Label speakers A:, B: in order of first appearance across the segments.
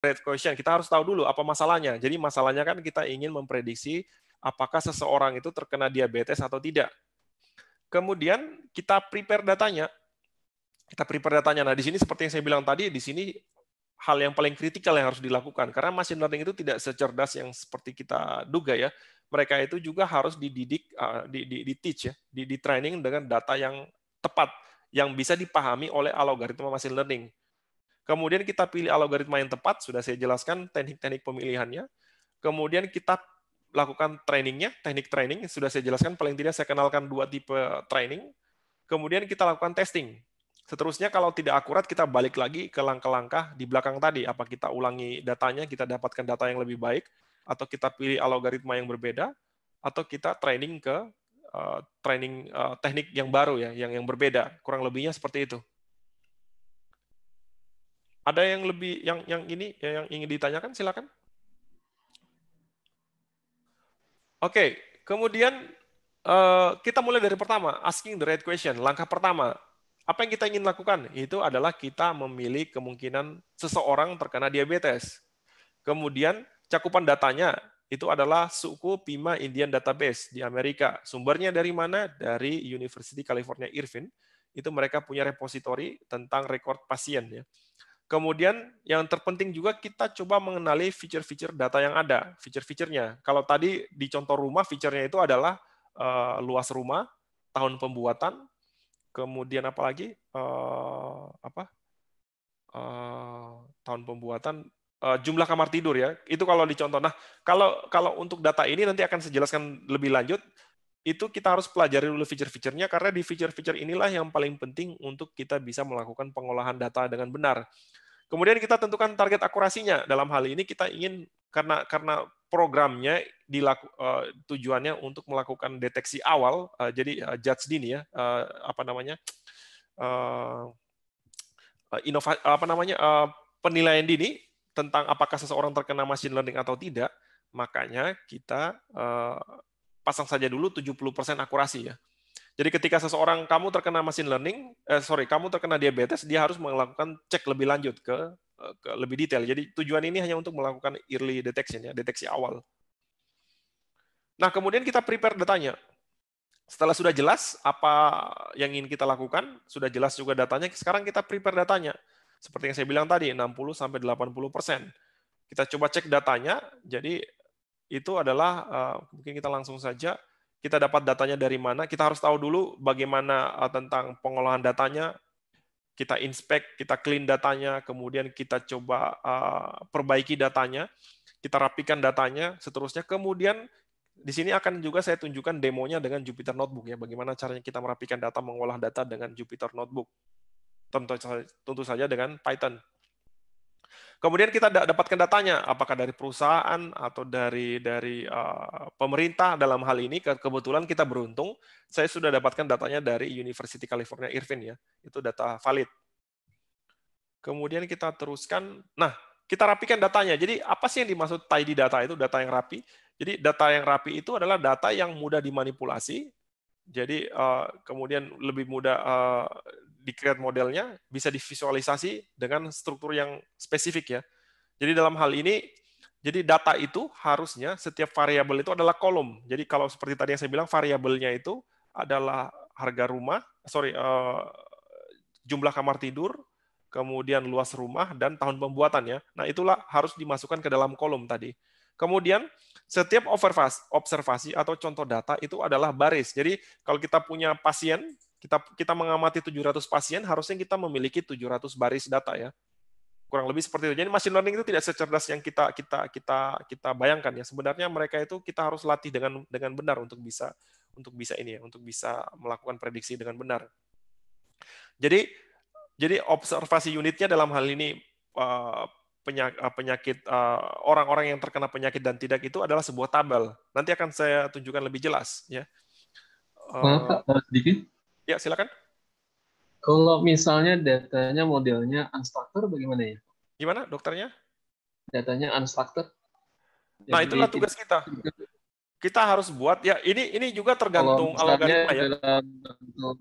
A: great question. Kita harus tahu dulu apa masalahnya. Jadi masalahnya kan kita ingin memprediksi apakah seseorang itu terkena diabetes atau tidak. Kemudian kita prepare datanya. Kita prepare datanya. Nah, di sini seperti yang saya bilang tadi, di sini hal yang paling kritikal yang harus dilakukan karena machine learning itu tidak secerdas yang seperti kita duga ya. Mereka itu juga harus dididik eh, di, di, di teach ya, di, di training dengan data yang tepat yang bisa dipahami oleh algoritma machine learning. Kemudian kita pilih algoritma yang tepat, sudah saya jelaskan teknik-teknik pemilihannya. Kemudian kita lakukan trainingnya, teknik training, sudah saya jelaskan, paling tidak saya kenalkan dua tipe training. Kemudian kita lakukan testing. Seterusnya kalau tidak akurat, kita balik lagi ke langkah-langkah di belakang tadi. Apa kita ulangi datanya, kita dapatkan data yang lebih baik, atau kita pilih algoritma yang berbeda, atau kita training ke uh, training uh, teknik yang baru ya, yang yang berbeda. Kurang lebihnya seperti itu ada yang lebih yang yang ini yang ingin ditanyakan silakan. Oke, kemudian eh, kita mulai dari pertama, asking the right question. Langkah pertama, apa yang kita ingin lakukan? Itu adalah kita memilih kemungkinan seseorang terkena diabetes. Kemudian cakupan datanya itu adalah suku Pima Indian Database di Amerika. Sumbernya dari mana? Dari University California Irvine. Itu mereka punya repository tentang record pasien ya. Kemudian yang terpenting juga kita coba mengenali fitur-fitur data yang ada, fitur-fiturnya. Kalau tadi di contoh rumah, fiturnya itu adalah uh, luas rumah, tahun pembuatan, kemudian apa lagi? Uh, apa? Uh, tahun pembuatan, uh, jumlah kamar tidur ya. Itu kalau di contoh. Nah, kalau kalau untuk data ini nanti akan saya jelaskan lebih lanjut. Itu kita harus pelajari dulu fitur-fiturnya karena di fitur-fitur inilah yang paling penting untuk kita bisa melakukan pengolahan data dengan benar Kemudian kita tentukan target akurasinya. Dalam hal ini kita ingin karena karena programnya dilaku, uh, tujuannya untuk melakukan deteksi awal, uh, jadi uh, judge dini ya, uh, apa namanya uh, inova, apa namanya uh, penilaian dini tentang apakah seseorang terkena machine learning atau tidak, makanya kita uh, pasang saja dulu 70% akurasi ya. Jadi ketika seseorang kamu terkena machine learning, eh, sorry, kamu terkena diabetes, dia harus melakukan cek lebih lanjut ke, eh, ke lebih detail. Jadi tujuan ini hanya untuk melakukan early detection ya, deteksi awal. Nah, kemudian kita prepare datanya. Setelah sudah jelas apa yang ingin kita lakukan, sudah jelas juga datanya, sekarang kita prepare datanya. Seperti yang saya bilang tadi, 60 sampai 80%. Kita coba cek datanya. Jadi itu adalah eh, mungkin kita langsung saja kita dapat datanya dari mana, kita harus tahu dulu bagaimana eh, tentang pengolahan datanya, kita inspect, kita clean datanya, kemudian kita coba eh, perbaiki datanya, kita rapikan datanya, seterusnya. Kemudian di sini akan juga saya tunjukkan demonya dengan Jupyter Notebook ya, bagaimana caranya kita merapikan data, mengolah data dengan Jupyter Notebook. Tentu, tentu saja dengan Python. Kemudian kita dapatkan datanya, apakah dari perusahaan atau dari dari uh, pemerintah dalam hal ini. kebetulan kita beruntung, saya sudah dapatkan datanya dari University California Irvine ya, itu data valid. Kemudian kita teruskan, nah kita rapikan datanya. Jadi apa sih yang dimaksud tidy data itu data yang rapi? Jadi data yang rapi itu adalah data yang mudah dimanipulasi, jadi uh, kemudian lebih mudah uh, eh, di modelnya, bisa divisualisasi dengan struktur yang spesifik ya. Jadi dalam hal ini, jadi data itu harusnya setiap variabel itu adalah kolom. Jadi kalau seperti tadi yang saya bilang, variabelnya itu adalah harga rumah, sorry, uh, jumlah kamar tidur, kemudian luas rumah, dan tahun pembuatan ya. Nah itulah harus dimasukkan ke dalam kolom tadi. Kemudian setiap observasi atau contoh data itu adalah baris. Jadi kalau kita punya pasien, kita kita mengamati 700 pasien, harusnya kita memiliki 700 baris data ya. Kurang lebih seperti itu. Jadi machine learning itu tidak secerdas yang kita kita kita kita bayangkan ya. Sebenarnya mereka itu kita harus latih dengan dengan benar untuk bisa untuk bisa ini ya, untuk bisa melakukan prediksi dengan benar. Jadi jadi observasi unitnya dalam hal ini eh, Eh, penyakit, eh, orang-orang yang terkena penyakit dan tidak itu adalah sebuah tabel. Nanti akan saya tunjukkan lebih jelas, ya. Uh, sedikit. Ya, silakan.
B: Kalau misalnya datanya modelnya unstructured, bagaimana ya?
A: Gimana, dokternya? Datanya unstructured.
B: Nah, itulah tugas
A: kita. Kita harus buat ya ini ini juga tergantung kalau algoritma ya. Dalam bentuk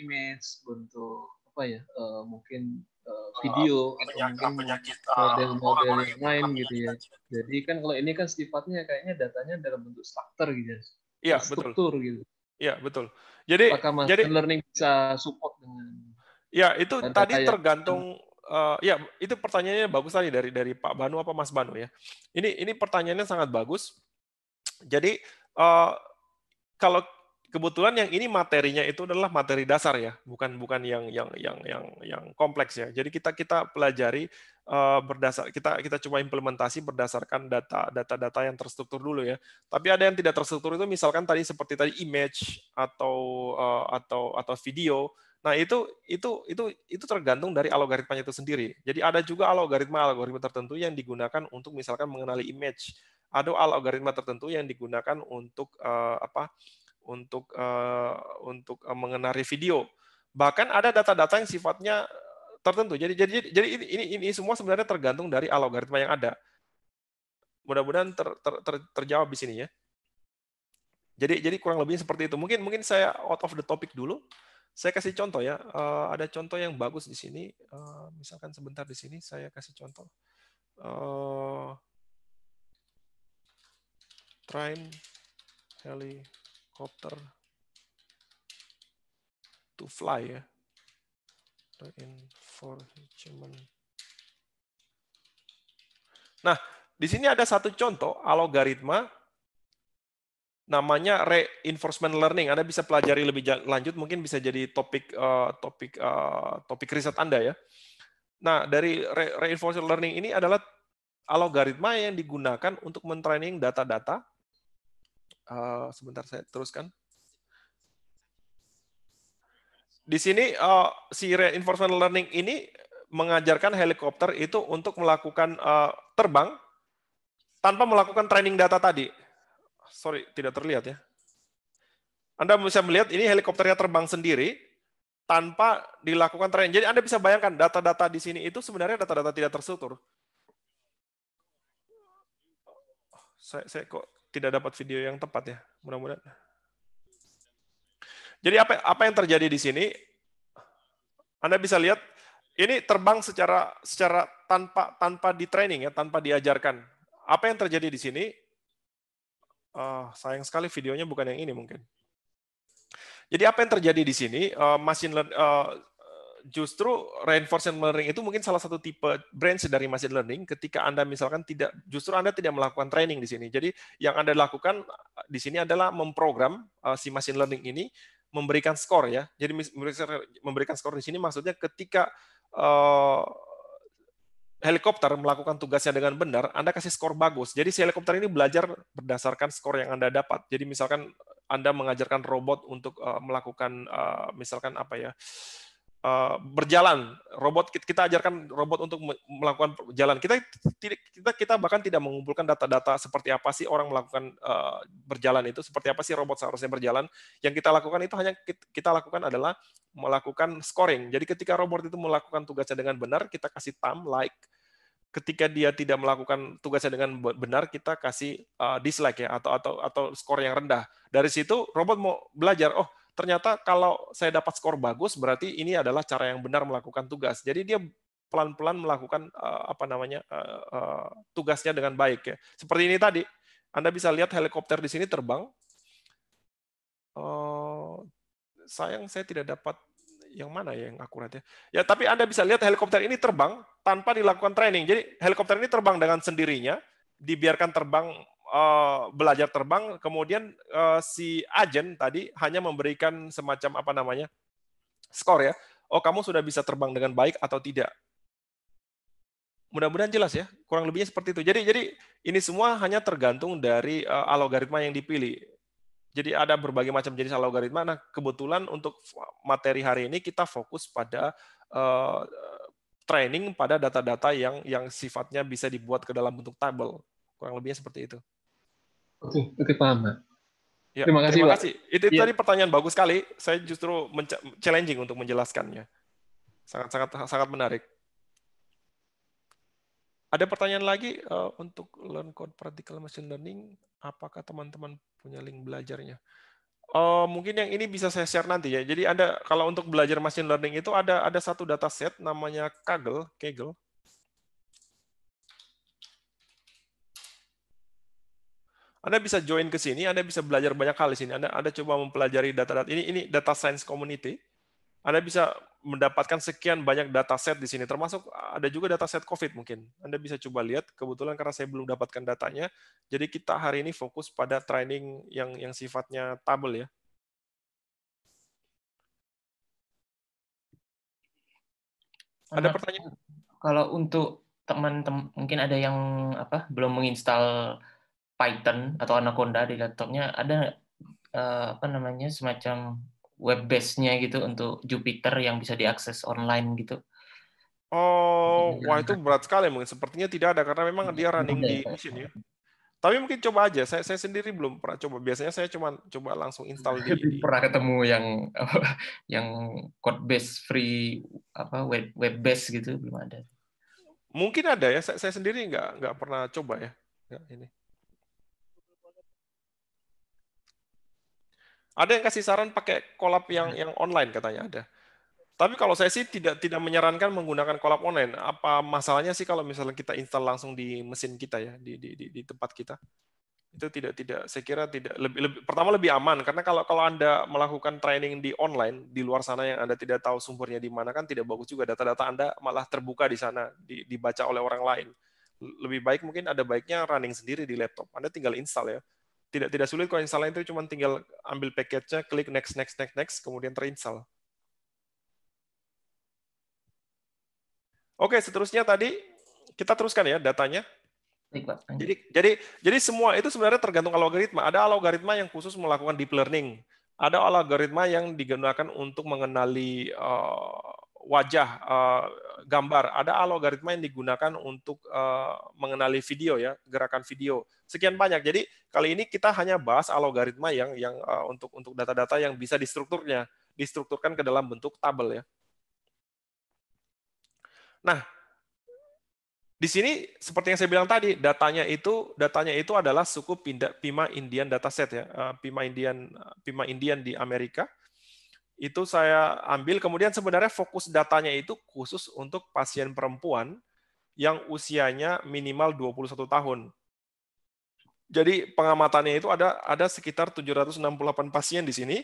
A: image, bentuk
B: apa ya? Uh, mungkin Eh, video atau mungkin model-model eh, yang
A: lain gitu ya. Jadi kan kalau ini kan sifatnya kayaknya datanya dalam bentuk struktur gitu. Ya. Iya, struktur betul. gitu. Iya, betul. Jadi Apakah machine jadi learning bisa support dengan Iya itu tadi tergantung uh, ya itu pertanyaannya bagus tadi dari dari Pak Banu apa Mas Banu ya. Ini ini pertanyaannya sangat bagus. Jadi uh, kalau kebetulan yang ini materinya itu adalah materi dasar ya, bukan bukan yang yang yang yang yang kompleks ya. Jadi kita kita pelajari eh, berdasar kita kita cuma implementasi berdasarkan data data data yang terstruktur dulu ya. Tapi ada yang tidak terstruktur itu misalkan tadi seperti tadi image atau eh, atau atau video. Nah, itu itu itu itu tergantung dari algoritmanya itu sendiri. Jadi ada juga algoritma-algoritma tertentu yang digunakan untuk misalkan mengenali image, ada algoritma tertentu yang digunakan untuk uh, apa? untuk uh, untuk uh, mengenari video. Bahkan ada data-data yang sifatnya eh, tertentu. Jadi jadi jadi ini ini, ini semua sebenarnya tergantung dari algoritma yang ada. Mudah-mudahan ter, ter, ter, terjawab di sini ya. Jadi jadi kurang lebih seperti itu. Mungkin mungkin saya out of the topic dulu. Saya kasih contoh ya. Uh, ada contoh yang bagus di sini. Uh, misalkan sebentar di sini saya kasih contoh. Uh, Heli
C: helicopter to fly ya reinforcement.
A: Nah, di sini ada satu contoh algoritma namanya reinforcement learning. Anda bisa pelajari lebih lanjut, mungkin bisa jadi topik uh, topik uh, topik riset Anda ya. Nah, dari re reinforcement learning ini adalah algoritma yang digunakan untuk mentraining data-data uh, sebentar saya teruskan. Di sini uh, si reinforcement learning ini mengajarkan helikopter itu untuk melakukan uh, terbang tanpa melakukan training data tadi. Sorry, tidak terlihat ya. Anda bisa melihat ini helikopternya terbang sendiri tanpa dilakukan training. Jadi Anda bisa bayangkan data-data di sini itu sebenarnya data-data tidak terstruktur. Saya, saya kok tidak dapat video yang tepat ya. Mudah-mudahan. Jadi apa apa yang terjadi di sini? Anda bisa lihat ini terbang secara secara tanpa tanpa di training ya, tanpa diajarkan. Apa yang terjadi di sini? Uh, sayang sekali videonya bukan yang ini mungkin. Jadi apa yang terjadi di sini? Uh, machine learn, uh, eh, justru reinforcement learning itu mungkin salah satu tipe branch dari machine learning ketika Anda misalkan tidak justru Anda tidak melakukan training di sini. Jadi yang Anda lakukan eh, di sini adalah memprogram eh, si machine learning ini memberikan skor ya. Jadi memberikan skor di sini maksudnya ketika eh, helikopter melakukan tugasnya dengan benar, Anda kasih skor bagus. Jadi si helikopter ini belajar berdasarkan skor yang Anda dapat. Jadi misalkan Anda mengajarkan robot untuk melakukan misalkan apa ya? Eh, berjalan. Robot kita ajarkan robot untuk melakukan jalan. Kita kita kita bahkan tidak mengumpulkan data-data seperti apa sih orang melakukan uh, berjalan itu, seperti apa sih robot seharusnya berjalan. Yang kita lakukan itu hanya kita lakukan adalah melakukan scoring. Jadi ketika robot itu melakukan tugasnya dengan benar, kita kasih thumb like. Ketika dia tidak melakukan tugasnya dengan benar, kita kasih uh, dislike ya atau atau atau skor yang rendah. Dari situ robot mau belajar, oh ternyata kalau saya dapat skor bagus berarti ini adalah cara yang benar melakukan tugas. Jadi dia pelan-pelan melakukan eh, apa namanya eh, eh, tugasnya dengan baik ya. Seperti ini tadi, Anda bisa lihat helikopter di sini terbang. sayang saya tidak dapat yang mana ya yang akurat ya. Ya tapi Anda bisa lihat helikopter ini terbang tanpa dilakukan training. Jadi helikopter ini terbang dengan sendirinya, dibiarkan terbang Eh, belajar terbang, kemudian eh, si agen tadi hanya memberikan semacam apa namanya skor ya. Oh kamu sudah bisa terbang dengan baik atau tidak. Mudah-mudahan jelas ya. Kurang lebihnya seperti itu. Jadi jadi ini semua hanya tergantung dari eh, algoritma yang dipilih. Jadi ada berbagai macam jenis algoritma. Nah kebetulan untuk materi hari ini kita fokus pada training pada data-data yang yang sifatnya bisa dibuat ke dalam bentuk tabel. Kurang lebihnya seperti itu.
B: Oke, oke paham,
A: Ya, terima kasih, terima kasih. Itu, itu ya. tadi pertanyaan bagus sekali. Saya justru challenging untuk menjelaskannya. Sangat sangat sangat menarik. Ada pertanyaan lagi uh, untuk learn code practical machine learning, apakah teman-teman punya link belajarnya? Uh, mungkin yang ini bisa saya share nanti ya. Jadi ada kalau untuk belajar machine learning itu ada ada satu dataset namanya Kaggle, Kaggle. Anda bisa join ke sini, Anda bisa belajar banyak hal di sini. Anda, Anda coba mempelajari data-data. Ini, ini data science community. Anda bisa mendapatkan sekian banyak data set di sini, termasuk ada juga data set COVID mungkin. Anda bisa coba lihat, kebetulan karena saya belum dapatkan datanya, jadi kita hari ini fokus pada training yang yang sifatnya tabel ya. Ada nah, pertanyaan?
B: Kalau untuk teman-teman, mungkin ada yang apa belum menginstal Python atau Anaconda di laptopnya ada
A: uh, apa namanya semacam
B: web base-nya gitu untuk Jupiter yang bisa diakses online gitu.
A: Oh, Jadi, iya. wah itu berat sekali mungkin. Sepertinya tidak ada karena memang dia iya, running iya. di mesin ya. Tapi mungkin coba aja. Saya saya sendiri belum pernah coba. Biasanya saya cuma coba langsung install di pernah ketemu yang yang code base free apa web web base gitu belum ada. Mungkin ada ya. Saya, saya sendiri nggak nggak pernah coba ya. Nggak ini. Ada yang kasih saran pakai kolab yang yang online katanya ada. Tapi kalau saya sih tidak tidak menyarankan menggunakan kolab online. Apa masalahnya sih kalau misalnya kita install langsung di mesin kita ya di di, di, di tempat kita? Itu tidak tidak saya kira tidak lebih, lebih pertama lebih aman karena kalau kalau Anda melakukan training di online di luar sana yang Anda tidak tahu sumbernya di mana kan tidak bagus juga data-data Anda malah terbuka di sana di, dibaca oleh orang lain. Lebih baik mungkin ada baiknya running sendiri di laptop. Anda tinggal install ya tidak tidak sulit kalau install itu cuma tinggal ambil package-nya, klik next next next next kemudian terinstall. Oke, seterusnya tadi kita teruskan ya datanya. Jadi jadi jadi semua itu sebenarnya tergantung algoritma. Ada algoritma yang khusus melakukan deep learning, ada algoritma yang digunakan untuk mengenali uh, wajah eh, gambar. Ada algoritma yang digunakan untuk eh, mengenali video ya, gerakan video. Sekian banyak. Jadi kali ini kita hanya bahas algoritma yang yang eh, untuk untuk data-data yang bisa distrukturnya, distrukturkan ke dalam bentuk tabel ya. Nah, di sini seperti yang saya bilang tadi, datanya itu datanya itu adalah suku Pima Indian dataset ya, Pima Indian Pima Indian di Amerika itu saya ambil. Kemudian sebenarnya fokus datanya itu khusus untuk pasien perempuan yang usianya minimal 21 tahun. Jadi pengamatannya itu ada ada sekitar 768 pasien di sini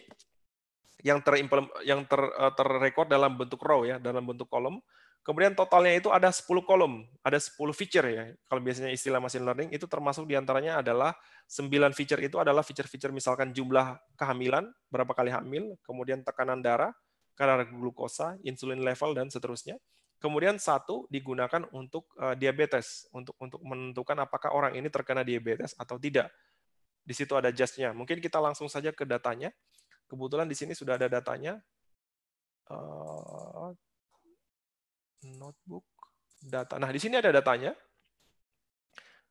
A: yang ter yang ter, eh, terrekod dalam bentuk row ya, dalam bentuk kolom Kemudian totalnya itu ada 10 kolom, ada 10 feature ya. Kalau biasanya istilah machine learning itu termasuk diantaranya adalah 9 feature itu adalah feature-feature misalkan jumlah kehamilan, berapa kali hamil, kemudian tekanan darah, kadar glukosa, insulin level dan seterusnya. Kemudian satu digunakan untuk eh, diabetes, untuk untuk menentukan apakah orang ini terkena diabetes atau tidak. Di situ ada jasnya. Mungkin kita langsung saja ke datanya. Kebetulan di sini sudah ada datanya. Eh, notebook data. Nah, di sini ada datanya.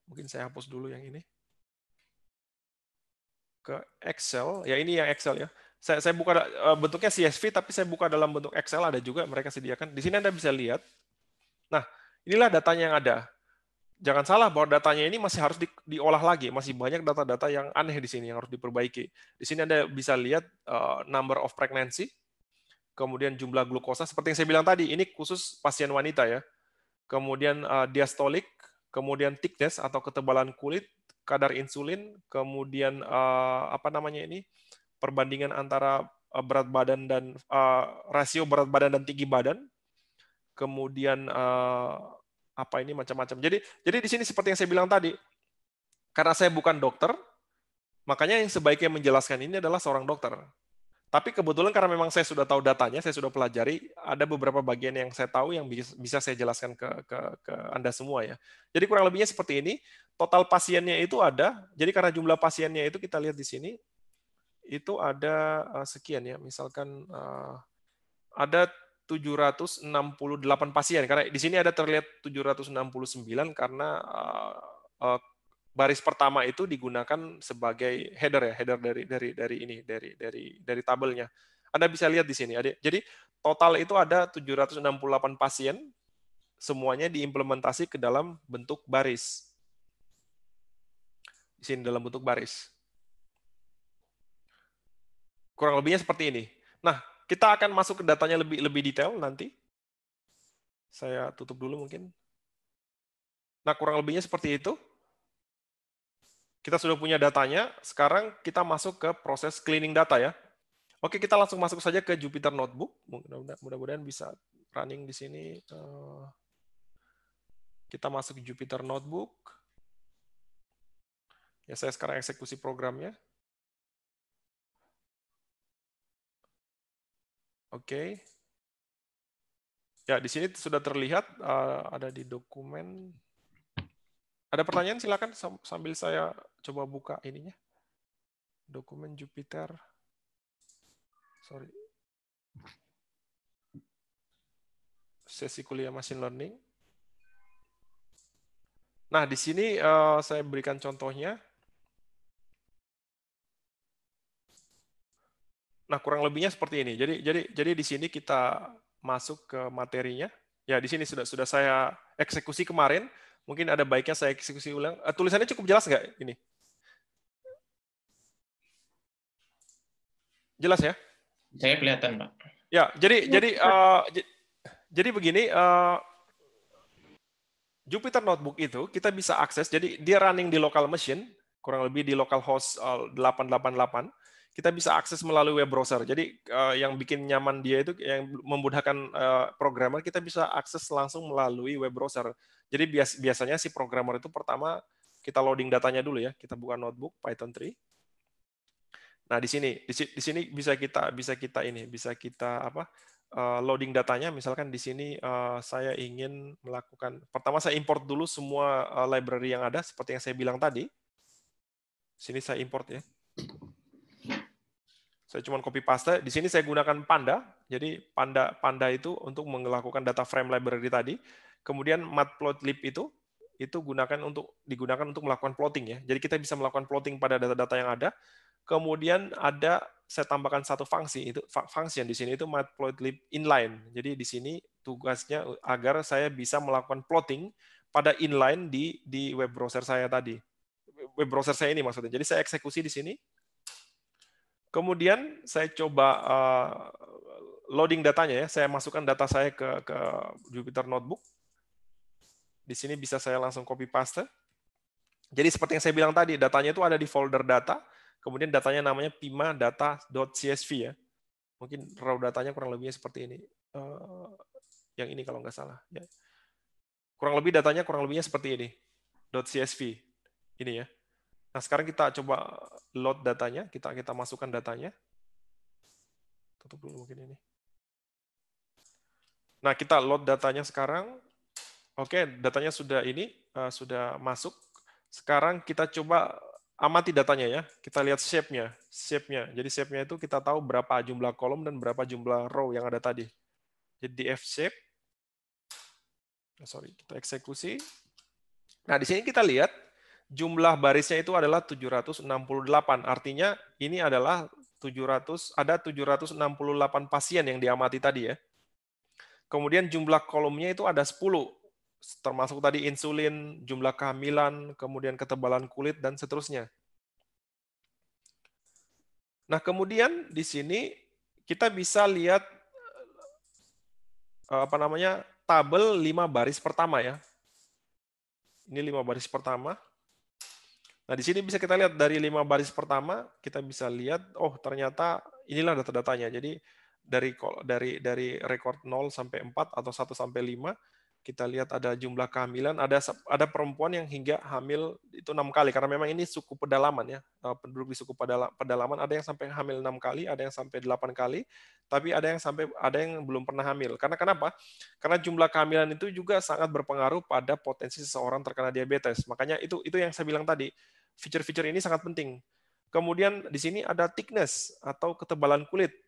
A: Mungkin saya hapus dulu yang ini. Ke Excel. Ya, ini yang Excel ya. Saya, saya buka eh, bentuknya CSV, tapi saya buka dalam bentuk Excel. Ada juga mereka sediakan. Di sini Anda bisa lihat. Nah, inilah datanya yang ada. Jangan salah bahwa datanya ini masih harus di, diolah lagi. Masih banyak data-data yang aneh di sini, yang harus diperbaiki. Di sini Anda bisa lihat uh, number of pregnancy, kemudian jumlah glukosa seperti yang saya bilang tadi ini khusus pasien wanita ya kemudian uh, diastolik kemudian thickness atau ketebalan kulit kadar insulin kemudian uh, apa namanya ini perbandingan antara eh, berat badan dan uh, rasio berat badan dan tinggi badan kemudian uh, apa ini macam-macam jadi jadi di sini seperti yang saya bilang tadi karena saya bukan dokter makanya yang sebaiknya menjelaskan ini adalah seorang dokter tapi kebetulan karena memang saya sudah tahu datanya, saya sudah pelajari, ada beberapa bagian yang saya tahu yang bisa saya jelaskan ke, ke, ke Anda semua ya. Jadi kurang lebihnya seperti ini, total pasiennya itu ada, jadi karena jumlah pasiennya itu kita lihat di sini, itu ada eh, sekian ya, misalkan eh, ada 768 pasien, karena di sini ada terlihat 769 karena eh, baris pertama itu digunakan sebagai header ya, header dari dari dari ini dari dari dari tabelnya. Anda bisa lihat di sini. Adik. Jadi total itu ada 768 pasien semuanya diimplementasi ke dalam bentuk baris. Di sini dalam bentuk baris. Kurang lebihnya seperti ini. Nah, kita akan masuk ke datanya lebih lebih detail nanti. Saya tutup dulu mungkin. Nah, kurang lebihnya seperti itu. Kita sudah punya datanya, sekarang kita masuk ke proses cleaning data ya. Oke, kita langsung masuk saja ke Jupyter Notebook. Mudah-mudahan bisa running di sini. Eh, kita masuk ke Jupyter Notebook. Ya, saya sekarang eksekusi programnya. Oke. Ya, di sini sudah terlihat eh, ada di dokumen ada pertanyaan silakan sambil saya coba buka ininya. Dokumen Jupiter. Sorry. Sesi kuliah machine learning. Nah, di sini uh, saya berikan contohnya. Nah, kurang lebihnya seperti ini. Jadi jadi jadi di sini kita masuk ke materinya. Ya, di sini sudah sudah saya eksekusi kemarin. Mungkin ada baiknya saya eksekusi ulang. Uh, tulisannya cukup jelas nggak ini? Jelas ya?
B: Saya kelihatan, Pak.
A: Ya, jadi ya, jadi uh, jadi begini uh, eh, Jupyter Notebook itu kita bisa akses. Jadi dia running di local machine, kurang lebih di local host uh, 888 kita bisa akses melalui web browser. Jadi uh, yang bikin nyaman dia itu yang memudahkan uh, programmer kita bisa akses langsung melalui web browser. Jadi bias biasanya si programmer itu pertama kita loading datanya dulu ya. Kita buka notebook Python 3. Nah, di sini di, di sini bisa kita bisa kita ini, bisa kita apa? Uh, loading datanya misalkan di sini uh, saya ingin melakukan pertama saya import dulu semua uh, library yang ada seperti yang saya bilang tadi. Sini saya import ya. Saya cuma copy paste. Di sini saya gunakan Panda. Jadi Panda Panda itu untuk melakukan data frame library tadi. Kemudian matplotlib itu itu gunakan untuk digunakan untuk melakukan plotting ya. Jadi kita bisa melakukan plotting pada data-data yang ada. Kemudian ada saya tambahkan satu fungsi itu fungsi yang di sini itu matplotlib inline. Jadi di sini tugasnya agar saya bisa melakukan plotting pada inline di di web browser saya tadi. Web browser saya ini maksudnya. Jadi saya eksekusi di sini Kemudian saya coba uh, loading datanya ya. Saya masukkan data saya ke, ke Jupyter Notebook. Di sini bisa saya langsung copy paste. Jadi seperti yang saya bilang tadi, datanya itu ada di folder data. Kemudian datanya namanya pima data.csv ya. Mungkin raw datanya kurang lebihnya seperti ini. Uh, yang ini kalau nggak salah. Ya. Kurang lebih datanya kurang lebihnya seperti ini. .csv. Ini ya. Nah, sekarang kita coba load datanya, kita kita masukkan datanya. Tutup dulu mungkin ini. Nah, kita load datanya sekarang. Oke, datanya sudah ini uh, sudah masuk. Sekarang kita coba amati datanya ya. Kita lihat shape-nya, shape-nya. Jadi shape-nya itu kita tahu berapa jumlah kolom dan berapa jumlah row yang ada tadi. Jadi F shape. Sorry, kita eksekusi. Nah, di sini kita lihat jumlah barisnya itu adalah 768. Artinya ini adalah 700 ada 768 pasien yang diamati tadi ya. Kemudian jumlah kolomnya itu ada 10 termasuk tadi insulin, jumlah kehamilan, kemudian ketebalan kulit dan seterusnya. Nah, kemudian di sini kita bisa lihat eh, apa namanya? tabel 5 baris pertama ya. Ini 5 baris pertama. Nah, di sini bisa kita lihat dari lima baris pertama, kita bisa lihat, oh ternyata inilah data-datanya. Jadi dari dari dari record 0 sampai 4 atau 1 sampai 5 kita lihat ada jumlah kehamilan, ada ada perempuan yang hingga hamil itu enam kali karena memang ini suku pedalaman ya eh, penduduk di suku pedalaman ada yang sampai hamil enam kali, ada yang sampai delapan kali, tapi ada yang sampai ada yang belum pernah hamil. Karena kenapa? Karena jumlah kehamilan itu juga sangat berpengaruh pada potensi seseorang terkena diabetes. Makanya itu itu yang saya bilang tadi fitur-fitur ini sangat penting. Kemudian di sini ada thickness atau ketebalan kulit.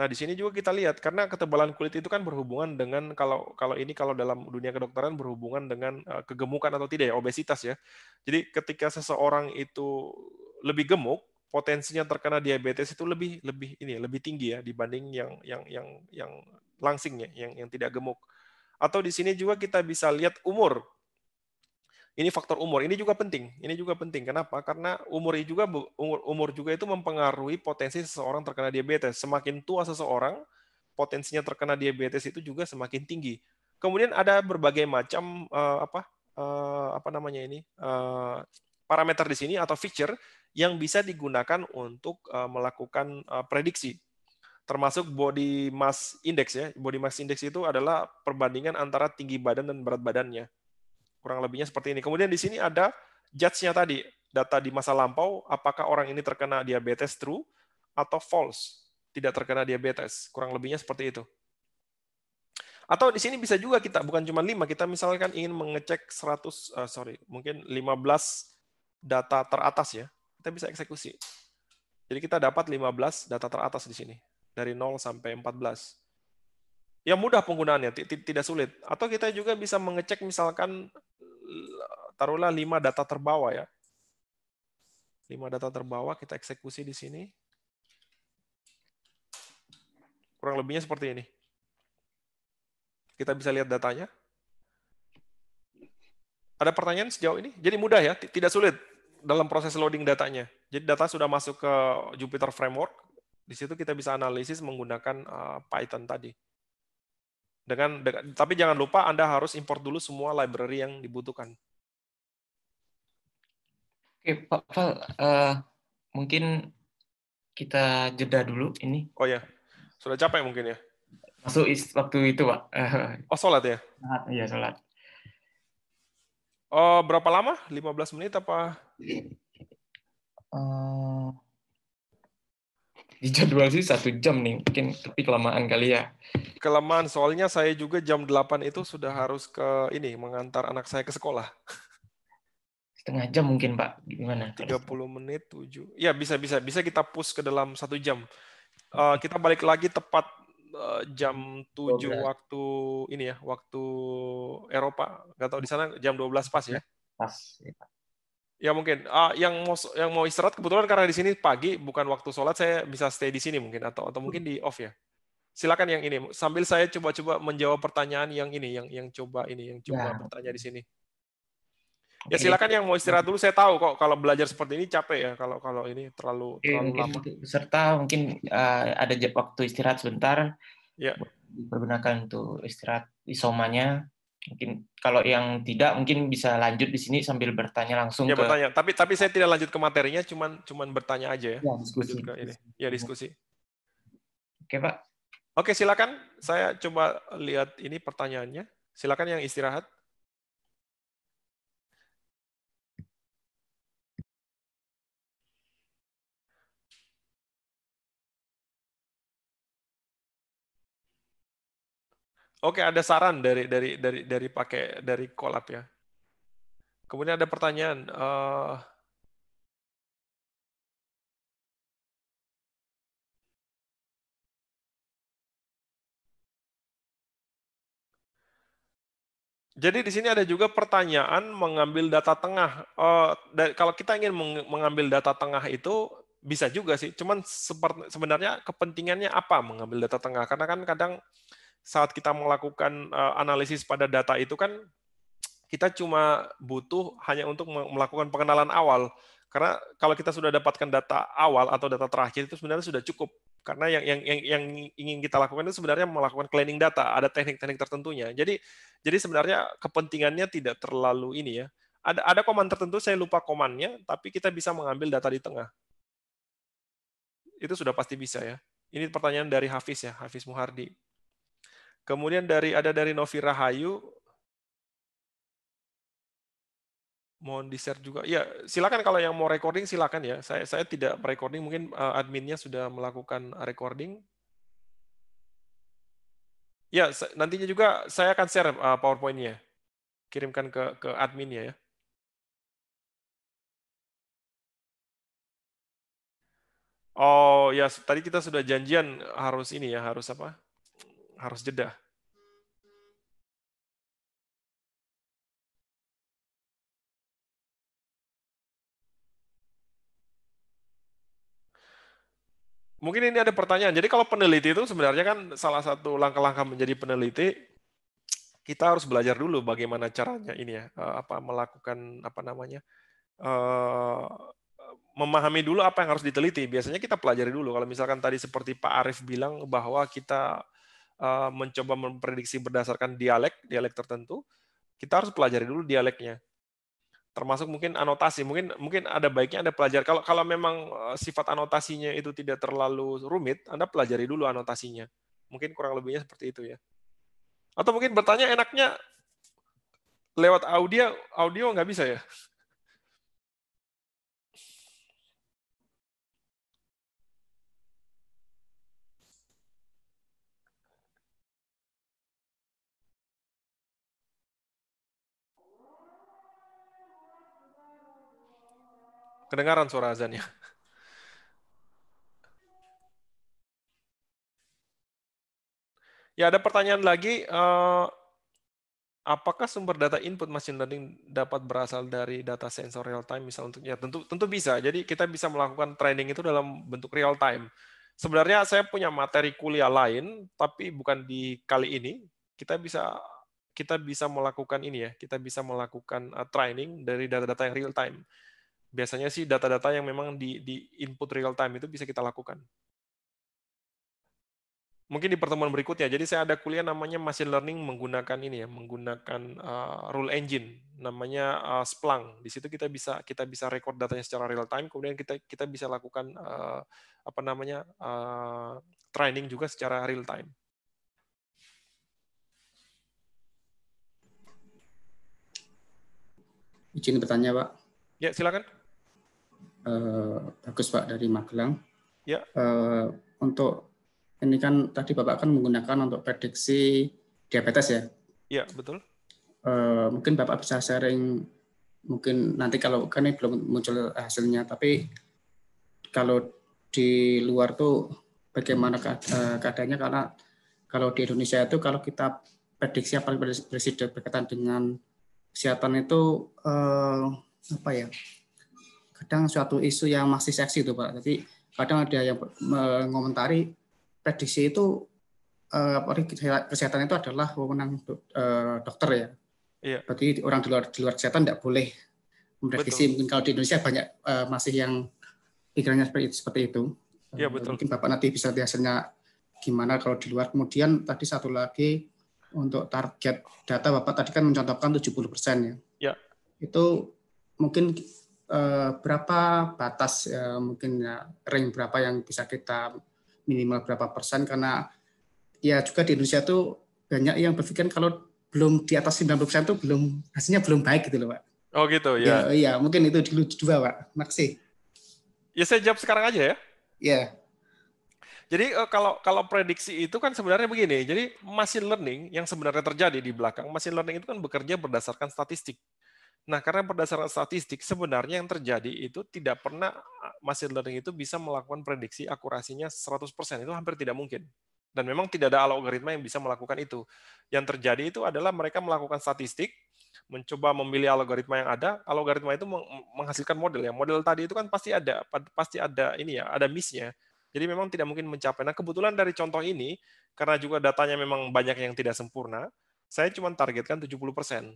A: Nah, di sini juga kita lihat karena ketebalan kulit itu kan berhubungan dengan kalau kalau ini kalau dalam dunia kedokteran berhubungan dengan eh, kegemukan atau tidak ya, obesitas ya. Jadi ketika seseorang itu lebih gemuk, potensinya terkena diabetes itu lebih lebih ini ya, lebih tinggi ya dibanding yang yang yang yang langsingnya yang yang tidak gemuk. Atau di sini juga kita bisa lihat umur. Ini faktor umur. Ini juga penting. Ini juga penting. Kenapa? Karena umur juga umur, umur juga itu mempengaruhi potensi seseorang terkena diabetes. Semakin tua seseorang, potensinya terkena diabetes itu juga semakin tinggi. Kemudian ada berbagai macam uh, apa uh, apa namanya ini uh, parameter di sini atau feature yang bisa digunakan untuk uh, melakukan uh, prediksi termasuk body mass index ya. Body mass index itu adalah perbandingan antara tinggi badan dan berat badannya. Kurang lebihnya seperti ini. Kemudian di sini ada judge-nya tadi, data di masa lampau, apakah orang ini terkena diabetes true atau false, tidak terkena diabetes. Kurang lebihnya seperti itu. Atau di sini bisa juga kita, bukan cuma 5, kita misalkan ingin mengecek 100, uh, eh, sorry, mungkin 15 data teratas ya. Kita bisa eksekusi. Jadi kita dapat 15 data teratas di sini, dari 0 sampai 14 ya mudah penggunaannya, tidak sulit. Atau kita juga bisa mengecek misalkan taruhlah 5 data terbawah ya. 5 data terbawah kita eksekusi di sini. Kurang lebihnya seperti ini. Kita bisa lihat datanya. Ada pertanyaan sejauh ini? Jadi mudah ya, tidak sulit dalam proses loading datanya. Jadi data sudah masuk ke Jupyter Framework. Di situ kita bisa analisis menggunakan eh, Python tadi. Dengan, dengan tapi jangan lupa Anda harus import dulu semua library yang dibutuhkan.
B: Oke, Pak Val, uh, mungkin kita jeda dulu ini.
A: Oh ya, sudah capek mungkin ya?
B: Masuk waktu itu, Pak. oh, sholat ya? Sholat, iya, sholat.
A: Oh, berapa lama? 15 menit apa? Uh, dijadwal sih satu jam nih mungkin tapi kelamaan kali ya kelamaan soalnya saya juga jam 8 itu sudah harus ke ini mengantar anak saya ke sekolah
B: setengah jam mungkin pak gimana 30 menit 7
A: ya bisa bisa bisa kita push ke dalam satu jam uh, kita balik lagi tepat eh, jam 7 12. waktu ini ya waktu Eropa nggak tahu di sana jam 12 pas ya pas ya. Ya mungkin. Uh, yang mau yang mau istirahat kebetulan karena di sini pagi bukan waktu sholat saya bisa stay di sini mungkin atau atau mungkin di off ya. Silakan yang ini sambil saya coba-coba menjawab pertanyaan yang ini yang yang coba ini yang coba ya. bertanya di sini. Ya okay. silakan yang mau istirahat dulu saya tahu kok kalau belajar seperti ini capek ya kalau kalau ini terlalu, terlalu mungkin, lama. Gitu.
B: Serta mungkin uh, ada waktu istirahat sebentar. Ya. Dipergunakan untuk istirahat isomanya mungkin kalau yang tidak mungkin bisa lanjut di sini sambil bertanya langsung ya, ke... bertanya
A: tapi tapi saya tidak lanjut ke materinya cuman cuman bertanya aja ya, ya diskusi ke ini. ya diskusi oke pak oke silakan saya coba lihat ini pertanyaannya silakan yang istirahat
C: Oke, ada saran dari dari dari dari pakai dari kolab ya. Kemudian ada pertanyaan. Uh,
A: Jadi di sini ada juga pertanyaan mengambil data tengah. Uh, eh, dari, kalau kita ingin mengambil data tengah itu bisa juga sih. Cuman sebenarnya kepentingannya apa mengambil data tengah? Karena kan kadang saat kita melakukan eh, analisis pada data itu kan kita cuma butuh hanya untuk melakukan pengenalan awal. Karena kalau kita sudah dapatkan data awal atau data terakhir itu sebenarnya sudah cukup. Karena yang yang yang, yang ingin kita lakukan itu sebenarnya melakukan cleaning data, ada teknik-teknik tertentunya. Jadi jadi sebenarnya kepentingannya tidak terlalu ini ya. Ada ada koman tertentu saya lupa komannya, tapi kita bisa mengambil data di tengah. Itu sudah pasti bisa ya. Ini pertanyaan dari Hafiz ya, Hafiz Muhardi. Kemudian dari ada dari Novi Rahayu. Mohon di-share juga. Ya, silakan kalau yang mau recording silakan ya. Saya saya tidak recording, mungkin eh, adminnya sudah melakukan recording. Ya, nantinya juga saya akan share eh, PowerPoint-nya. Kirimkan ke ke adminnya ya.
C: Oh ya, tadi kita sudah janjian harus ini ya, harus apa? harus jeda.
A: Mungkin ini ada pertanyaan. Jadi kalau peneliti itu sebenarnya kan salah satu langkah-langkah menjadi peneliti kita harus belajar dulu bagaimana caranya ini ya eh, apa melakukan apa namanya eh, memahami dulu apa yang harus diteliti. Biasanya kita pelajari dulu. Kalau misalkan tadi seperti Pak Arief bilang bahwa kita Eh, mencoba memprediksi berdasarkan dialek, dialek tertentu, kita harus pelajari dulu dialeknya. Termasuk mungkin anotasi, mungkin mungkin ada baiknya ada pelajar. Kalau kalau memang eh, sifat anotasinya itu tidak terlalu rumit, Anda pelajari dulu anotasinya. Mungkin kurang lebihnya seperti itu ya. Atau mungkin bertanya enaknya lewat audio, audio nggak bisa ya? Kedengaran suara azannya. Ya, ada pertanyaan lagi. Eh, apakah sumber data input machine learning dapat berasal dari data sensor real time misal untuk ya tentu tentu bisa. Jadi kita bisa melakukan training itu dalam bentuk real time. Sebenarnya saya punya materi kuliah lain tapi bukan di kali ini. Kita bisa kita bisa melakukan ini ya. Kita bisa melakukan eh, training dari data-data yang real time. Biasanya sih data-data yang memang di, di input real time itu bisa kita lakukan. Mungkin di pertemuan berikutnya. Jadi saya ada kuliah namanya machine learning menggunakan ini ya, menggunakan uh, rule engine namanya uh, Splunk. Di situ kita bisa kita bisa record datanya secara real time, kemudian kita kita bisa lakukan uh, apa namanya uh, training juga secara real time.
D: Izin bertanya,
A: Pak. Ya, silakan.
D: Eh, bagus Pak dari Magelang. Ya. Uh, untuk ini kan tadi Bapak kan menggunakan untuk prediksi diabetes ya. Ya betul. Uh, mungkin Bapak bisa sharing mungkin nanti kalau kan ini belum muncul hasilnya tapi kalau di luar tuh bagaimana keadaannya karena kalau di Indonesia itu kalau kita prediksi apa prediksi berkaitan dengan kesehatan itu eh, apa ya kadang suatu isu yang masih seksi itu Pak. tapi kadang ada yang mengomentari prediksi itu uh, kesehatan itu adalah wewenang do, eh, dokter ya. Iya. Berarti orang di luar di luar kesehatan tidak boleh memprediksi. Mungkin kalau di Indonesia banyak uh, masih yang pikirannya seperti itu. Seperti itu. Iya, betul. Mungkin Bapak nanti bisa biasanya gimana kalau di luar. Kemudian tadi satu lagi untuk target data Bapak tadi kan mencontohkan 70% persen ya. Iya. Itu mungkin Eh, berapa batas ya, mungkin ya, range berapa yang bisa kita minimal berapa persen karena ya juga di Indonesia tuh banyak yang berpikir kalau belum di atas 90 persen tuh belum hasilnya belum baik gitu loh pak.
A: Oh gitu ya. Iya
D: ya, mungkin itu dulu dua pak Makasih.
A: Ya saya jawab sekarang aja ya. Iya. Jadi eh, kalau kalau prediksi itu kan sebenarnya begini. Jadi machine learning yang sebenarnya terjadi di belakang machine learning itu kan bekerja berdasarkan statistik. Nah, karena berdasarkan statistik, sebenarnya yang terjadi itu tidak pernah machine learning itu bisa melakukan prediksi akurasinya 100%. Itu hampir tidak mungkin. Dan memang tidak ada algoritma yang bisa melakukan itu. Yang terjadi itu adalah mereka melakukan statistik, mencoba memilih algoritma yang ada, algoritma itu menghasilkan model ya. Model tadi itu kan pasti ada pasti ada ini ya, ada miss-nya. Jadi memang tidak mungkin mencapai. Nah, kebetulan dari contoh ini karena juga datanya memang banyak yang tidak sempurna, saya cuma targetkan 70%.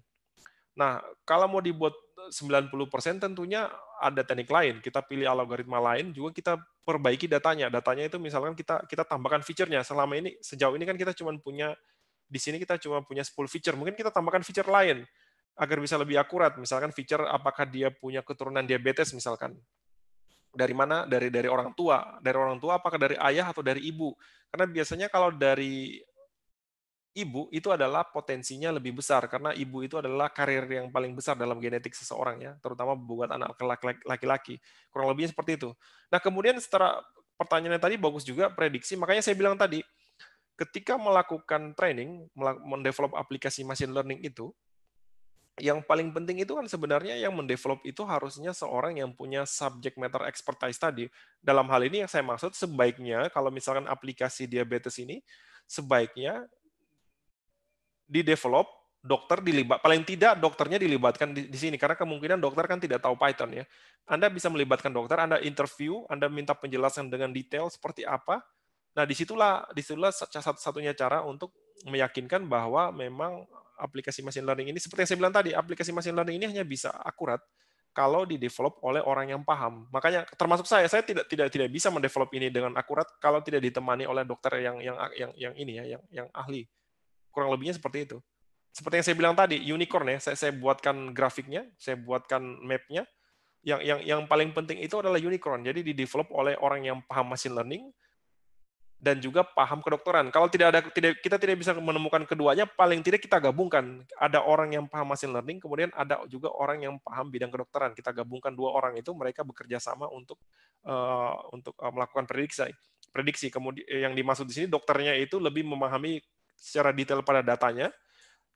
A: Nah, kalau mau dibuat 90% eh, tentunya ada teknik lain. Kita pilih algoritma lain juga kita perbaiki datanya. Datanya itu misalkan kita kita tambahkan fiturnya. Selama ini sejauh ini kan kita cuma punya di sini kita cuma punya 10 fitur. Mungkin kita tambahkan fitur lain agar bisa lebih akurat. Misalkan fitur apakah dia punya keturunan diabetes misalkan. Dari mana? Dari dari orang tua. Dari orang tua apakah dari ayah atau dari ibu? Karena biasanya kalau dari ibu itu adalah potensinya lebih besar karena ibu itu adalah karir yang paling besar dalam genetik seseorang ya, terutama buat anak laki-laki. Kurang lebihnya seperti itu. Nah, kemudian secara pertanyaannya tadi bagus juga prediksi, makanya saya bilang tadi ketika melakukan training, mendevelop aplikasi machine learning itu yang paling penting itu kan sebenarnya yang mendevelop itu harusnya seorang yang punya subject matter expertise tadi. Dalam hal ini yang saya maksud sebaiknya kalau misalkan aplikasi diabetes ini sebaiknya di develop dokter dilibat paling tidak dokternya dilibatkan di, di sini karena kemungkinan dokter kan tidak tahu Python ya. Anda bisa melibatkan dokter, Anda interview, Anda minta penjelasan dengan detail seperti apa. Nah, disitulah disitulah satu-satunya cara untuk meyakinkan bahwa memang aplikasi machine learning ini seperti yang saya bilang tadi, aplikasi machine learning ini hanya bisa akurat kalau di develop oleh orang yang paham. Makanya termasuk saya, saya tidak tidak tidak bisa mendevelop ini dengan akurat kalau tidak ditemani oleh dokter yang yang yang yang ini ya, yang yang ahli kurang lebihnya seperti itu seperti yang saya bilang tadi unicorn ya saya, saya buatkan grafiknya saya buatkan mapnya yang yang yang paling penting itu adalah unicorn jadi di develop oleh orang yang paham machine learning dan juga paham kedokteran kalau tidak ada tidak kita tidak bisa menemukan keduanya paling tidak kita gabungkan ada orang yang paham machine learning kemudian ada juga orang yang paham bidang kedokteran kita gabungkan dua orang itu mereka bekerja sama untuk uh, untuk eh, melakukan prediksi prediksi kemudian yang dimaksud di sini dokternya itu lebih memahami secara detail pada datanya.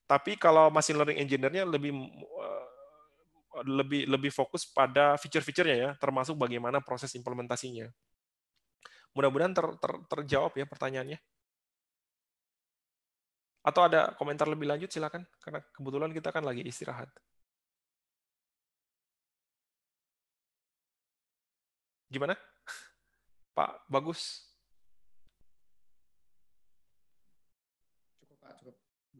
A: Tapi kalau machine learning engineer-nya lebih eh, lebih lebih fokus pada fitur-fiturnya ya, termasuk bagaimana proses implementasinya. Mudah-mudahan ter, ter, terjawab ya pertanyaannya. Atau ada komentar lebih
C: lanjut silakan karena kebetulan kita kan lagi istirahat. Gimana? Pak, bagus.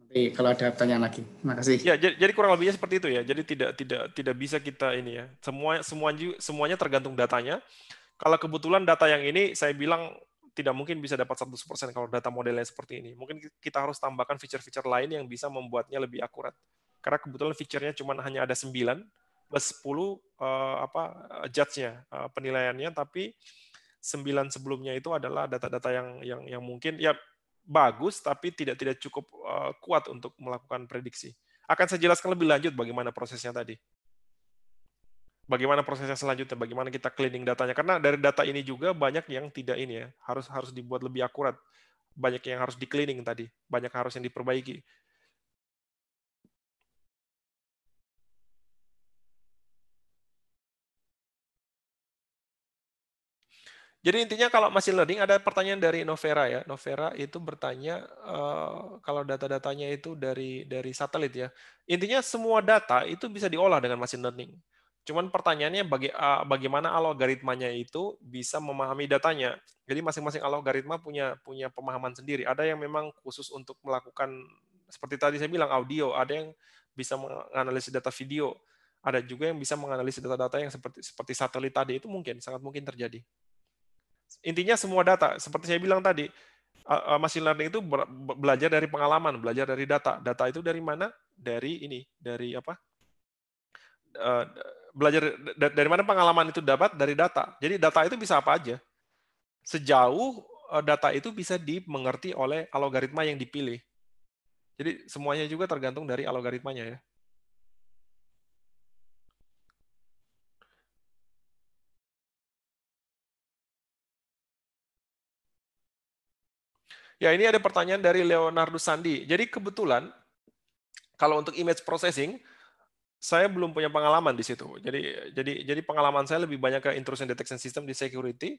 E: nanti
A: kalau ada pertanyaan lagi.
D: Terima kasih. Ya,
A: jadi, jadi kurang lebihnya seperti itu ya. Jadi tidak tidak tidak bisa kita ini ya. Semua semua semuanya tergantung datanya. Kalau kebetulan data yang ini saya bilang tidak mungkin bisa dapat 100% kalau data modelnya seperti ini. Mungkin kita harus tambahkan fitur-fitur lain yang bisa membuatnya lebih akurat. Karena kebetulan fiturnya cuma hanya ada 9 plus 10 uh, eh, apa eh, judge-nya, uh, penilaiannya tapi 9 sebelumnya itu adalah data-data yang yang yang mungkin ya bagus tapi tidak tidak cukup eh, kuat untuk melakukan prediksi. Akan saya jelaskan lebih lanjut bagaimana prosesnya tadi. Bagaimana prosesnya selanjutnya, bagaimana kita cleaning datanya karena dari data ini juga banyak yang tidak ini ya, harus harus dibuat lebih akurat. Banyak yang harus di cleaning tadi, banyak yang harus yang diperbaiki. Jadi intinya kalau masih learning ada pertanyaan dari Novera ya. Novera itu bertanya uh, kalau data-datanya itu dari dari satelit ya. Intinya semua data itu bisa diolah dengan machine learning. Cuman pertanyaannya baga uh, eh, bagaimana algoritmanya itu bisa memahami datanya. Jadi masing-masing algoritma punya punya pemahaman sendiri. Ada yang memang khusus untuk melakukan seperti tadi saya bilang audio, ada yang bisa menganalisis data video, ada juga yang bisa menganalisis data-data yang seperti seperti satelit tadi itu mungkin sangat mungkin terjadi intinya semua data seperti saya bilang tadi machine learning itu belajar dari pengalaman, belajar dari data. Data itu dari mana? Dari ini, dari apa? E, belajar dari mana pengalaman itu dapat dari data. Jadi data itu bisa apa aja. Sejauh e, data itu bisa dimengerti oleh algoritma yang dipilih. Jadi semuanya juga tergantung dari algoritmanya ya. Ya, ini ada pertanyaan dari Leonardo Sandi. Jadi kebetulan kalau untuk image processing saya belum punya pengalaman di situ. Jadi jadi jadi pengalaman saya lebih banyak ke intrusion detection system di security.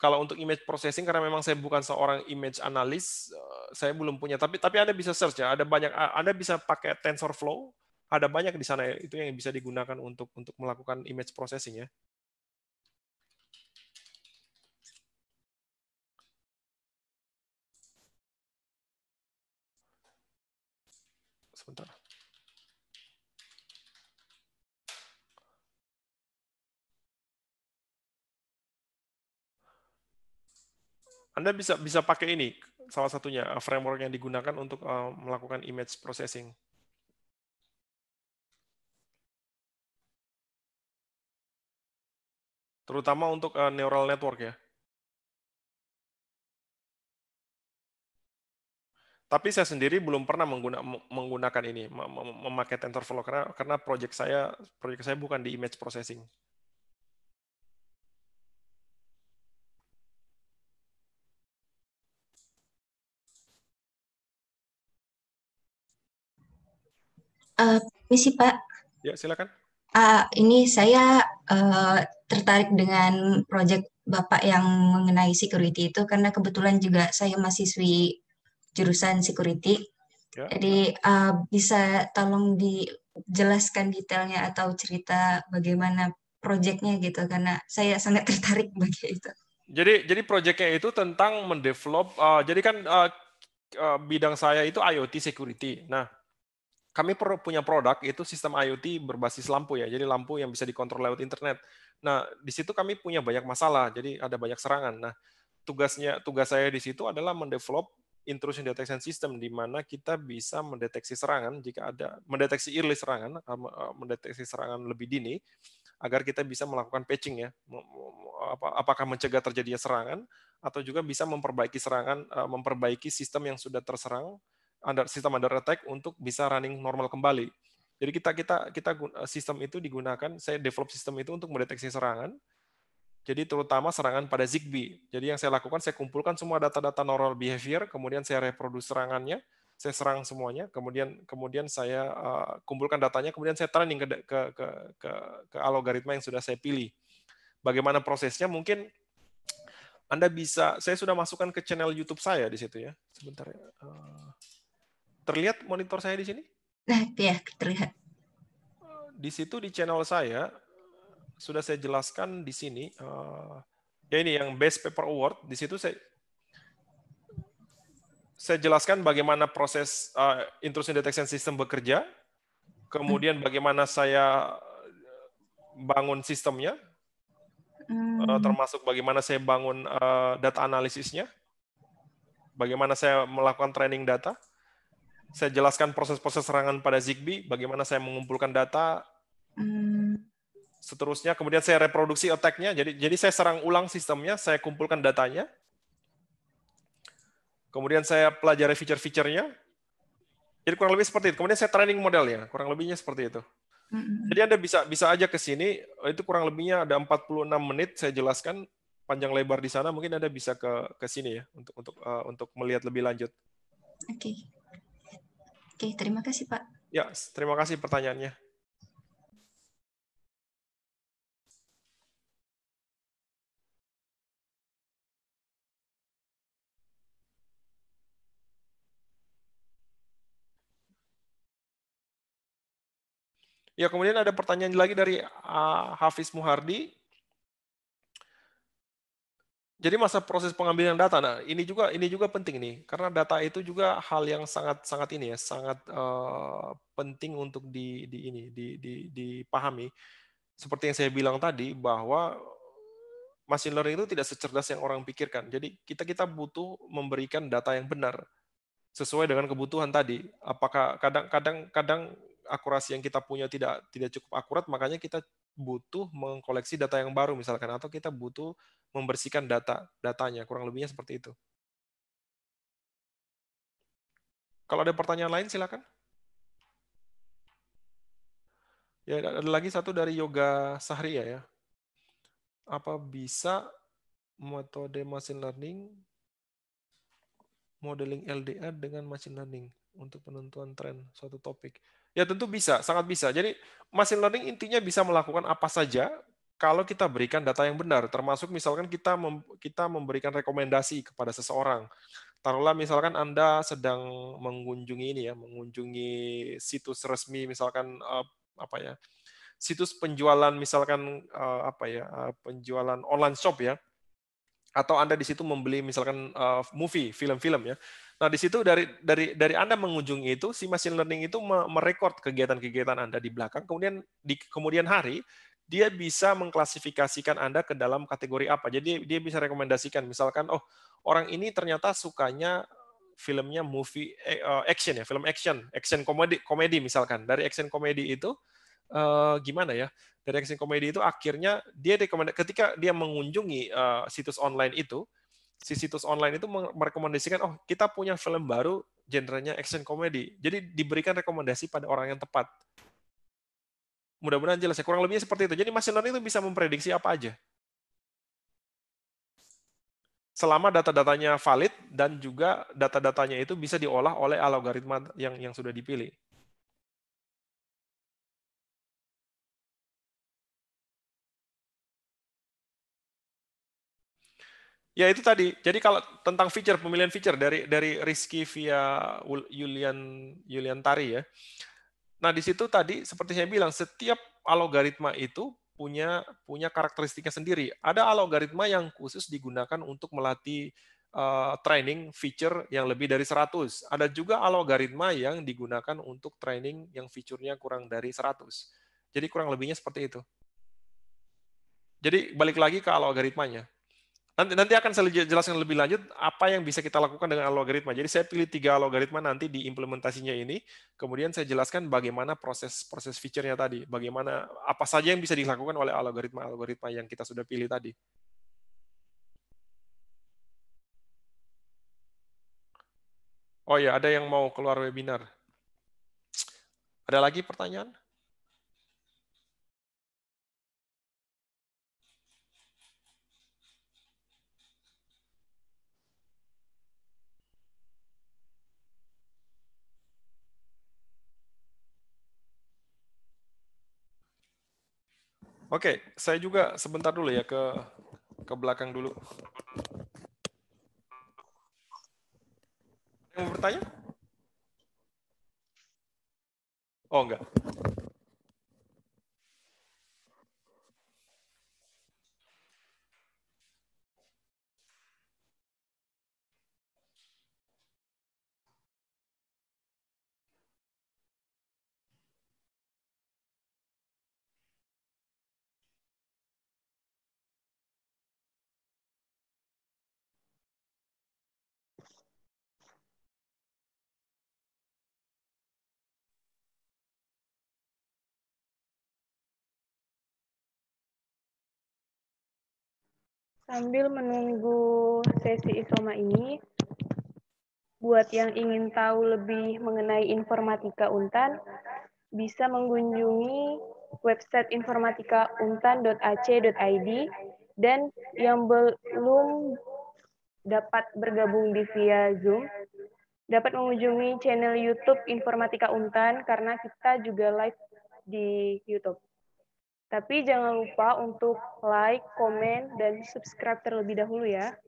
A: Kalau untuk image processing karena memang saya bukan seorang image analis, eh, saya belum punya. Tapi tapi Anda bisa search ya, ada banyak eh, Anda bisa pakai TensorFlow, ada banyak di sana itu yang bisa digunakan untuk untuk melakukan image processing ya. sebentar. Anda bisa bisa pakai ini salah satunya uh, framework yang digunakan untuk uh, melakukan image processing.
E: Terutama untuk uh, neural network ya.
A: Tapi saya sendiri belum pernah mengguna, menggunakan ini, memakai TensorFlow karena karena proyek saya proyek saya bukan di image processing.
F: Uh, Pak. Ya silakan. Uh, ini saya uh, tertarik dengan proyek Bapak yang mengenai security itu karena kebetulan juga saya mahasiswi jurusan security. Ya. Jadi uh, bisa tolong dijelaskan detailnya atau cerita bagaimana proyeknya gitu karena saya sangat tertarik bagi itu.
A: Jadi jadi proyeknya itu tentang mendevelop uh, jadi kan uh, uh, bidang saya itu IoT security. Nah, kami per, punya produk itu sistem IoT berbasis lampu ya. Jadi lampu yang bisa dikontrol lewat internet. Nah, di situ kami punya banyak masalah. Jadi ada banyak serangan. Nah, tugasnya tugas saya di situ adalah mendevelop intrusion detection system di mana kita bisa mendeteksi serangan jika ada mendeteksi early serangan eh, eh, mendeteksi serangan lebih dini agar kita bisa melakukan patching ya apakah mencegah terjadinya serangan atau juga bisa memperbaiki serangan eh, memperbaiki sistem yang sudah terserang sistem under attack untuk bisa running normal kembali. Jadi kita kita kita sistem itu digunakan saya develop sistem itu untuk mendeteksi serangan jadi terutama serangan pada Zigbee. Jadi yang saya lakukan, saya kumpulkan semua data-data neural behavior, kemudian saya reproduce serangannya, saya serang semuanya, kemudian kemudian saya uh, kumpulkan datanya, kemudian saya training ke, ke ke ke ke algoritma yang sudah saya pilih. Bagaimana prosesnya? Mungkin Anda bisa, saya sudah masukkan ke channel YouTube saya di situ ya. Sebentar ya.
C: Eh,
A: terlihat monitor saya di sini?
C: Nah, ya terlihat.
A: Di situ di channel saya sudah saya jelaskan di sini uh, ya ini yang best paper award di situ saya saya jelaskan bagaimana proses uh, intrusion detection system bekerja, kemudian bagaimana saya eh, bangun sistemnya, uh, termasuk bagaimana saya bangun uh, data analisisnya, bagaimana saya melakukan training data. Saya jelaskan proses-proses serangan pada Zigbee, bagaimana saya mengumpulkan data,
E: hmm
A: seterusnya. Kemudian saya reproduksi attack-nya. Jadi, jadi saya serang ulang sistemnya, saya kumpulkan datanya. Kemudian saya pelajari feature-featurenya. Jadi kurang lebih seperti itu. Kemudian saya training modelnya, kurang lebihnya seperti itu. Jadi Anda bisa bisa aja ke sini, itu kurang lebihnya ada 46 menit saya jelaskan panjang lebar di sana, mungkin Anda bisa ke ke sini ya untuk untuk uh, untuk melihat lebih lanjut.
D: Oke. Okay. Oke, okay, terima kasih, Pak.
A: Ya, terima kasih pertanyaannya.
C: Ya, kemudian ada pertanyaan lagi dari
A: ah, Hafiz Muhardi. Jadi masa proses pengambilan data, nah ini juga ini juga penting nih, karena data itu juga hal yang sangat sangat ini ya, sangat uh, penting untuk di, di ini di, di, dipahami. Seperti yang saya bilang tadi bahwa machine learning itu tidak secerdas yang orang pikirkan. Jadi kita kita butuh memberikan data yang benar sesuai dengan kebutuhan tadi. Apakah kadang-kadang kadang akurasi yang kita punya tidak tidak cukup akurat, makanya kita butuh mengkoleksi data yang baru misalkan atau kita butuh membersihkan data datanya kurang lebihnya seperti itu. Kalau ada pertanyaan lain silakan. Ya ada lagi satu dari Yoga Sahria ya. Apa bisa metode machine learning modeling LDA dengan machine learning untuk penentuan tren suatu topik? Ya tentu bisa, sangat bisa. Jadi machine learning intinya bisa melakukan apa saja kalau kita berikan data yang benar, termasuk misalkan kita mem kita memberikan rekomendasi kepada seseorang. Taruhlah misalkan Anda sedang mengunjungi ini ya, mengunjungi situs resmi misalkan eh, apa ya? situs penjualan misalkan eh, apa ya? Eh, penjualan online shop ya. Atau Anda di situ membeli misalkan movie, film-film ya Nah, di situ dari dari dari Anda mengunjungi itu si machine learning itu merekod kegiatan-kegiatan Anda di belakang, kemudian di kemudian hari dia bisa mengklasifikasikan Anda ke dalam kategori apa. Jadi dia bisa rekomendasikan misalkan oh, orang ini ternyata sukanya filmnya movie eh, eh, action ya, film action, action komedi komedi misalkan. Dari action komedi itu eh, gimana ya? Dari action komedi itu akhirnya dia rekomend ketika dia mengunjungi eh, situs online itu si situs online itu merekomendasikan oh kita punya film baru genrenya action comedy. Jadi diberikan rekomendasi pada orang yang tepat. Mudah-mudahan jelas ya. Kurang lebihnya seperti itu. Jadi machine learning itu bisa memprediksi apa aja. Selama data-datanya valid dan juga data-datanya itu bisa diolah oleh algoritma yang yang sudah dipilih. Ya itu tadi. Jadi kalau tentang feature pemilihan feature dari dari Rizky via Julian Julian Tari ya. Nah di situ tadi seperti saya bilang setiap algoritma itu punya punya karakteristiknya sendiri. Ada algoritma yang khusus digunakan untuk melatih eh, training feature yang lebih dari 100. Ada juga algoritma yang digunakan untuk training yang fiturnya kurang dari 100. Jadi kurang lebihnya seperti itu. Jadi balik lagi ke algoritmanya. Nanti, nanti akan saya jelaskan lebih lanjut apa yang bisa kita lakukan dengan algoritma. Jadi saya pilih tiga logaritma nanti di implementasinya ini, kemudian saya jelaskan bagaimana proses-proses fiturnya tadi, bagaimana apa saja yang bisa dilakukan oleh algoritma-algoritma yang kita sudah pilih tadi. Oh ya, ada yang mau keluar webinar. Ada lagi pertanyaan? Oke, saya juga sebentar dulu ya ke ke belakang dulu. yang mau bertanya?
C: Oh, enggak.
F: Sambil menunggu sesi isoma ini, buat yang ingin tahu lebih mengenai informatika Untan, bisa mengunjungi website informatikauntan.ac.id dan yang belum dapat bergabung di via Zoom dapat mengunjungi channel YouTube Informatika Untan karena kita juga live di YouTube. Tapi jangan lupa untuk like, komen, dan subscribe terlebih dahulu ya.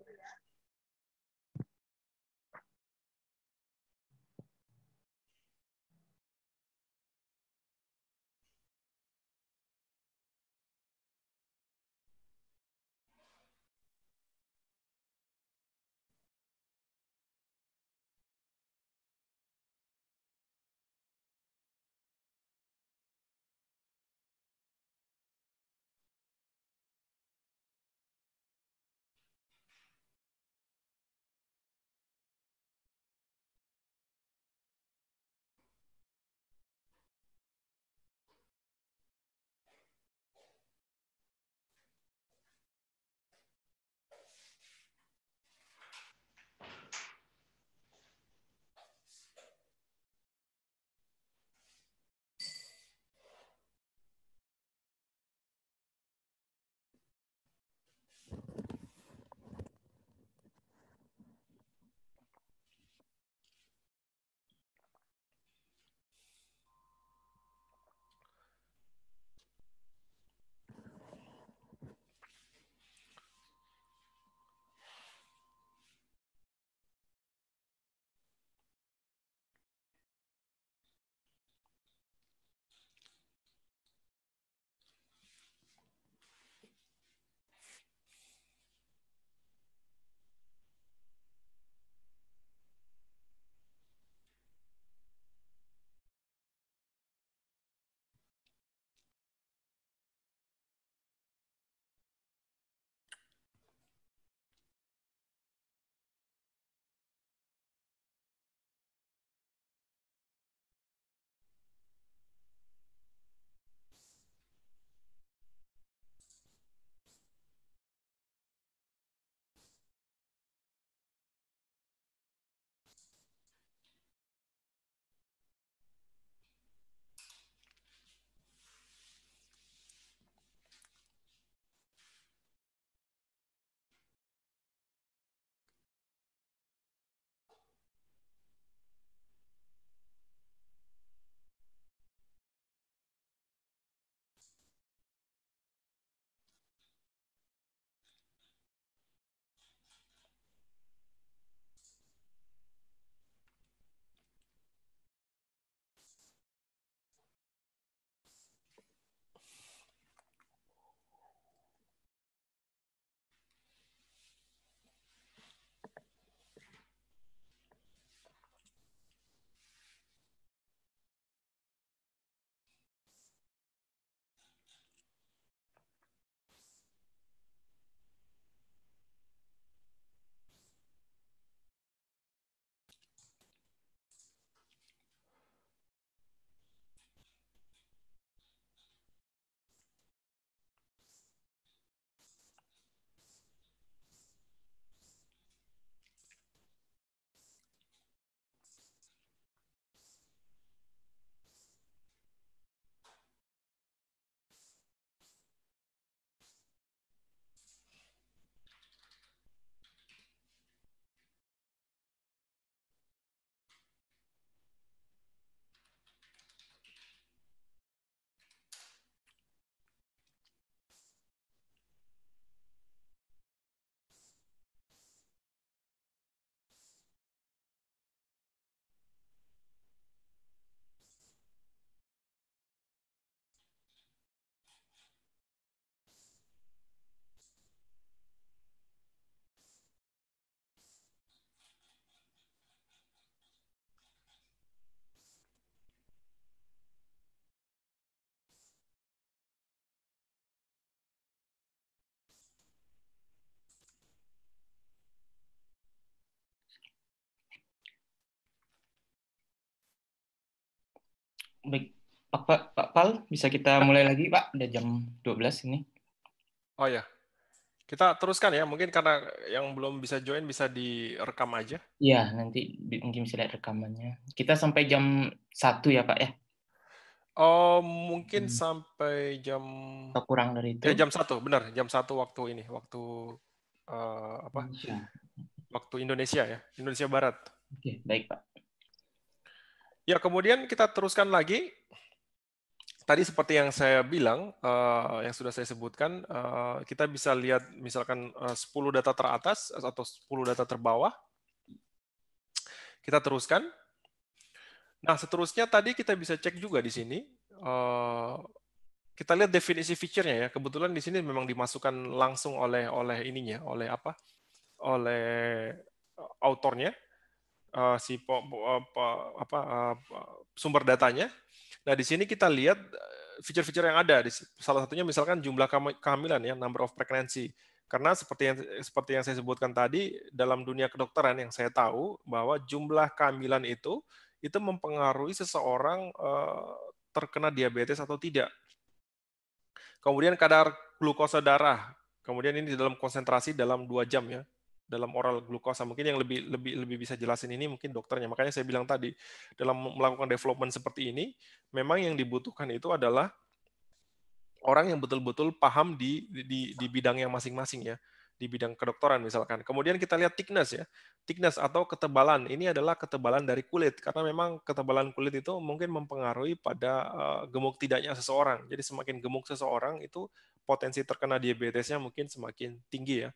B: Baik. Pak, Pak, Pak Pal, bisa kita mulai lagi, Pak? Udah jam 12 ini.
A: Oh ya. Kita teruskan ya. Mungkin karena yang belum bisa join bisa direkam aja.
B: Iya, nanti mungkin bisa lihat rekamannya. Kita sampai jam satu ya, Pak ya?
A: Oh, mungkin hmm. sampai jam Atau kurang dari itu. Ya, jam satu benar. Jam satu waktu ini, waktu uh, apa? Indonesia. Waktu Indonesia ya, Indonesia Barat. Oke, baik, Pak. Ya, kemudian kita teruskan lagi. Tadi seperti yang saya bilang, eh, yang sudah saya sebutkan, eh, kita bisa lihat misalkan 10 eh, data teratas atau 10 data terbawah. Kita teruskan. Nah, seterusnya tadi kita bisa cek juga di sini. kita lihat definisi fiturnya ya. Kebetulan di sini memang dimasukkan langsung oleh oleh ininya, oleh apa? Oleh autornya Eh, si po, po, eh, apa, apa, eh, sumber datanya. Nah, di sini kita lihat fitur-fitur yang ada. Salah satunya misalkan jumlah kehamilan ya, number of pregnancy. Karena seperti yang seperti yang saya sebutkan tadi dalam dunia kedokteran yang saya tahu bahwa jumlah kehamilan itu itu mempengaruhi seseorang uh, terkena diabetes atau tidak. Kemudian kadar glukosa darah. Kemudian ini dalam konsentrasi dalam dua jam ya dalam oral glukosa mungkin yang lebih lebih lebih bisa jelasin ini mungkin dokternya makanya saya bilang tadi dalam melakukan development seperti ini memang yang dibutuhkan itu adalah orang yang betul-betul paham di di di bidang yang masing-masing ya di bidang kedokteran misalkan kemudian kita lihat thickness ya thickness atau ketebalan ini adalah ketebalan dari kulit karena memang ketebalan kulit itu mungkin mempengaruhi pada eh, gemuk tidaknya seseorang jadi semakin gemuk seseorang itu potensi terkena diabetesnya mungkin semakin tinggi ya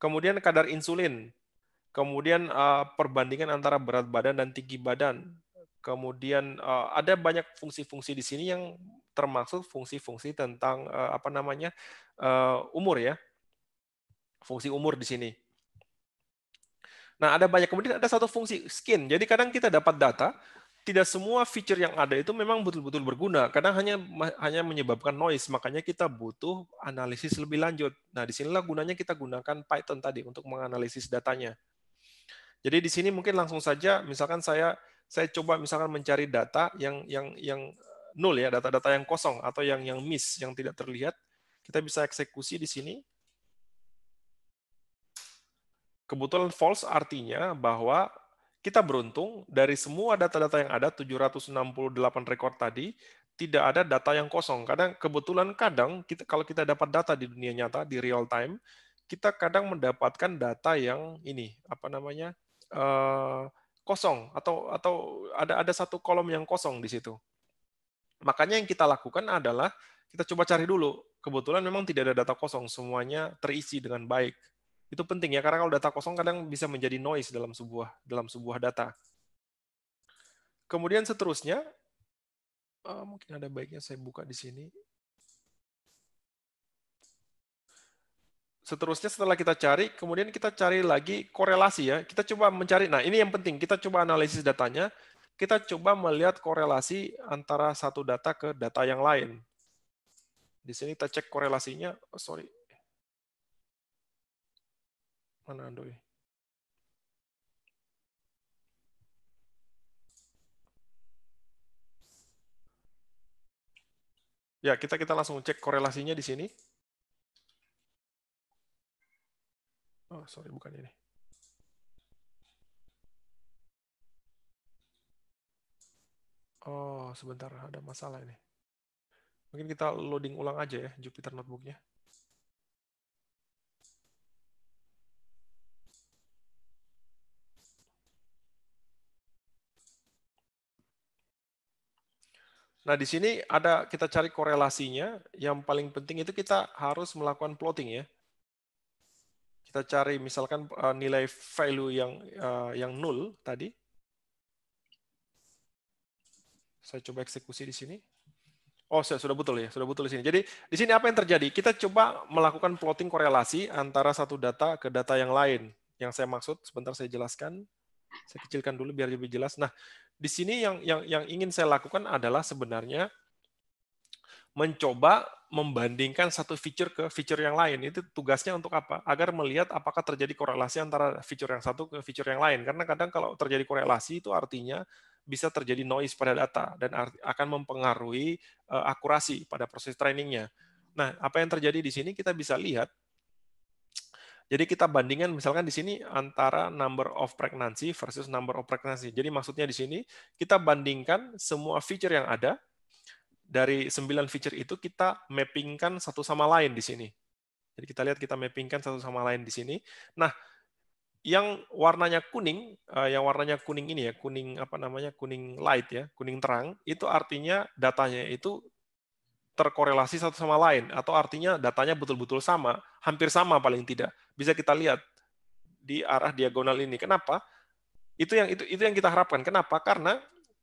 A: kemudian kadar insulin, kemudian eh, perbandingan antara berat badan dan tinggi badan, kemudian eh, ada banyak fungsi-fungsi di sini yang termasuk fungsi-fungsi tentang eh, apa namanya umur ya, fungsi umur di sini. Nah, ada banyak. Kemudian ada satu fungsi skin. Jadi kadang kita dapat data, tidak semua fitur yang ada itu memang betul-betul berguna karena hanya hanya menyebabkan noise makanya kita butuh analisis lebih lanjut nah di disinilah gunanya kita gunakan Python tadi untuk menganalisis datanya jadi di sini mungkin langsung saja misalkan saya saya coba misalkan mencari data yang yang yang eh, nol ya data-data yang kosong atau yang yang miss yang tidak terlihat kita bisa eksekusi di sini kebetulan false artinya bahwa kita beruntung dari semua data-data yang ada 768 rekor tadi tidak ada data yang kosong. Kadang kebetulan kadang kita kalau kita dapat data di dunia nyata di real time, kita kadang mendapatkan data yang ini apa namanya uh, kosong atau atau ada ada satu kolom yang kosong di situ. Makanya yang kita lakukan adalah kita coba cari dulu. Kebetulan memang tidak ada data kosong, semuanya terisi dengan baik. Itu penting ya karena kalau data kosong kadang bisa menjadi noise dalam sebuah dalam sebuah data. Kemudian seterusnya uh, mungkin ada baiknya saya buka di sini. Seterusnya setelah kita cari, kemudian kita cari lagi korelasi ya. Kita coba mencari. Nah, ini yang penting. Kita coba analisis datanya. Kita coba melihat korelasi antara satu data ke data yang lain. Di sini kita cek korelasinya. Oh, sorry, Mana doi? Ya? ya, kita kita langsung cek korelasinya di sini. Oh, sorry, bukan ini. Oh, sebentar, ada masalah ini. Mungkin kita loading ulang aja ya Jupiter Notebook-nya. Nah, di sini ada kita cari korelasinya. Yang paling penting itu kita harus melakukan plotting ya. Kita cari misalkan eh, nilai value yang eh, yang nol tadi. Saya coba eksekusi di sini. Oh, saya sudah betul ya, sudah betul di sini. Jadi di sini apa yang terjadi? Kita coba melakukan plotting korelasi antara satu data ke data yang lain. Yang saya maksud, sebentar saya jelaskan. Saya kecilkan dulu biar lebih jelas. Nah, di sini yang yang yang ingin saya lakukan adalah sebenarnya mencoba membandingkan satu feature ke feature yang lain. Itu tugasnya untuk apa? Agar melihat apakah terjadi korelasi antara feature yang satu ke feature yang lain. Karena kadang kalau terjadi korelasi itu artinya bisa terjadi noise pada data dan akan mempengaruhi eh, akurasi pada proses trainingnya. Nah, apa yang terjadi di sini kita bisa lihat jadi kita bandingkan misalkan di sini antara number of pregnancy versus number of pregnancy. Jadi maksudnya di sini kita bandingkan semua feature yang ada dari sembilan feature itu kita mappingkan satu sama lain di sini. Jadi kita lihat kita mappingkan satu sama lain di sini. Nah, yang warnanya kuning, eh, yang warnanya kuning ini ya, kuning apa namanya, kuning light ya, kuning terang, itu artinya datanya itu terkorelasi satu sama lain, atau artinya datanya betul-betul sama, hampir sama paling tidak bisa kita lihat di arah diagonal ini. Kenapa? Itu yang itu itu yang kita harapkan. Kenapa? Karena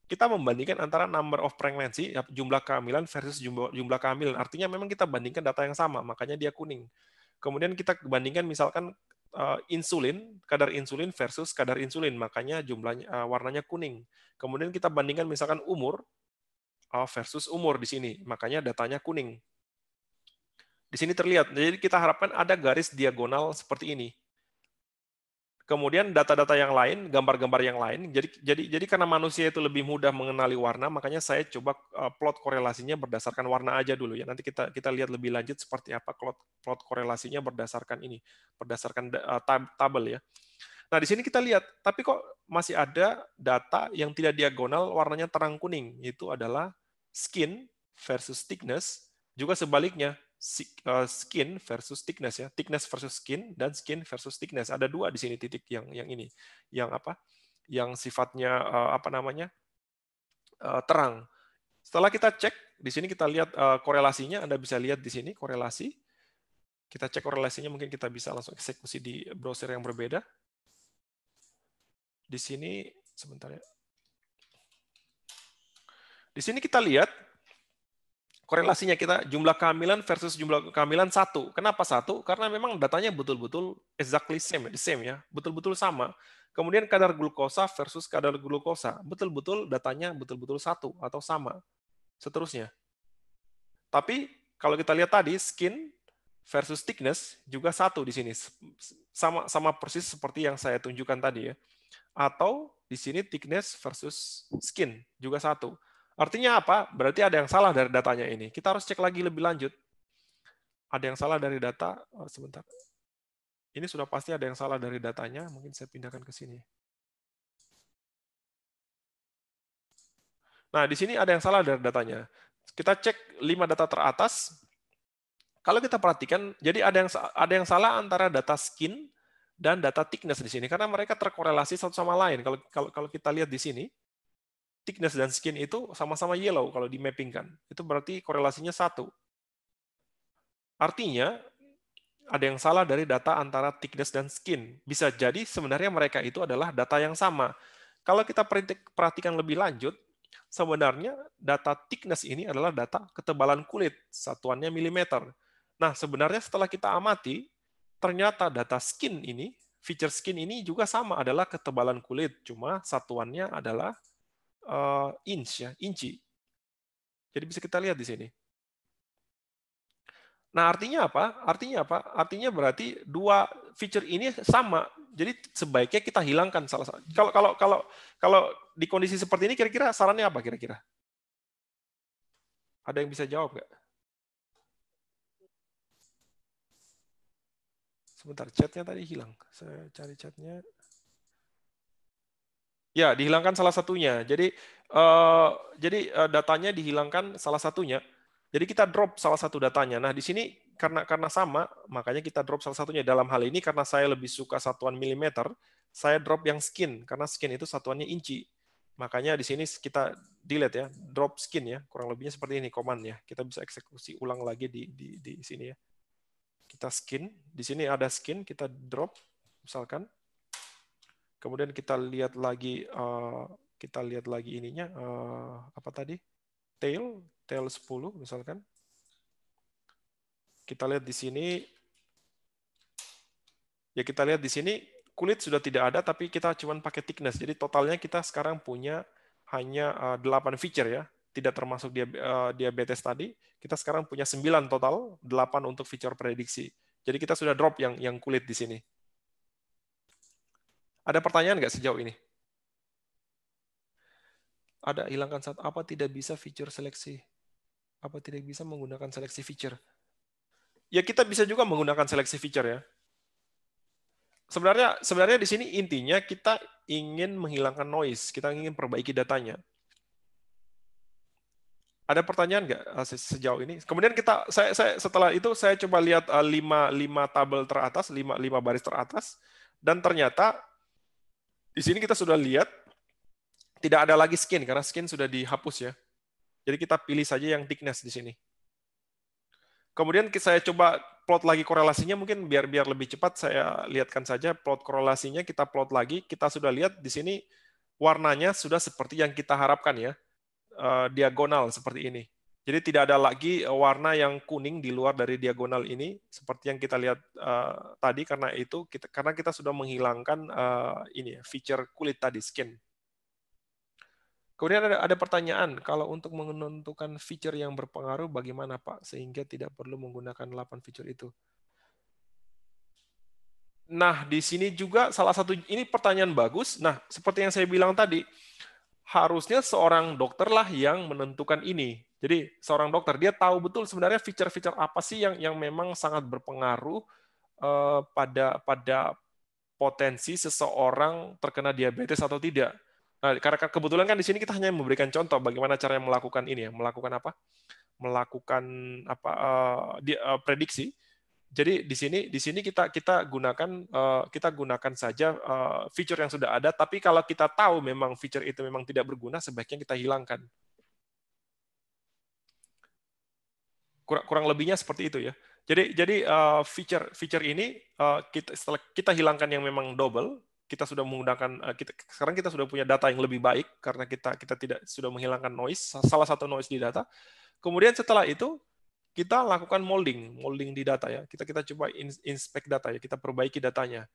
A: kita membandingkan antara number of pregnancy ya, jumlah kehamilan versus jumlah, jumlah kehamilan. Artinya memang kita bandingkan data yang sama, makanya dia kuning. Kemudian kita bandingkan misalkan uh, insulin, kadar insulin versus kadar insulin, makanya jumlahnya uh, warnanya kuning. Kemudian kita bandingkan misalkan umur uh, versus umur di sini, makanya datanya kuning. Di sini terlihat. Jadi kita harapkan ada garis diagonal seperti ini. Kemudian data-data yang lain, gambar-gambar yang lain. Jadi jadi jadi karena manusia itu lebih mudah mengenali warna, makanya saya coba eh, plot korelasinya berdasarkan warna aja dulu ya. Nanti kita kita lihat lebih lanjut seperti apa plot plot korelasinya berdasarkan ini, berdasarkan eh, tabel ya. Nah, di sini kita lihat, tapi kok masih ada data yang tidak diagonal warnanya terang kuning, itu adalah skin versus thickness, juga sebaliknya Eh, skin versus thickness ya, thickness versus skin dan skin versus thickness. Ada dua di sini titik yang yang ini, yang apa? Yang sifatnya eh, apa namanya? Eh, terang. Setelah kita cek di sini kita lihat korelasinya, Anda bisa lihat di sini korelasi. Kita cek korelasinya mungkin kita bisa langsung eksekusi di browser yang berbeda. Di sini sebentar ya. Di sini kita lihat korelasinya kita jumlah kehamilan versus jumlah kehamilan satu. Kenapa satu? Karena memang datanya betul-betul exactly same, the ya, same ya, betul-betul sama. Kemudian kadar glukosa versus kadar glukosa, betul-betul datanya betul-betul satu atau sama. Seterusnya. Tapi kalau kita lihat tadi skin versus thickness juga satu di sini sama sama persis seperti yang saya tunjukkan tadi ya. Atau di sini thickness versus skin juga satu Artinya apa? Berarti ada yang salah dari datanya ini. Kita harus cek lagi lebih lanjut. Ada yang salah dari data. Oh, sebentar. Ini sudah pasti ada yang salah dari datanya.
C: Mungkin saya pindahkan ke sini.
A: Nah, di sini ada yang salah dari datanya. Kita cek 5 data teratas. Kalau kita perhatikan, jadi ada yang ada yang salah antara data skin dan data thickness di sini karena mereka terkorelasi satu sama lain. Kalau kalau, kalau kita lihat di sini, thickness dan skin itu sama-sama yellow kalau di mapping kan. Itu berarti korelasinya satu. Artinya ada yang salah dari data antara thickness dan skin. Bisa jadi sebenarnya mereka itu adalah data yang sama. Kalau kita perhatikan lebih lanjut, sebenarnya data thickness ini adalah data ketebalan kulit, satuannya milimeter. Nah, sebenarnya setelah kita amati, ternyata data skin ini, feature skin ini juga sama, adalah ketebalan kulit, cuma satuannya adalah uh, inch ya, inci. Jadi bisa kita lihat di sini. Nah, artinya apa? Artinya apa? Artinya berarti dua feature ini sama. Jadi sebaiknya kita hilangkan salah satu. Kalau kalau kalau kalau di kondisi seperti ini kira-kira sarannya apa kira-kira? Ada yang bisa jawab nggak? Sebentar, chatnya tadi hilang. Saya cari chatnya. Ya, dihilangkan salah satunya. Jadi uh, jadi uh, datanya dihilangkan salah satunya. Jadi kita drop salah satu datanya. Nah, di sini karena karena sama, makanya kita drop salah satunya. Dalam hal ini karena saya lebih suka satuan milimeter, saya drop yang skin karena skin itu satuannya inci. Makanya di sini kita delete ya, drop skin ya, kurang lebihnya seperti ini command ya. Kita bisa eksekusi ulang lagi di di di sini ya. Kita skin, di sini ada skin, kita drop misalkan Kemudian kita lihat lagi uh, kita lihat lagi ininya uh, apa tadi? Tail, tail 10 misalkan. Kita lihat di sini ya kita lihat di sini kulit sudah tidak ada tapi kita cuma pakai thickness. Jadi totalnya kita sekarang punya hanya uh, eh, 8 feature ya tidak termasuk diabetes tadi, kita sekarang punya 9 total, 8 untuk feature prediksi. Jadi kita sudah drop yang yang kulit di sini. Ada pertanyaan nggak sejauh ini? Ada hilangkan saat apa tidak bisa feature seleksi? Apa tidak bisa menggunakan seleksi feature? Ya kita bisa juga menggunakan seleksi feature ya. Sebenarnya sebenarnya di sini intinya kita ingin menghilangkan noise, kita ingin perbaiki datanya. Ada pertanyaan nggak eh, sejauh ini? Kemudian kita saya, saya setelah itu saya coba lihat 5 eh, 5 tabel teratas, 5 5 baris teratas dan ternyata di sini kita sudah lihat tidak ada lagi skin karena skin sudah dihapus ya. Jadi kita pilih saja yang thickness di sini. Kemudian saya coba plot lagi korelasinya mungkin biar biar lebih cepat saya lihatkan saja plot korelasinya kita plot lagi kita sudah lihat di sini warnanya sudah seperti yang kita harapkan ya eh, diagonal seperti ini. Jadi tidak ada lagi eh, warna yang kuning di luar dari diagonal ini seperti yang kita lihat uh, tadi karena itu kita karena kita sudah menghilangkan uh, ini feature kulit tadi skin. Kemudian ada, ada pertanyaan, kalau untuk menentukan feature yang berpengaruh bagaimana Pak sehingga tidak perlu menggunakan 8 feature itu? Nah, di sini juga salah satu ini pertanyaan bagus. Nah, seperti yang saya bilang tadi, harusnya seorang dokterlah yang menentukan ini jadi seorang dokter dia tahu betul sebenarnya fitur-fitur apa sih yang yang memang sangat berpengaruh eh, pada pada potensi seseorang terkena diabetes atau tidak. Nah, karena kan kebetulan kan di sini kita hanya memberikan contoh bagaimana cara melakukan ini ya, melakukan apa? Melakukan apa uh, di, uh, prediksi. Jadi di sini di sini kita kita gunakan uh, kita gunakan saja uh, fitur yang sudah ada, tapi kalau kita tahu memang fitur itu memang tidak berguna, sebaiknya kita hilangkan. kurang, kurang lebihnya seperti itu ya. Jadi jadi uh, feature feature ini uh, kita setelah kita hilangkan yang memang double, kita sudah menggunakan uh, kita sekarang kita sudah punya data yang lebih baik karena kita kita tidak sudah menghilangkan noise salah satu noise di data. Kemudian setelah itu kita lakukan molding, molding di data ya. Kita kita coba inspect data ya, kita perbaiki datanya.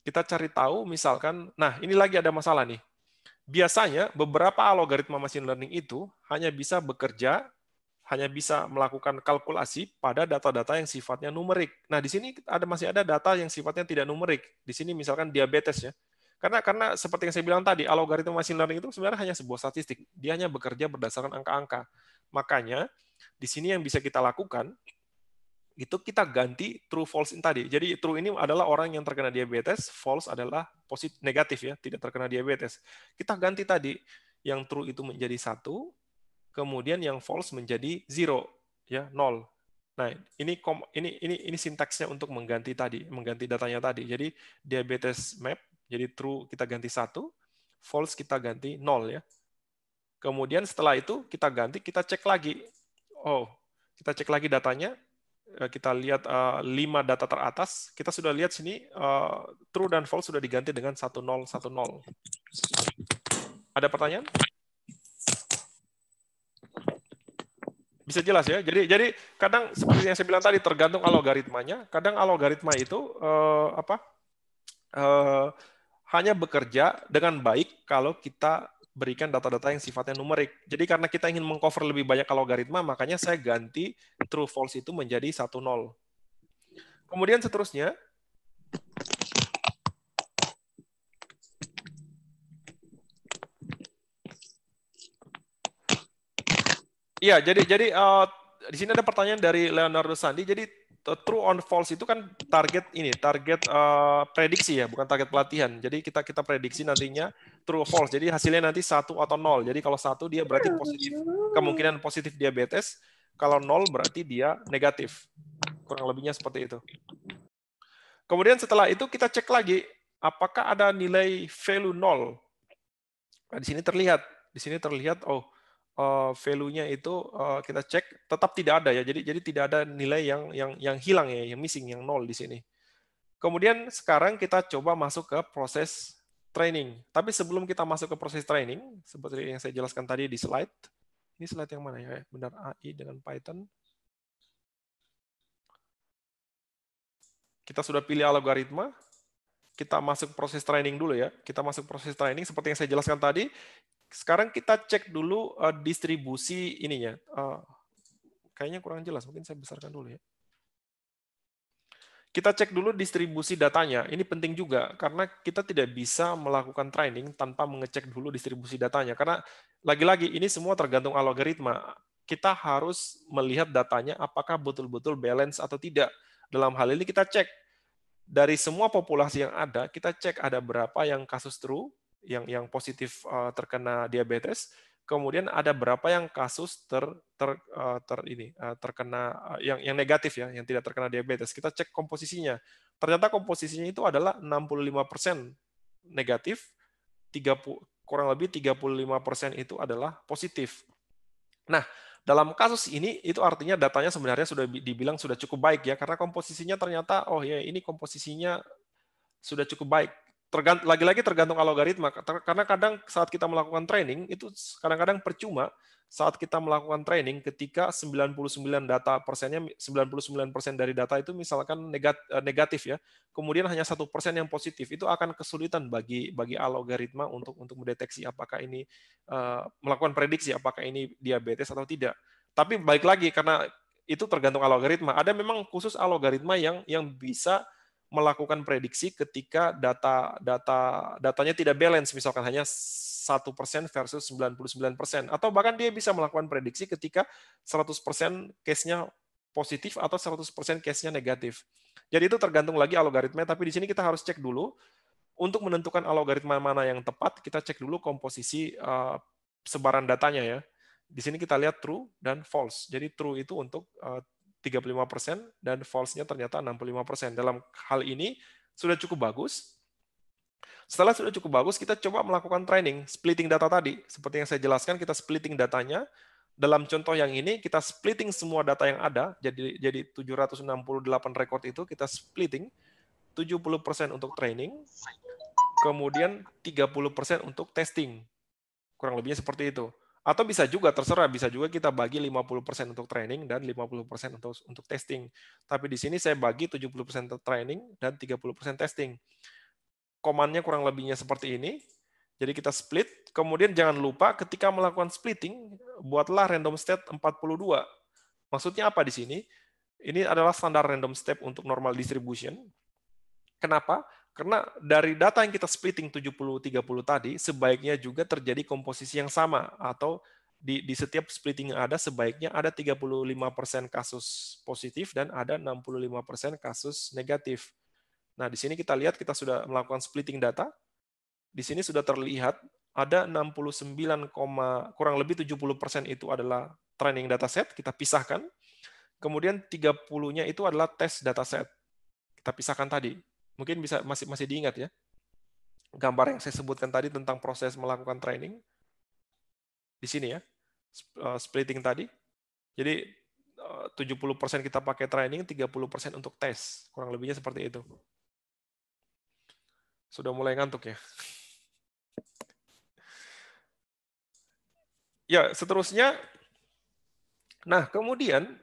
A: Kita cari tahu misalkan, nah ini lagi ada masalah nih. Biasanya beberapa algoritma machine learning itu hanya bisa bekerja hanya bisa melakukan kalkulasi pada data-data yang sifatnya numerik. Nah, di sini ada masih ada data yang sifatnya tidak numerik. Di sini misalkan diabetes ya. Karena karena seperti yang saya bilang tadi, algoritma machine learning itu sebenarnya hanya sebuah statistik. Dia hanya bekerja berdasarkan angka-angka. Makanya di sini yang bisa kita lakukan itu kita ganti true false in tadi. Jadi true ini adalah orang yang terkena diabetes, false adalah positif negatif ya, tidak terkena diabetes. Kita ganti tadi yang true itu menjadi satu, kemudian yang false menjadi zero, ya nol. Nah, ini ini ini ini sintaksnya untuk mengganti tadi, mengganti datanya tadi. Jadi diabetes map, jadi true kita ganti satu, false kita ganti nol ya. Kemudian setelah itu kita ganti, kita cek lagi. Oh, kita cek lagi datanya. Eh, kita lihat uh, eh, 5 data teratas. Kita sudah lihat sini uh, true dan false sudah diganti dengan 1010. Ada pertanyaan? bisa jelas ya. Jadi jadi kadang seperti yang saya bilang tadi tergantung algoritmanya. Kadang algoritma itu uh, apa uh, hanya bekerja dengan baik kalau kita berikan data-data yang sifatnya numerik. Jadi karena kita ingin mengcover lebih banyak algoritma, makanya saya ganti true false itu menjadi satu nol Kemudian seterusnya Iya, jadi jadi uh, di sini ada pertanyaan dari Leonardo Sandi. Jadi eh, true on false itu kan target ini, target uh, prediksi ya, bukan target pelatihan. Jadi kita kita prediksi nantinya true false. Jadi hasilnya nanti satu atau nol. Jadi kalau satu dia berarti positif, kemungkinan positif diabetes. Kalau nol berarti dia negatif. Kurang lebihnya seperti itu. Kemudian setelah itu kita cek lagi apakah ada nilai value nol. Nah, di sini terlihat, di sini terlihat oh uh, value-nya itu eh, kita cek tetap tidak ada ya. Jadi jadi tidak ada nilai yang yang yang hilang ya, yang missing, yang nol di sini. Kemudian sekarang kita coba masuk ke proses training. Tapi sebelum kita masuk ke proses training, seperti yang saya jelaskan tadi di slide. Ini slide yang mana ya? Benar AI dengan Python. Kita sudah pilih algoritma. Kita masuk proses training dulu ya. Kita masuk proses training seperti yang saya jelaskan tadi sekarang kita cek dulu uh, distribusi ininya. Uh, kayaknya kurang jelas, mungkin saya besarkan dulu ya. Kita cek dulu distribusi datanya. Ini penting juga karena kita tidak bisa melakukan training tanpa mengecek dulu distribusi datanya. Karena lagi-lagi ini semua tergantung algoritma. Kita harus melihat datanya apakah betul-betul balance atau tidak. Dalam hal ini kita cek dari semua populasi yang ada, kita cek ada berapa yang kasus true, yang yang positif eh, terkena diabetes, kemudian ada berapa yang kasus ter ter, eh, ter ini eh, terkena yang yang negatif ya, yang tidak terkena diabetes. Kita cek komposisinya. Ternyata komposisinya itu adalah 65% negatif, 30 kurang lebih 35% itu adalah positif. Nah, dalam kasus ini itu artinya datanya sebenarnya sudah dibilang sudah cukup baik ya karena komposisinya ternyata oh ya ini komposisinya sudah cukup baik tergant lagi-lagi tergantung algoritma karena kadang saat kita melakukan training itu kadang-kadang percuma saat kita melakukan training ketika 99 data persennya 99 persen dari data itu misalkan eh, negatif ya kemudian hanya satu persen yang positif itu akan kesulitan bagi bagi algoritma untuk untuk mendeteksi apakah ini uh, melakukan prediksi apakah ini diabetes atau tidak tapi baik lagi karena itu tergantung algoritma ada memang khusus algoritma yang yang bisa melakukan prediksi ketika data data datanya tidak balance misalkan hanya satu persen versus 99 persen atau bahkan dia bisa melakukan prediksi ketika 100 persen case-nya positif atau 100 persen case-nya negatif. Jadi itu tergantung lagi algoritma tapi di sini kita harus cek dulu untuk menentukan algoritma mana yang tepat kita cek dulu komposisi eh, sebaran datanya ya. Di sini kita lihat true dan false. Jadi true itu untuk eh, 35% dan false-nya ternyata 65%. Dalam hal ini sudah cukup bagus. Setelah sudah cukup bagus, kita coba melakukan training, splitting data tadi. Seperti yang saya jelaskan, kita splitting datanya. Dalam contoh yang ini, kita splitting semua data yang ada. Jadi jadi 768 record itu kita splitting 70% untuk training, kemudian 30% untuk testing. Kurang lebihnya seperti itu. Atau bisa juga terserah, bisa juga kita bagi 50% untuk training dan 50% untuk untuk testing. Tapi di sini saya bagi 70% training dan 30% testing. Komandnya kurang lebihnya seperti ini. Jadi kita split, kemudian jangan lupa ketika melakukan splitting, buatlah random state 42. Maksudnya apa di sini? Ini adalah standar random step untuk normal distribution. Kenapa? Karena dari data yang kita splitting 70-30 tadi, sebaiknya juga terjadi komposisi yang sama atau di, di setiap splitting yang ada sebaiknya ada 35% kasus positif dan ada 65% kasus negatif. Nah, di sini kita lihat kita sudah melakukan splitting data. Di sini sudah terlihat ada 69, kurang lebih 70% itu adalah training dataset, kita pisahkan. Kemudian 30-nya itu adalah tes dataset. Kita pisahkan tadi. Mungkin bisa masih masih diingat ya. Gambar yang saya sebutkan tadi tentang proses melakukan training di sini ya. Eh, splitting tadi. Jadi 70% eh, kita pakai training, 30% untuk tes. Kurang lebihnya seperti itu. Sudah mulai ngantuk ya. Ya, seterusnya. Nah, kemudian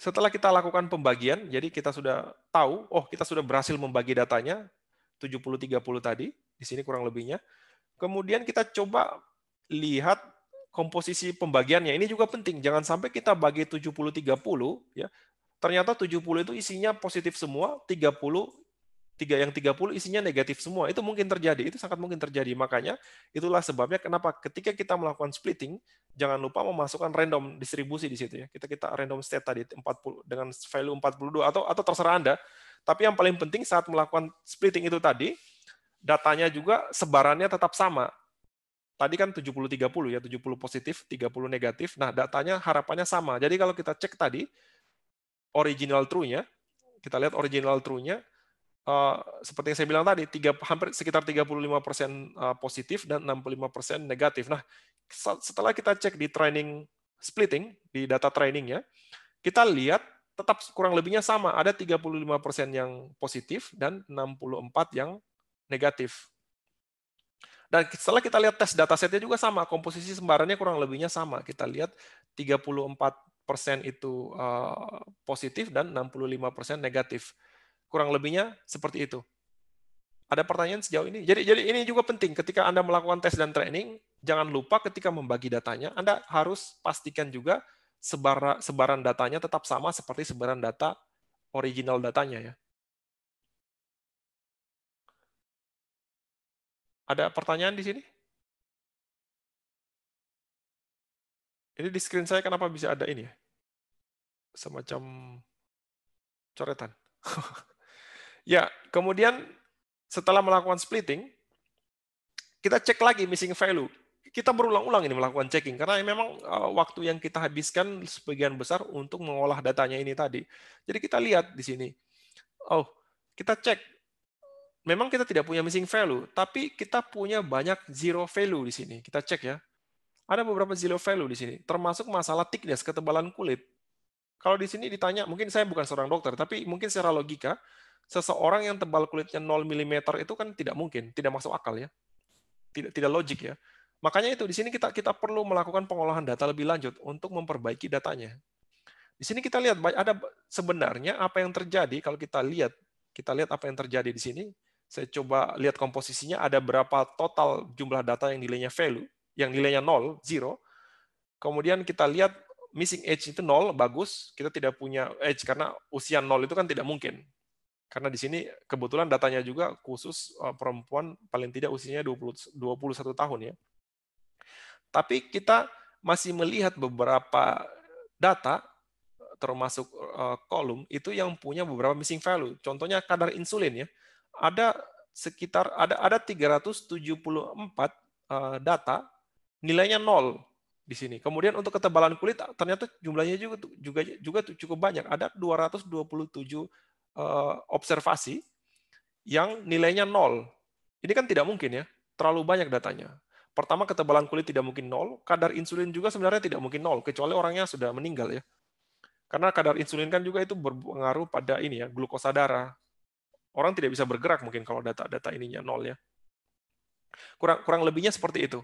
A: setelah kita lakukan pembagian, jadi kita sudah tahu, oh kita sudah berhasil membagi datanya, 70-30 tadi, di sini kurang lebihnya. Kemudian kita coba lihat komposisi pembagiannya. Ini juga penting, jangan sampai kita bagi 70-30, ya. ternyata 70 itu isinya positif semua, 30 tiga yang 30 isinya negatif semua. Itu mungkin terjadi, itu sangat mungkin terjadi. Makanya itulah sebabnya kenapa ketika kita melakukan splitting, jangan lupa memasukkan random distribusi di situ ya. Kita kita random state tadi 40 dengan value 42 atau atau terserah Anda. Tapi yang paling penting saat melakukan splitting itu tadi, datanya juga sebarannya tetap sama. Tadi kan 70-30 ya, 70 positif, 30 negatif. Nah, datanya harapannya sama. Jadi kalau kita cek tadi, original true-nya, kita lihat original true-nya, Eh, seperti yang saya bilang tadi, tiga, hampir sekitar 35% eh, positif dan 65% negatif. Nah, setelah kita cek di training splitting, di data trainingnya, kita lihat tetap kurang lebihnya sama, ada 35% yang positif dan 64 yang negatif. Dan setelah kita lihat tes datasetnya juga sama, komposisi sembarannya kurang lebihnya sama. Kita lihat 34% itu eh, positif dan 65% negatif. Kurang lebihnya seperti itu. Ada pertanyaan sejauh ini? Jadi jadi ini juga penting ketika Anda melakukan tes dan training, jangan lupa ketika membagi datanya, Anda harus pastikan juga sebar, sebaran datanya tetap sama seperti sebaran data
C: original datanya ya.
E: Ada pertanyaan di sini?
A: Ini di screen saya kenapa bisa ada ini ya? Semacam coretan. Ya, kemudian setelah melakukan splitting, kita cek lagi missing value. Kita berulang-ulang ini melakukan checking karena memang eh, waktu yang kita habiskan sebagian besar untuk mengolah datanya ini tadi. Jadi kita lihat di sini. Oh, kita cek memang kita tidak punya missing value, tapi kita punya banyak zero value di sini. Kita cek ya. Ada beberapa zero value di sini, termasuk masalah thickness, ketebalan kulit. Kalau di sini ditanya, mungkin saya bukan seorang dokter, tapi mungkin secara logika, seseorang yang tebal kulitnya 0 mm itu kan tidak mungkin, tidak masuk akal ya. Tidak tidak logik ya. Makanya itu di sini kita kita perlu melakukan pengolahan data lebih lanjut untuk memperbaiki datanya. Di sini kita lihat ada sebenarnya apa yang terjadi kalau kita lihat kita lihat apa yang terjadi di sini. Saya coba lihat komposisinya ada berapa total jumlah data yang nilainya value, yang nilainya 0, 0. Kemudian kita lihat missing edge itu nol bagus, kita tidak punya edge karena usia nol itu kan tidak mungkin. Karena di sini kebetulan datanya juga khusus eh, perempuan paling tidak usianya 20 21 tahun ya. Tapi kita masih melihat beberapa data termasuk eh, kolom itu yang punya beberapa missing value. Contohnya kadar insulin ya. Ada sekitar ada ada 374 eh, data nilainya nol di sini. Kemudian untuk ketebalan kulit ah, ternyata jumlahnya juga juga juga cukup banyak. Ada 227 eh, observasi yang nilainya nol. Ini kan tidak mungkin ya, terlalu banyak datanya. Pertama ketebalan kulit tidak mungkin nol, kadar insulin juga sebenarnya tidak mungkin nol kecuali orangnya sudah meninggal ya. Karena kadar insulin kan juga itu berpengaruh pada ini ya, glukosa darah. Orang tidak bisa bergerak mungkin kalau data-data ininya nol ya. Kurang kurang lebihnya seperti itu.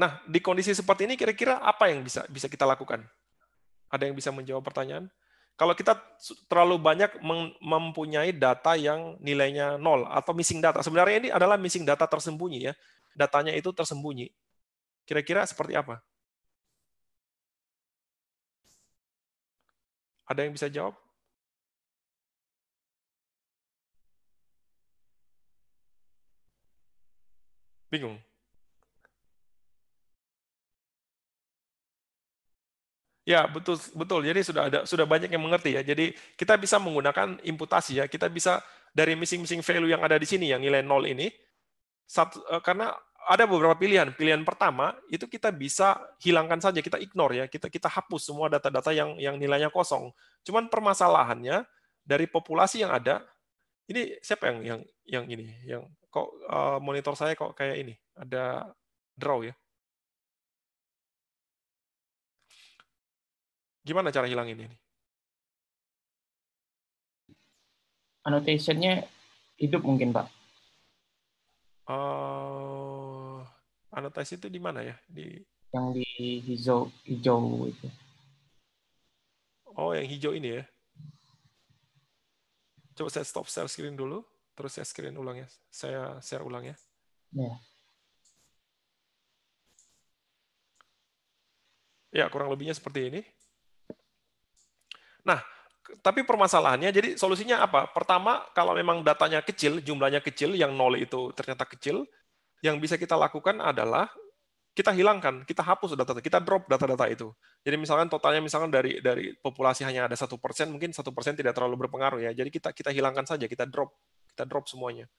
A: Nah, di kondisi seperti ini kira-kira apa yang bisa bisa kita lakukan? Ada yang bisa menjawab pertanyaan? Kalau kita terlalu banyak mempunyai data yang nilainya nol atau missing data, sebenarnya ini adalah missing data tersembunyi ya. Datanya itu tersembunyi. Kira-kira seperti
C: apa? Ada yang bisa jawab? Bingung.
A: Ya, betul betul. Jadi sudah ada sudah banyak yang mengerti ya. Jadi kita bisa menggunakan imputasi ya. Kita bisa dari missing-missing value yang ada di sini yang nilai nol ini satu, eh, karena ada beberapa pilihan. Pilihan pertama itu kita bisa hilangkan saja, kita ignore ya. Kita kita hapus semua data-data yang yang nilainya kosong. Cuman permasalahannya dari populasi yang ada ini siapa yang yang yang ini yang kok uh, monitor saya kok kayak ini ada draw ya
E: Gimana cara hilangin ini?
B: Annotation-nya hidup mungkin, Pak.
A: Uh, eh, anotasi itu di mana ya? Di
B: yang di hijau hijau itu.
A: Oh, yang hijau ini ya. Coba saya stop share screen dulu, terus saya screen ulang ya. Saya share ulang ya. Ya. Ya, kurang lebihnya seperti ini. Nah, tapi permasalahannya jadi solusinya apa? Pertama, kalau memang datanya kecil, jumlahnya kecil, yang nol itu ternyata kecil, yang bisa kita lakukan adalah kita hilangkan, kita hapus data, kita drop data-data itu. Jadi misalkan totalnya misalkan dari dari populasi hanya ada satu persen, mungkin satu persen tidak terlalu berpengaruh ya. Jadi kita kita hilangkan saja, kita drop, kita drop semuanya.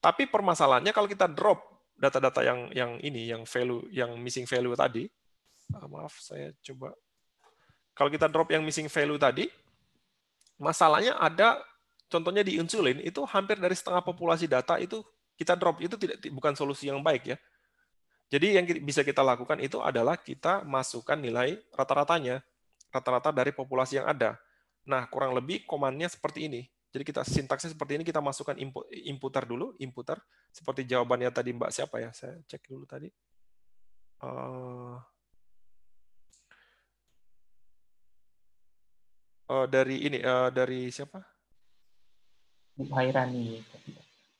A: Tapi permasalahannya kalau kita drop data-data yang yang ini, yang value, yang missing value tadi, ah, maaf saya coba kalau kita drop yang missing value tadi, masalahnya ada contohnya di insulin itu hampir dari setengah populasi data itu kita drop itu tidak bukan solusi yang baik ya. Jadi yang bisa kita lakukan itu adalah kita masukkan nilai rata-ratanya, rata-rata dari populasi yang ada. Nah, kurang lebih komandnya seperti ini. Jadi kita sintaksnya seperti ini kita masukkan input, inputer dulu, inputer seperti jawabannya tadi Mbak siapa ya? Saya cek dulu tadi. Uh, uh, dari ini uh, dari siapa? Ibu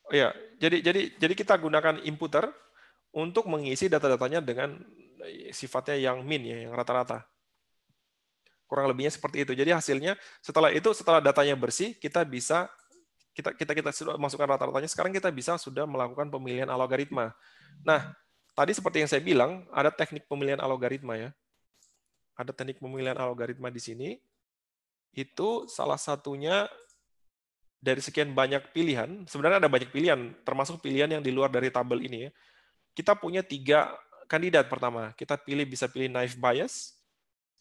A: Oh ya, jadi jadi jadi kita gunakan inputer untuk mengisi data-datanya dengan eh, sifatnya yang min ya, yang rata-rata. Kurang lebihnya seperti itu. Jadi hasilnya setelah itu setelah datanya bersih, kita bisa kita kita kita sudah masukkan rata-ratanya. Sekarang kita bisa sudah melakukan pemilihan algoritma. Nah, tadi seperti yang saya bilang, ada teknik pemilihan algoritma ya. Ada teknik pemilihan algoritma di sini itu salah satunya dari sekian banyak pilihan, sebenarnya ada banyak pilihan, termasuk pilihan yang di luar dari tabel ini. Ya. Kita punya tiga kandidat pertama. Kita pilih bisa pilih naive bias,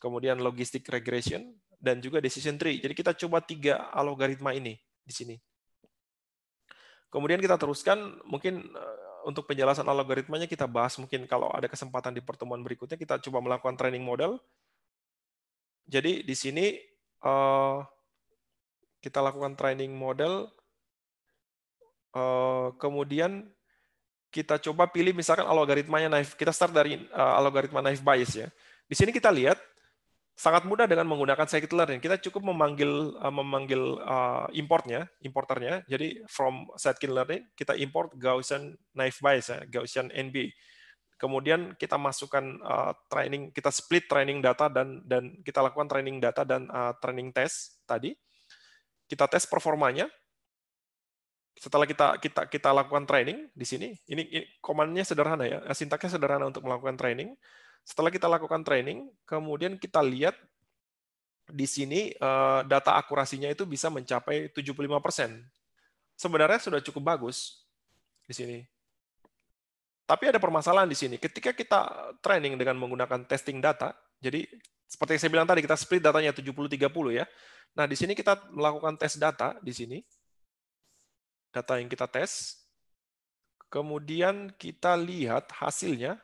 A: kemudian logistic regression, dan juga decision tree. Jadi kita coba tiga algoritma ini di sini. Kemudian kita teruskan, mungkin eh, untuk penjelasan algoritmanya kita bahas mungkin kalau ada kesempatan di pertemuan berikutnya, kita coba melakukan training model. Jadi di sini uh, kita lakukan training model, uh, kemudian kita coba pilih misalkan algoritmanya naif. Kita start dari uh, algoritma naive bias ya. Di sini kita lihat sangat mudah dengan menggunakan scikit learning. Kita cukup memanggil uh, memanggil uh, importnya, importernya. Jadi from scikit learning kita import Gaussian naive bias ya, Gaussian NB kemudian kita masukkan uh, training, kita split training data dan dan kita lakukan training data dan uh, training test tadi. Kita tes performanya. Setelah kita kita kita lakukan training di sini, ini, ini komandnya sederhana ya, eh, sintaknya sederhana untuk melakukan training. Setelah kita lakukan training, kemudian kita lihat di sini data akurasinya itu bisa mencapai 75%. Sebenarnya sudah cukup bagus di sini tapi ada permasalahan di sini. Ketika kita training dengan menggunakan testing data, jadi seperti yang saya bilang tadi, kita split datanya 70-30 ya. Nah, di sini kita melakukan tes data di sini. Data yang kita tes. Kemudian kita lihat hasilnya.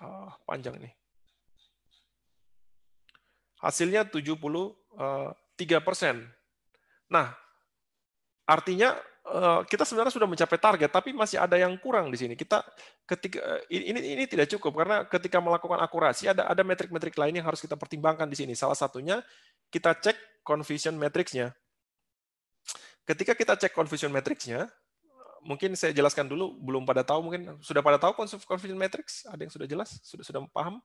A: Uh, panjang ini. Hasilnya 73 eh, Nah, artinya Eh, kita sebenarnya sudah mencapai target, tapi masih ada yang kurang di sini. Kita ketika eh, ini ini tidak cukup karena ketika melakukan akurasi ada ada metrik-metrik lain yang harus kita pertimbangkan di sini. Salah satunya kita cek confusion matrixnya. Ketika kita cek confusion matrixnya, mungkin saya jelaskan dulu belum pada tahu mungkin sudah pada tahu confusion matrix? Ada yang sudah jelas? Sudah sudah paham?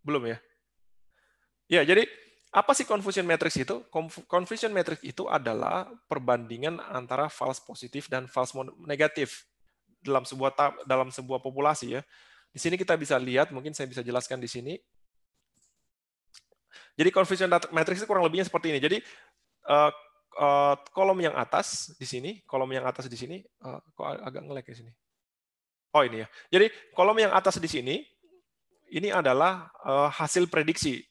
A: Belum ya? Ya, jadi apa sih confusion matrix itu? Confusion matrix itu adalah perbandingan antara false positif dan false negatif dalam sebuah dalam sebuah populasi ya. Di sini kita bisa lihat, mungkin saya bisa jelaskan di sini. Jadi confusion matrix itu kurang lebihnya seperti ini. Jadi eh, eh, kolom yang atas di sini, kolom yang atas di sini, eh, kok agak ngelag di ya sini. Oh ini ya. Jadi kolom yang atas di sini ini adalah hasil prediksi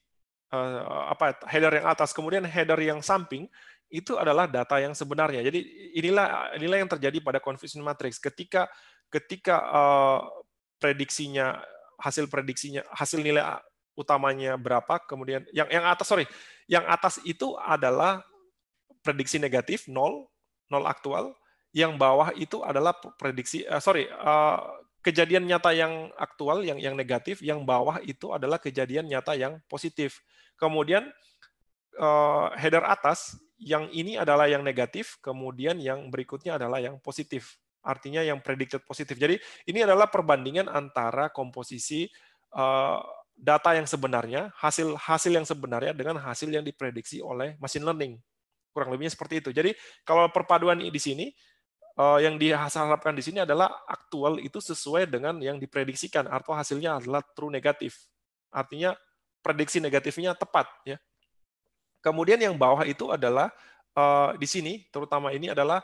A: Eh, apa header yang atas kemudian header yang samping itu adalah data yang sebenarnya. Jadi inilah inilah yang terjadi pada confusion matrix ketika ketika uh, prediksinya hasil prediksinya hasil nilai utamanya berapa kemudian yang yang atas sorry yang atas itu adalah prediksi negatif nol nol aktual yang bawah itu adalah prediksi uh, sorry uh, kejadian nyata yang aktual yang yang negatif yang bawah itu adalah kejadian nyata yang positif kemudian eh, header atas yang ini adalah yang negatif kemudian yang berikutnya adalah yang positif artinya yang predicted positif jadi ini adalah perbandingan antara komposisi eh, data yang sebenarnya, hasil hasil yang sebenarnya dengan hasil yang diprediksi oleh machine learning. Kurang lebihnya seperti itu. Jadi kalau perpaduan di sini Eh, yang diharapkan di sini adalah aktual itu sesuai dengan yang diprediksikan atau hasilnya adalah true negatif. Artinya prediksi negatifnya tepat ya. Kemudian yang bawah itu adalah eh, di sini terutama ini adalah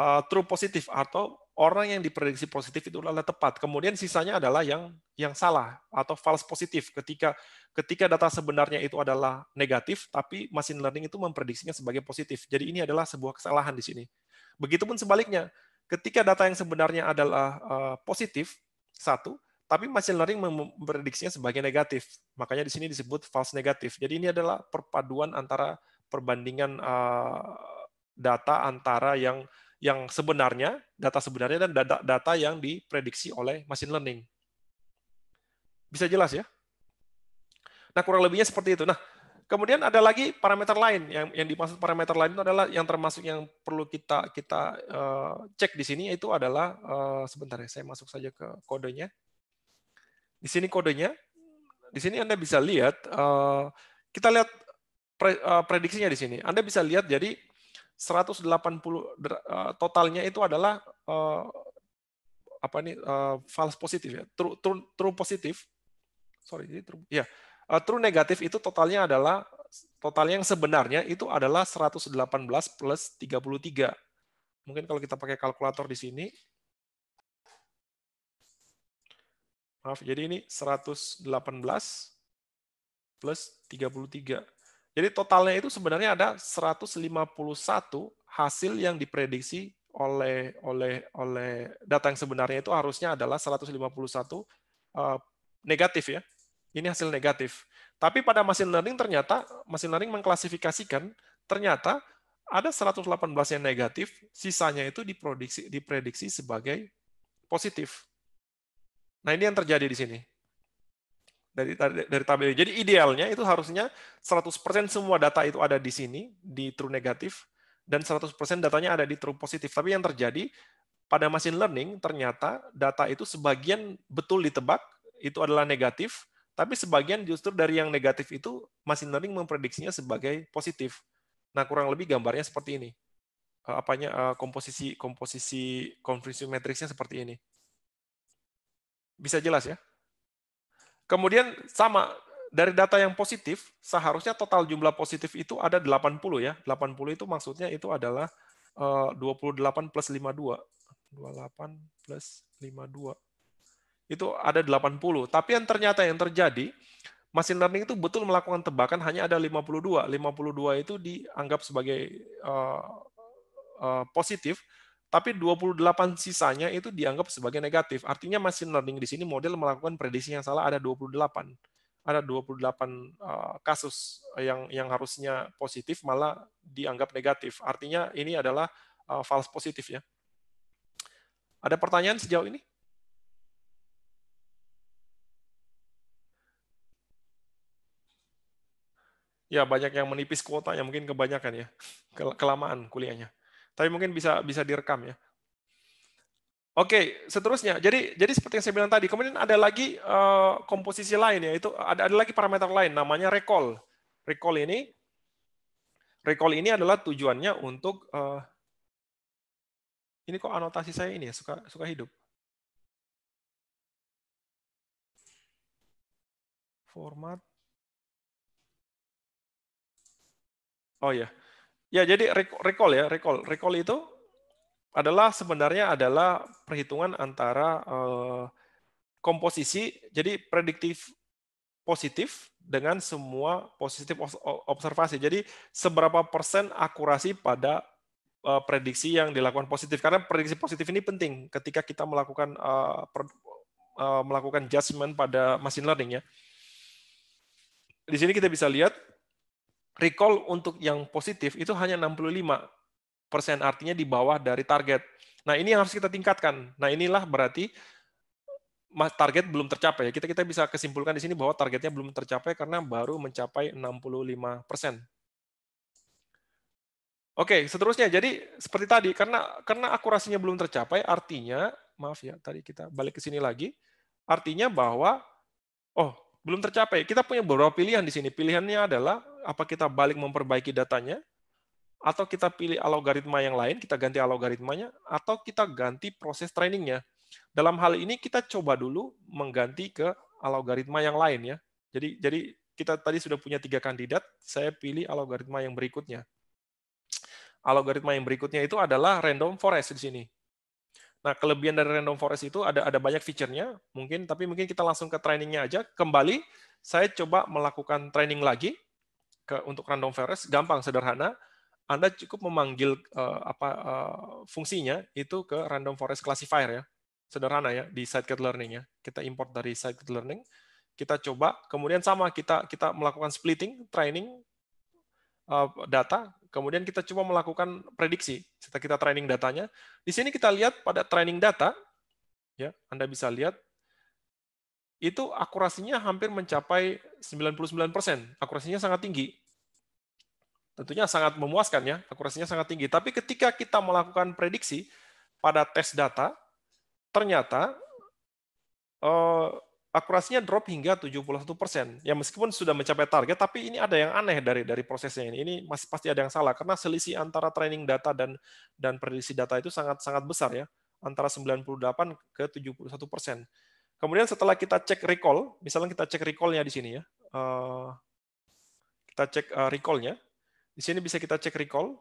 A: eh, true positif atau orang yang diprediksi positif itu adalah tepat. Kemudian sisanya adalah yang yang salah atau false positif ketika ketika data sebenarnya itu adalah negatif tapi machine learning itu memprediksinya sebagai positif. Jadi ini adalah sebuah kesalahan di sini. Begitupun sebaliknya, ketika data yang sebenarnya adalah eh, positif satu, tapi machine learning memprediksinya sebagai negatif. Makanya di sini disebut false negatif. Jadi ini adalah perpaduan antara perbandingan eh, data antara yang yang sebenarnya, data sebenarnya dan data, data yang diprediksi oleh machine learning. Bisa jelas ya? Nah, kurang lebihnya seperti itu. Nah, Kemudian ada lagi parameter lain yang yang dimaksud parameter lain itu adalah yang termasuk yang perlu kita kita uh, cek di sini yaitu adalah uh, sebentar ya saya masuk saja ke kodenya. Di sini kodenya. Di sini Anda bisa lihat uh, kita lihat pre, uh, prediksinya di sini. Anda bisa lihat jadi 180 uh, totalnya itu adalah uh, apa nih uh, false positif ya, true true, true positif. Sorry, true. Ya. Yeah Eh, true negatif itu totalnya adalah total yang sebenarnya itu adalah 118 plus 33. Mungkin kalau kita pakai kalkulator di sini. Maaf, jadi ini 118 plus 33. Jadi totalnya itu sebenarnya ada 151 hasil yang diprediksi oleh oleh oleh data yang sebenarnya itu harusnya adalah 151 uh, eh, negatif ya. Ini hasil negatif. Tapi pada machine learning ternyata machine learning mengklasifikasikan ternyata ada 118 yang negatif, sisanya itu diprediksi diprediksi sebagai positif. Nah, ini yang terjadi di sini. Dari, dari, dari tabel. Jadi idealnya itu harusnya 100% semua data itu ada di sini, di true negatif, dan 100% datanya ada di true positif. Tapi yang terjadi, pada machine learning ternyata data itu sebagian betul ditebak, itu adalah negatif, tapi sebagian justru dari yang negatif itu machine learning memprediksinya sebagai positif. Nah, kurang lebih gambarnya seperti ini. Eh, apanya eh, komposisi komposisi konfirmasi matriksnya seperti ini. Bisa jelas ya? Kemudian sama dari data yang positif, seharusnya total jumlah positif itu ada 80 ya. 80 itu maksudnya itu adalah 28 eh, plus 52. 28 plus 52 itu ada 80. Tapi yang ternyata yang terjadi, machine learning itu betul melakukan tebakan hanya ada 52. 52 itu dianggap sebagai uh, uh, positif, tapi 28 sisanya itu dianggap sebagai negatif. Artinya machine learning di sini model melakukan prediksi yang salah ada 28. Ada 28 uh, eh, kasus yang yang harusnya positif malah dianggap negatif. Artinya ini adalah uh, false positif ya. Ada pertanyaan sejauh ini? ya banyak yang menipis kuotanya mungkin kebanyakan ya kelamaan kuliahnya tapi mungkin bisa bisa direkam ya Oke, seterusnya. Jadi, jadi seperti yang saya bilang tadi, kemudian ada lagi uh, komposisi lain ya, itu ada, ada lagi parameter lain, namanya recall. Recall ini, recall ini adalah tujuannya untuk uh,
C: ini kok anotasi saya ini ya, suka suka hidup. Format
A: Oh ya. Ya, jadi recall ya, recall. Recall itu adalah sebenarnya adalah perhitungan antara eh, komposisi jadi prediktif positif dengan semua positif observasi. Jadi seberapa persen akurasi pada eh, prediksi yang dilakukan positif karena prediksi positif ini penting ketika kita melakukan uh, melakukan judgement pada machine learning ya. Di sini kita bisa lihat recall untuk yang positif itu hanya 65 persen artinya di bawah dari target. Nah ini yang harus kita tingkatkan. Nah inilah berarti target belum tercapai. Kita kita bisa kesimpulkan di sini bahwa targetnya belum tercapai karena baru mencapai 65 persen. Oke, seterusnya. Jadi seperti tadi, karena karena akurasinya belum tercapai, artinya maaf ya, tadi kita balik ke sini lagi. Artinya bahwa oh belum tercapai. Kita punya beberapa pilihan di sini. Pilihannya adalah apa kita balik memperbaiki datanya, atau kita pilih algoritma yang lain, kita ganti algoritmanya, atau kita ganti proses trainingnya. Dalam hal ini kita coba dulu mengganti ke algoritma yang lain ya. Jadi jadi kita tadi sudah punya tiga kandidat, saya pilih algoritma yang berikutnya. Algoritma yang berikutnya itu adalah random forest di sini. Nah, kelebihan dari random forest itu ada ada banyak fiturnya, mungkin tapi mungkin kita langsung ke trainingnya aja. Kembali, saya coba melakukan training lagi ke, untuk random forest gampang sederhana. Anda cukup memanggil uh, apa uh, fungsinya itu ke random forest classifier ya. Sederhana ya di scikit learning ya. Kita import dari scikit learning, kita coba kemudian sama kita kita melakukan splitting, training uh, data, kemudian kita coba melakukan prediksi. Setelah kita training datanya. Di sini kita lihat pada training data ya, Anda bisa lihat itu akurasinya hampir mencapai 99%. Akurasinya sangat tinggi. Tentunya sangat memuaskan ya, akurasinya sangat tinggi. Tapi ketika kita melakukan prediksi pada tes data, ternyata eh, akurasinya drop hingga 71%. Ya meskipun sudah mencapai target, tapi ini ada yang aneh dari dari prosesnya ini. Ini masih pasti ada yang salah karena selisih antara training data dan dan prediksi data itu sangat sangat besar ya, antara 98 ke 71 persen Kemudian setelah kita cek recall, misalnya kita cek recall-nya di sini ya. Eh, kita cek eh, recall-nya. Di sini bisa kita cek recall.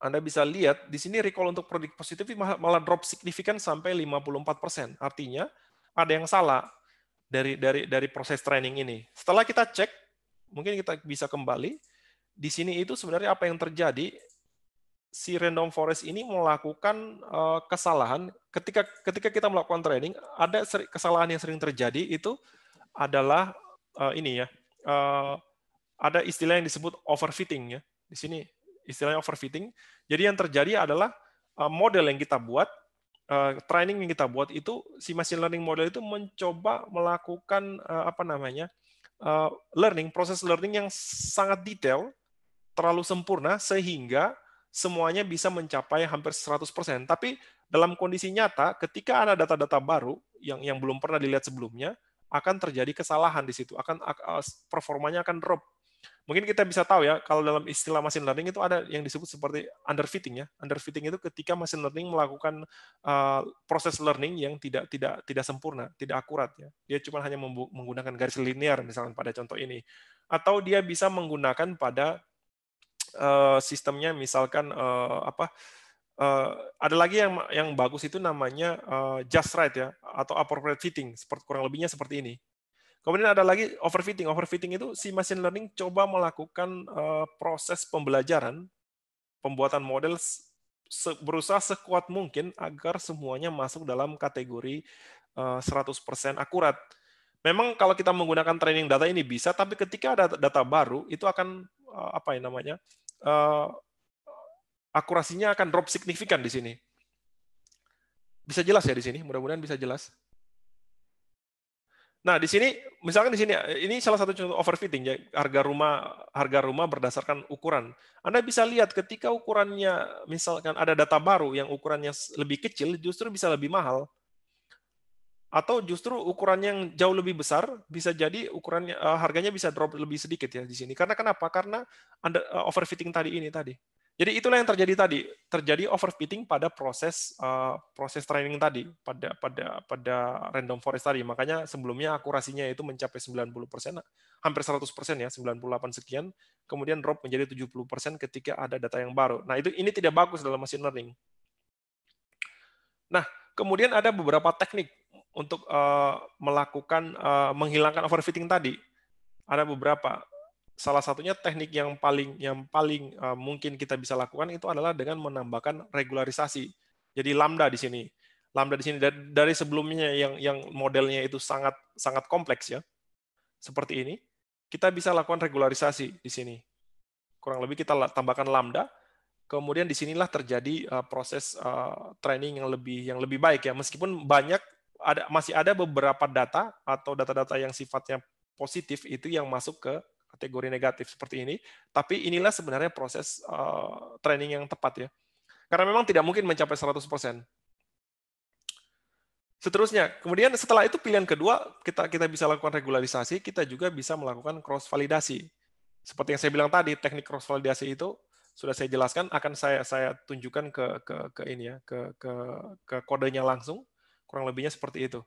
A: Anda bisa lihat di sini recall untuk produk positif malah drop signifikan sampai 54%. Artinya ada yang salah dari dari dari proses training ini. Setelah kita cek, mungkin kita bisa kembali. Di sini itu sebenarnya apa yang terjadi si random forest ini melakukan eh, kesalahan ketika ketika kita melakukan training ada kesalahan yang sering terjadi itu adalah eh, ini ya eh, ada istilah yang disebut overfitting ya di sini istilahnya overfitting jadi yang terjadi adalah model yang kita buat training yang kita buat itu si machine learning model itu mencoba melakukan apa namanya uh, learning proses learning yang sangat detail terlalu sempurna sehingga semuanya bisa mencapai hampir 100%. Tapi dalam kondisi nyata, ketika ada data-data baru yang yang belum pernah dilihat sebelumnya, akan terjadi kesalahan di situ, akan eh, performanya akan drop. Mungkin kita bisa tahu ya, kalau dalam istilah machine learning itu ada yang disebut seperti underfitting ya. Underfitting itu ketika machine learning melakukan uh, proses learning yang tidak tidak tidak sempurna, tidak akurat ya. Dia cuma hanya menggunakan garis linear misalnya pada contoh ini, atau dia bisa menggunakan pada Eh, sistemnya misalkan uh, apa uh, ada lagi yang yang bagus itu namanya uh, just right ya atau appropriate fitting seperti kurang lebihnya seperti ini. Kemudian ada lagi overfitting. Overfitting itu si machine learning coba melakukan uh, proses pembelajaran pembuatan model se berusaha sekuat mungkin agar semuanya masuk dalam kategori uh, 100% akurat memang kalau kita menggunakan training data ini bisa, tapi ketika ada data baru itu akan eh, apa yang namanya uh, akurasinya akan drop signifikan di sini. Bisa jelas ya di sini, mudah-mudahan bisa jelas. Nah di sini, misalkan di sini ini salah satu contoh overfitting ya harga rumah harga rumah berdasarkan ukuran. Anda bisa lihat ketika ukurannya misalkan ada data baru yang ukurannya lebih kecil justru bisa lebih mahal atau justru ukuran yang jauh lebih besar bisa jadi ukurannya uh, harganya bisa drop lebih sedikit ya di sini karena kenapa karena under, uh, overfitting tadi ini tadi jadi itulah yang terjadi tadi terjadi overfitting pada proses uh, proses training tadi pada pada pada random forest tadi makanya sebelumnya akurasinya itu mencapai 90% hampir 100% ya 98 sekian kemudian drop menjadi 70% ketika ada data yang baru nah itu ini tidak bagus dalam machine learning nah kemudian ada beberapa teknik untuk uh, melakukan uh, menghilangkan overfitting tadi ada beberapa salah satunya teknik yang paling yang paling uh, mungkin kita bisa lakukan itu adalah dengan menambahkan regularisasi jadi lambda di sini lambda di sini dari, sebelumnya yang yang modelnya itu sangat sangat kompleks ya seperti ini kita bisa lakukan regularisasi di sini kurang lebih kita tambahkan lambda kemudian disinilah terjadi uh, proses uh, training yang lebih yang lebih baik ya meskipun banyak ada masih ada beberapa data atau data-data yang sifatnya positif itu yang masuk ke kategori negatif seperti ini. Tapi inilah sebenarnya proses uh, training yang tepat ya. Karena memang tidak mungkin mencapai 100%. Seterusnya, kemudian setelah itu pilihan kedua kita kita bisa lakukan regularisasi, kita juga bisa melakukan cross validasi. Seperti yang saya bilang tadi, teknik cross validasi itu sudah saya jelaskan akan saya saya tunjukkan ke ke ke ini ya, ke ke ke kodenya langsung Kurang lebihnya seperti itu.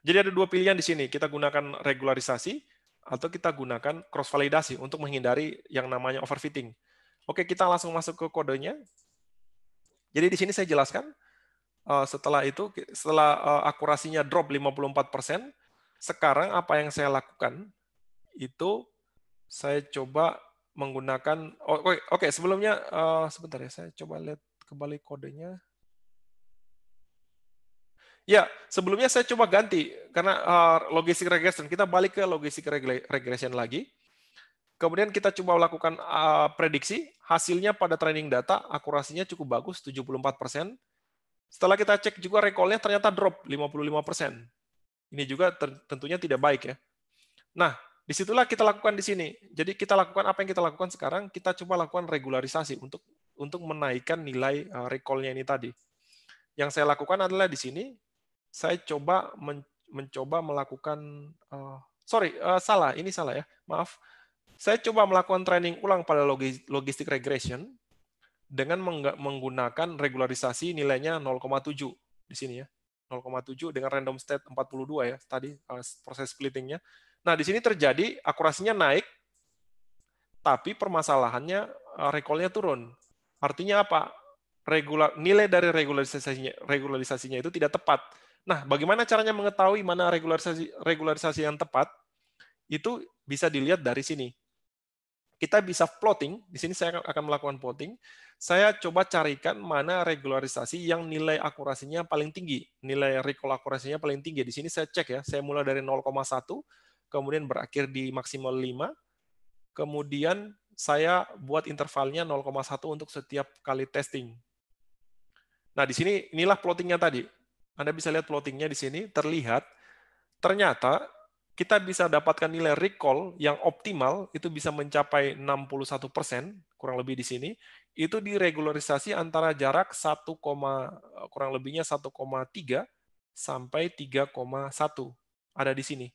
A: Jadi ada dua pilihan di sini. Kita gunakan regularisasi atau kita gunakan cross validasi untuk menghindari yang namanya overfitting. Oke, kita langsung masuk ke kodenya. Jadi di sini saya jelaskan eh, setelah itu setelah eh, akurasinya drop 54%, sekarang apa yang saya lakukan itu saya coba menggunakan oh, oke okay, sebelumnya uh, sebentar ya saya coba lihat kembali kodenya. Ya, sebelumnya saya coba ganti karena uh, logistik regression. Kita balik ke logistik regression lagi. Kemudian kita coba lakukan uh, prediksi, hasilnya pada training data akurasinya cukup bagus 74%. Setelah kita cek juga recallnya ternyata drop 55%. Ini juga tentunya tidak baik ya. Nah, disitulah kita lakukan di sini. Jadi kita lakukan apa yang kita lakukan sekarang, kita coba lakukan regularisasi untuk untuk menaikkan nilai eh, recall-nya ini tadi. Yang saya lakukan adalah di sini saya coba men mencoba melakukan uh, sorry uh, salah ini salah ya maaf saya coba melakukan training ulang pada logistik regression dengan menggunakan regularisasi nilainya 0,7 di sini ya 0,7 dengan random state 42 ya tadi uh, proses splittingnya nah di sini terjadi akurasinya naik tapi permasalahannya uh, recallnya turun artinya apa regular nilai dari regularisasinya regularisasinya itu tidak tepat Nah, bagaimana caranya mengetahui mana regularisasi regularisasi yang tepat? Itu bisa dilihat dari sini. Kita bisa plotting, di sini saya akan melakukan plotting. Saya coba carikan mana regularisasi yang nilai akurasinya paling tinggi, nilai recall akurasinya paling tinggi. Di sini saya cek ya, saya mulai dari 0,1, kemudian berakhir di maksimal 5, kemudian saya buat intervalnya 0,1 untuk setiap kali testing. Nah, di sini inilah plottingnya tadi. Anda bisa lihat plottingnya di sini, terlihat ternyata kita bisa dapatkan nilai recall yang optimal itu bisa mencapai 61 persen kurang lebih di sini itu diregularisasi antara jarak 1, eh, kurang lebihnya 1,3 sampai 3,1 ada di sini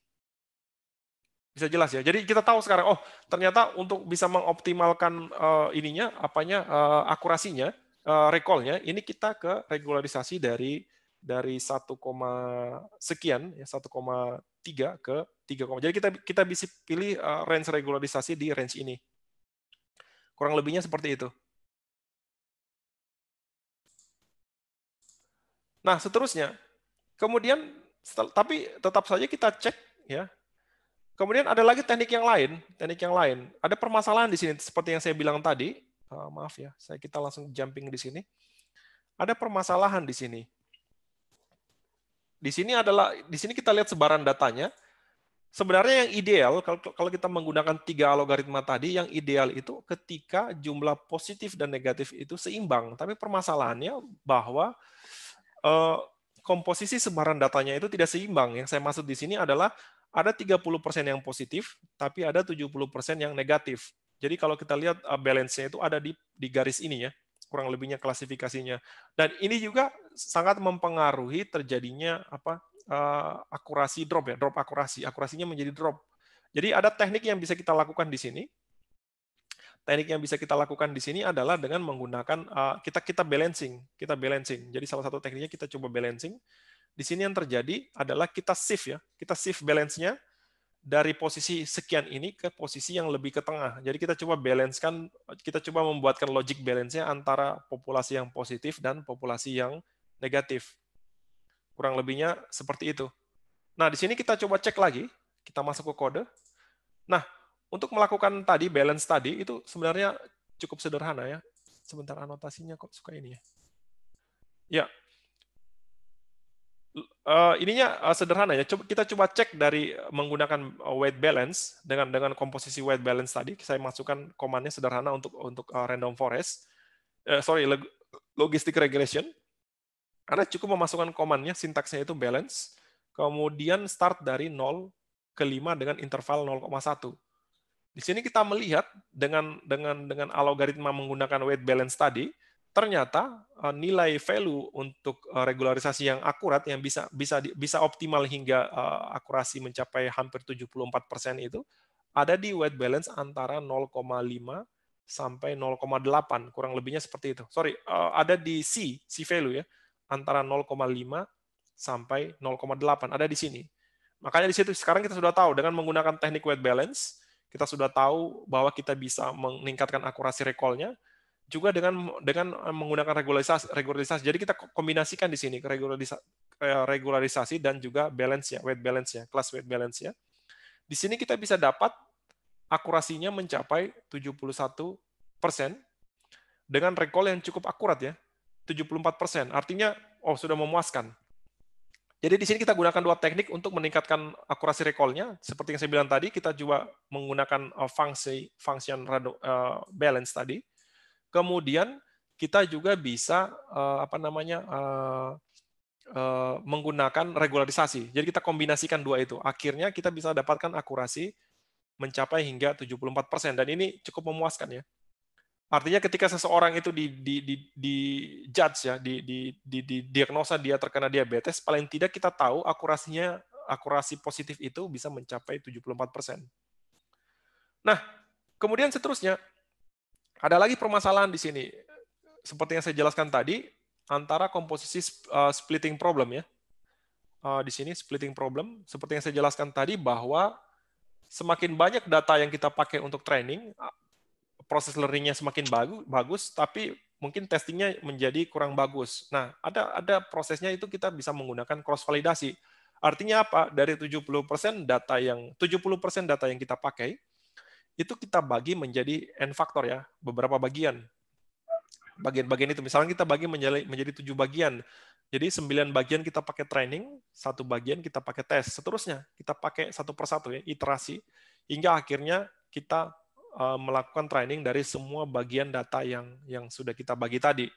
A: bisa jelas ya. Jadi kita tahu sekarang oh ternyata untuk bisa mengoptimalkan uh, ininya apanya uh, akurasinya uh, recall ini kita ke regularisasi dari dari 1, sekian ya 1,3 ke 3, jadi kita kita bisa pilih eh, range regularisasi di range ini. Kurang lebihnya seperti itu. Nah, seterusnya. Kemudian tapi tetap saja kita cek ya. Kemudian ada lagi teknik yang lain, teknik yang lain. Ada permasalahan di sini seperti yang saya bilang tadi. Eh, maaf ya, saya kita langsung jumping di sini. Ada permasalahan di sini. Di sini adalah di sini kita lihat sebaran datanya. Sebenarnya yang ideal kalau kita menggunakan tiga logaritma tadi, yang ideal itu ketika jumlah positif dan negatif itu seimbang. Tapi permasalahannya bahwa eh, komposisi sebaran datanya itu tidak seimbang. Yang saya maksud di sini adalah ada 30% yang positif, tapi ada 70% yang negatif. Jadi kalau kita lihat eh, balance-nya itu ada di, di garis ini ya kurang lebihnya klasifikasinya. Dan ini juga sangat mempengaruhi terjadinya apa uh, akurasi drop ya, drop akurasi, akurasinya menjadi drop. Jadi ada teknik yang bisa kita lakukan di sini. Teknik yang bisa kita lakukan di sini adalah dengan menggunakan uh, kita kita balancing, kita balancing. Jadi salah satu tekniknya kita coba balancing. Di sini yang terjadi adalah kita shift ya, kita shift balance-nya dari posisi sekian ini ke posisi yang lebih ke tengah. Jadi kita coba balance kan kita coba membuatkan logic balance-nya antara populasi yang positif dan populasi yang negatif. Kurang lebihnya seperti itu. Nah, di sini kita coba cek lagi, kita masuk ke kode. Nah, untuk melakukan tadi balance tadi itu sebenarnya cukup sederhana ya. Sebentar anotasinya kok suka ini ya. Ya, uh, ininya uh, sederhana ya. Coba kita coba cek dari eh, menggunakan weight balance dengan dengan komposisi weight balance tadi. Saya masukkan komandnya sederhana untuk untuk uh, random forest. Uh, sorry, logistic regression. Anda cukup memasukkan komandnya, sintaksnya itu balance. Kemudian start dari 0 ke 5 dengan interval 0,1. Di sini kita melihat dengan dengan dengan algoritma menggunakan weight balance tadi, ternyata eh, nilai value untuk eh, regularisasi yang akurat yang bisa bisa bisa optimal hingga eh, akurasi mencapai hampir 74% itu ada di weight balance antara 0,5 sampai 0,8 kurang lebihnya seperti itu. Sorry, ada di C, C value ya, antara 0,5 sampai 0,8 ada di sini. Makanya di situ sekarang kita sudah tahu dengan menggunakan teknik weight balance, kita sudah tahu bahwa kita bisa meningkatkan akurasi recall-nya, juga dengan dengan eh, menggunakan regularisasi regularisasi. Jadi kita kombinasikan di sini eh, regularisasi dan juga balance ya, weight balance ya, class weight balance ya. Di sini kita bisa dapat akurasinya mencapai 71% dengan recall yang cukup akurat ya. 74%. Artinya oh sudah memuaskan. Jadi di sini kita gunakan dua teknik untuk meningkatkan akurasi recall-nya. Seperti yang saya bilang tadi, kita juga menggunakan eh, fungsi function balance tadi Kemudian kita juga bisa eh, apa namanya eh, eh, menggunakan regularisasi. Jadi kita kombinasikan dua itu. Akhirnya kita bisa dapatkan akurasi mencapai hingga 74% dan ini cukup memuaskan ya. Artinya ketika seseorang itu di, di, di, di judge ya, di, di, di, di diagnosa dia terkena diabetes, paling tidak kita tahu akurasinya akurasi positif itu bisa mencapai 74%. Nah, kemudian seterusnya ada lagi permasalahan di sini. Seperti yang saya jelaskan tadi, antara komposisi eh, splitting problem ya. Eh, di sini splitting problem, seperti yang saya jelaskan tadi bahwa semakin banyak data yang kita pakai untuk training, proses learningnya semakin bagus, bagus, tapi mungkin testingnya menjadi kurang bagus. Nah, ada ada prosesnya itu kita bisa menggunakan cross validasi. Artinya apa? Dari 70% data yang 70% data yang kita pakai, itu kita bagi menjadi n faktor ya, beberapa bagian. Bagian-bagian itu, misalnya kita bagi menjadi, menjadi tujuh bagian. Jadi sembilan bagian kita pakai training, satu bagian kita pakai tes, seterusnya kita pakai satu persatu ya, iterasi, hingga akhirnya kita eh, melakukan training dari semua bagian data yang yang sudah kita bagi tadi.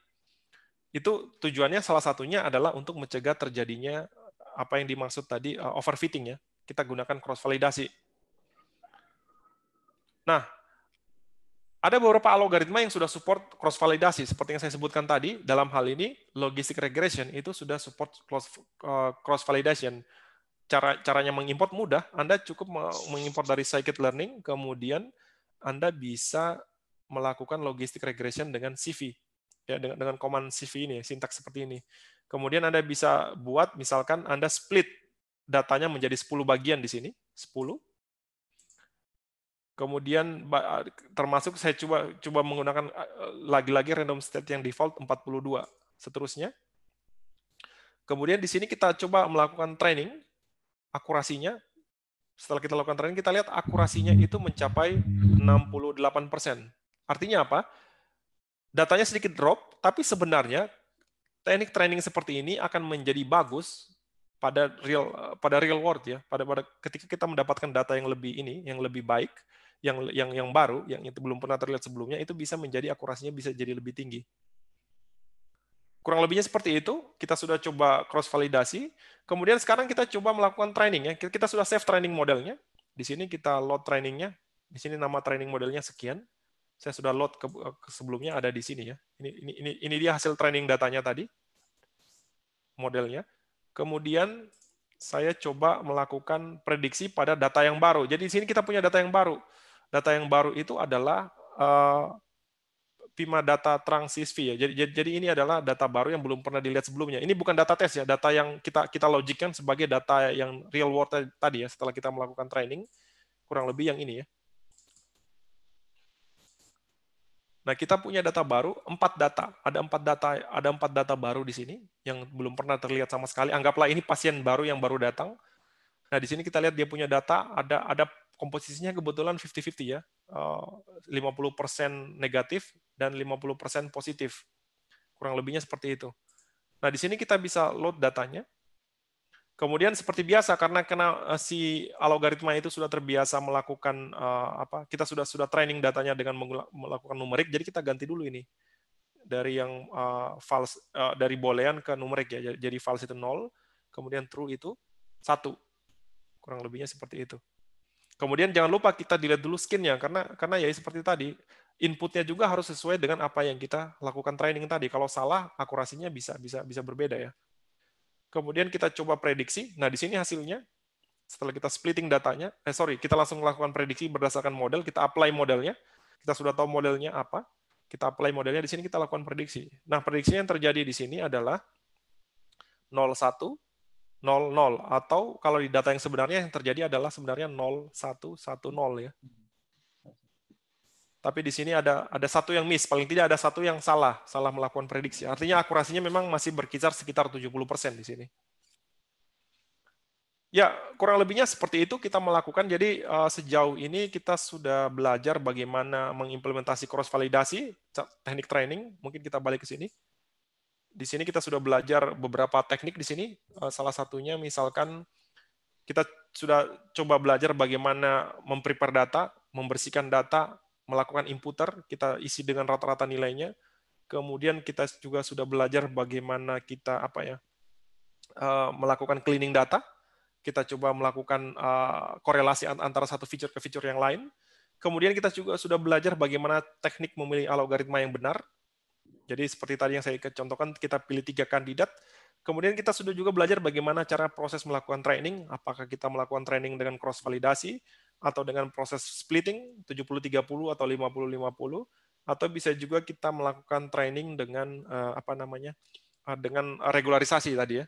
A: Itu tujuannya salah satunya adalah untuk mencegah terjadinya apa yang dimaksud tadi eh, overfitting ya. Kita gunakan cross validasi Nah, ada beberapa algoritma yang sudah support cross validasi seperti yang saya sebutkan tadi dalam hal ini logistic regression itu sudah support eh, cross validation cara caranya mengimport mudah Anda cukup mengimport dari scikit-learning kemudian Anda bisa melakukan logistic regression dengan CV ya dengan dengan command CV ini sintaks seperti ini kemudian Anda bisa buat misalkan Anda split datanya menjadi 10 bagian di sini 10 Kemudian termasuk saya coba coba menggunakan eh, lagi-lagi random state yang default 42 seterusnya. Kemudian di sini kita coba melakukan training akurasinya. Setelah kita lakukan training kita lihat akurasinya itu mencapai 68%. Artinya apa? Datanya sedikit drop, tapi sebenarnya teknik training seperti ini akan menjadi bagus pada real eh, pada real world ya pada pada ketika kita mendapatkan data yang lebih ini yang lebih baik yang yang yang baru yang itu belum pernah terlihat sebelumnya itu bisa menjadi akurasinya bisa jadi lebih tinggi. Kurang lebihnya seperti itu, kita sudah coba cross validasi, kemudian sekarang kita coba melakukan training ya. Kita sudah save training modelnya. Di sini kita load trainingnya. Di sini nama training modelnya sekian. Saya sudah load ke, ke sebelumnya ada di sini ya. Ini ini ini ini dia hasil training datanya tadi. Modelnya. Kemudian saya coba melakukan prediksi pada data yang baru. Jadi di sini kita punya data yang baru. Data yang baru itu adalah uh, Pima data transisi ya. Jadi, jadi ini adalah data baru yang belum pernah dilihat sebelumnya. Ini bukan data tes ya, data yang kita kita logikkan sebagai data yang real world tadi ya setelah kita melakukan training kurang lebih yang ini ya. Nah, kita punya data baru, empat data. Ada empat data, ada empat data baru di sini yang belum pernah terlihat sama sekali. Anggaplah ini pasien baru yang baru datang. Nah, di sini kita lihat dia punya data ada ada komposisinya kebetulan 50-50 ya. 50% eh, negatif dan 50% positif. Kurang lebihnya seperti itu. Nah, di sini kita bisa load datanya. Kemudian seperti biasa karena kena eh, si algoritma itu sudah terbiasa melakukan eh, apa? Kita sudah sudah training datanya dengan melakukan numerik, jadi kita ganti dulu ini dari yang uh, false uh, dari boolean ke numerik ya. Jadi false itu 0, kemudian true itu satu, Kurang lebihnya seperti itu. Kemudian jangan lupa kita dilihat dulu skinnya karena karena ya seperti tadi inputnya juga harus sesuai dengan apa yang kita lakukan training tadi. Kalau salah akurasinya bisa bisa bisa berbeda ya. Kemudian kita coba prediksi. Nah di sini hasilnya setelah kita splitting datanya, eh sorry kita langsung melakukan prediksi berdasarkan model. Kita apply modelnya. Kita sudah tahu modelnya apa. Kita apply modelnya di sini kita lakukan prediksi. Nah prediksi yang terjadi di sini adalah 01, 00 atau kalau di data yang sebenarnya yang terjadi adalah sebenarnya 0110 ya. Tapi di sini ada ada satu yang miss, paling tidak ada satu yang salah, salah melakukan prediksi. Artinya akurasinya memang masih berkisar sekitar 70% di sini. Ya, kurang lebihnya seperti itu kita melakukan. Jadi eh, sejauh ini kita sudah belajar belajar bagaimana mengimplementasi cross validasi teknik training. Mungkin kita balik ke sini di sini kita sudah belajar beberapa teknik di sini. Eh, salah satunya misalkan kita sudah coba belajar bagaimana memprepare data, membersihkan data, melakukan inputer, kita isi dengan rata-rata nilainya. Kemudian kita juga sudah belajar bagaimana kita apa ya eh, melakukan cleaning data. Kita coba melakukan eh, korelasi antara satu fitur ke fitur yang lain. Kemudian kita juga sudah belajar bagaimana teknik memilih algoritma yang benar, jadi seperti tadi yang saya contohkan, kita pilih tiga kandidat, kemudian kita sudah juga belajar bagaimana cara proses melakukan training, apakah kita melakukan training dengan cross-validasi, atau dengan proses splitting, 70-30 atau 50-50, atau bisa juga kita melakukan training dengan eh, apa namanya eh, dengan regularisasi tadi ya.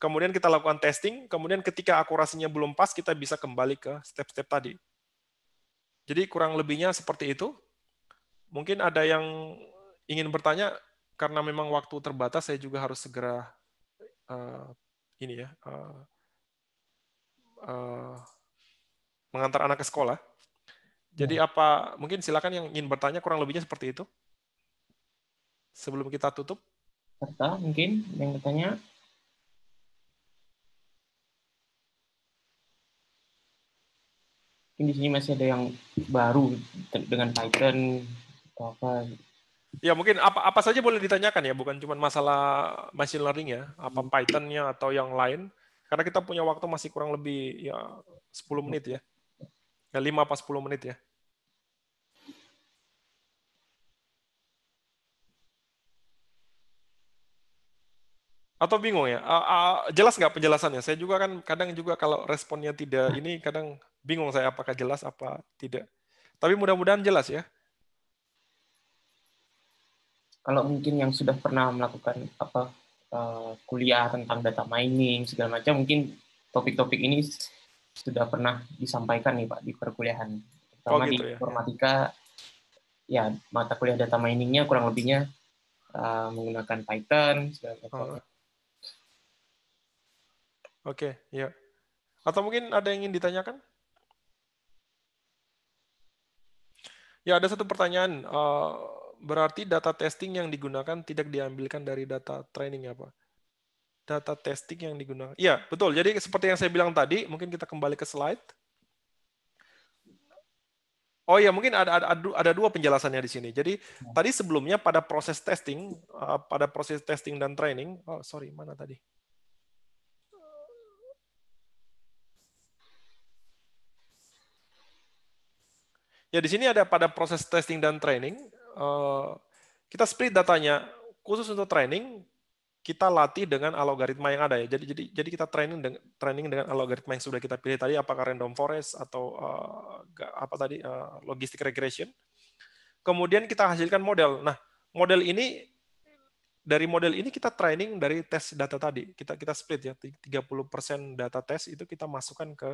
A: Kemudian kita lakukan testing, kemudian ketika akurasinya belum pas, kita bisa kembali ke step-step tadi. Jadi kurang lebihnya seperti itu. Mungkin ada yang ingin bertanya karena memang waktu terbatas saya juga harus segera uh, ini ya uh, uh, mengantar anak ke sekolah. Jadi ya. apa mungkin silakan yang ingin bertanya kurang lebihnya seperti itu sebelum kita tutup.
B: Serta mungkin yang bertanya. Mungkin di sini masih ada yang baru dengan Python atau apa
A: Ya mungkin apa apa saja boleh ditanyakan ya, bukan cuma masalah machine learning ya, apa hmm. Python-nya atau yang lain. Karena kita punya waktu masih kurang lebih ya 10 menit ya. Ya 5 apa 10 menit ya. Atau bingung ya? Uh, uh, jelas nggak penjelasannya? Saya juga kan kadang juga kalau responnya tidak ini kadang bingung saya apakah jelas apa tidak. Tapi mudah-mudahan jelas ya
B: kalau mungkin yang sudah pernah melakukan apa uh, kuliah tentang data mining segala macam mungkin topik-topik ini sudah pernah disampaikan nih Pak di perkuliahan terutama oh, gitu, di ya. informatika ya. mata kuliah data miningnya kurang lebihnya uh, menggunakan Python segala macam. Oh. Oke, okay, ya.
A: Atau mungkin ada yang ingin ditanyakan? Ya, ada satu pertanyaan. Eh, berarti data testing yang digunakan tidak diambilkan dari data training ya Pak? Data testing yang digunakan. Ya betul. Jadi seperti yang saya bilang tadi, mungkin kita kembali ke slide. Oh ya, mungkin ada, ada ada dua penjelasannya di sini. Jadi ya. tadi sebelumnya pada proses testing, eh, pada proses testing dan training, oh sorry, mana tadi? Ya di sini ada pada proses testing dan training Eh, kita split datanya khusus untuk training kita latih dengan algoritma yang ada ya. Jadi jadi jadi kita training dengan training dengan algoritma yang sudah kita pilih tadi apakah random forest atau uh, apa tadi uh, eh, logistic regression. Kemudian kita hasilkan model. Nah, model ini dari model ini kita training dari tes data tadi. Kita kita split ya 30% data tes itu kita masukkan ke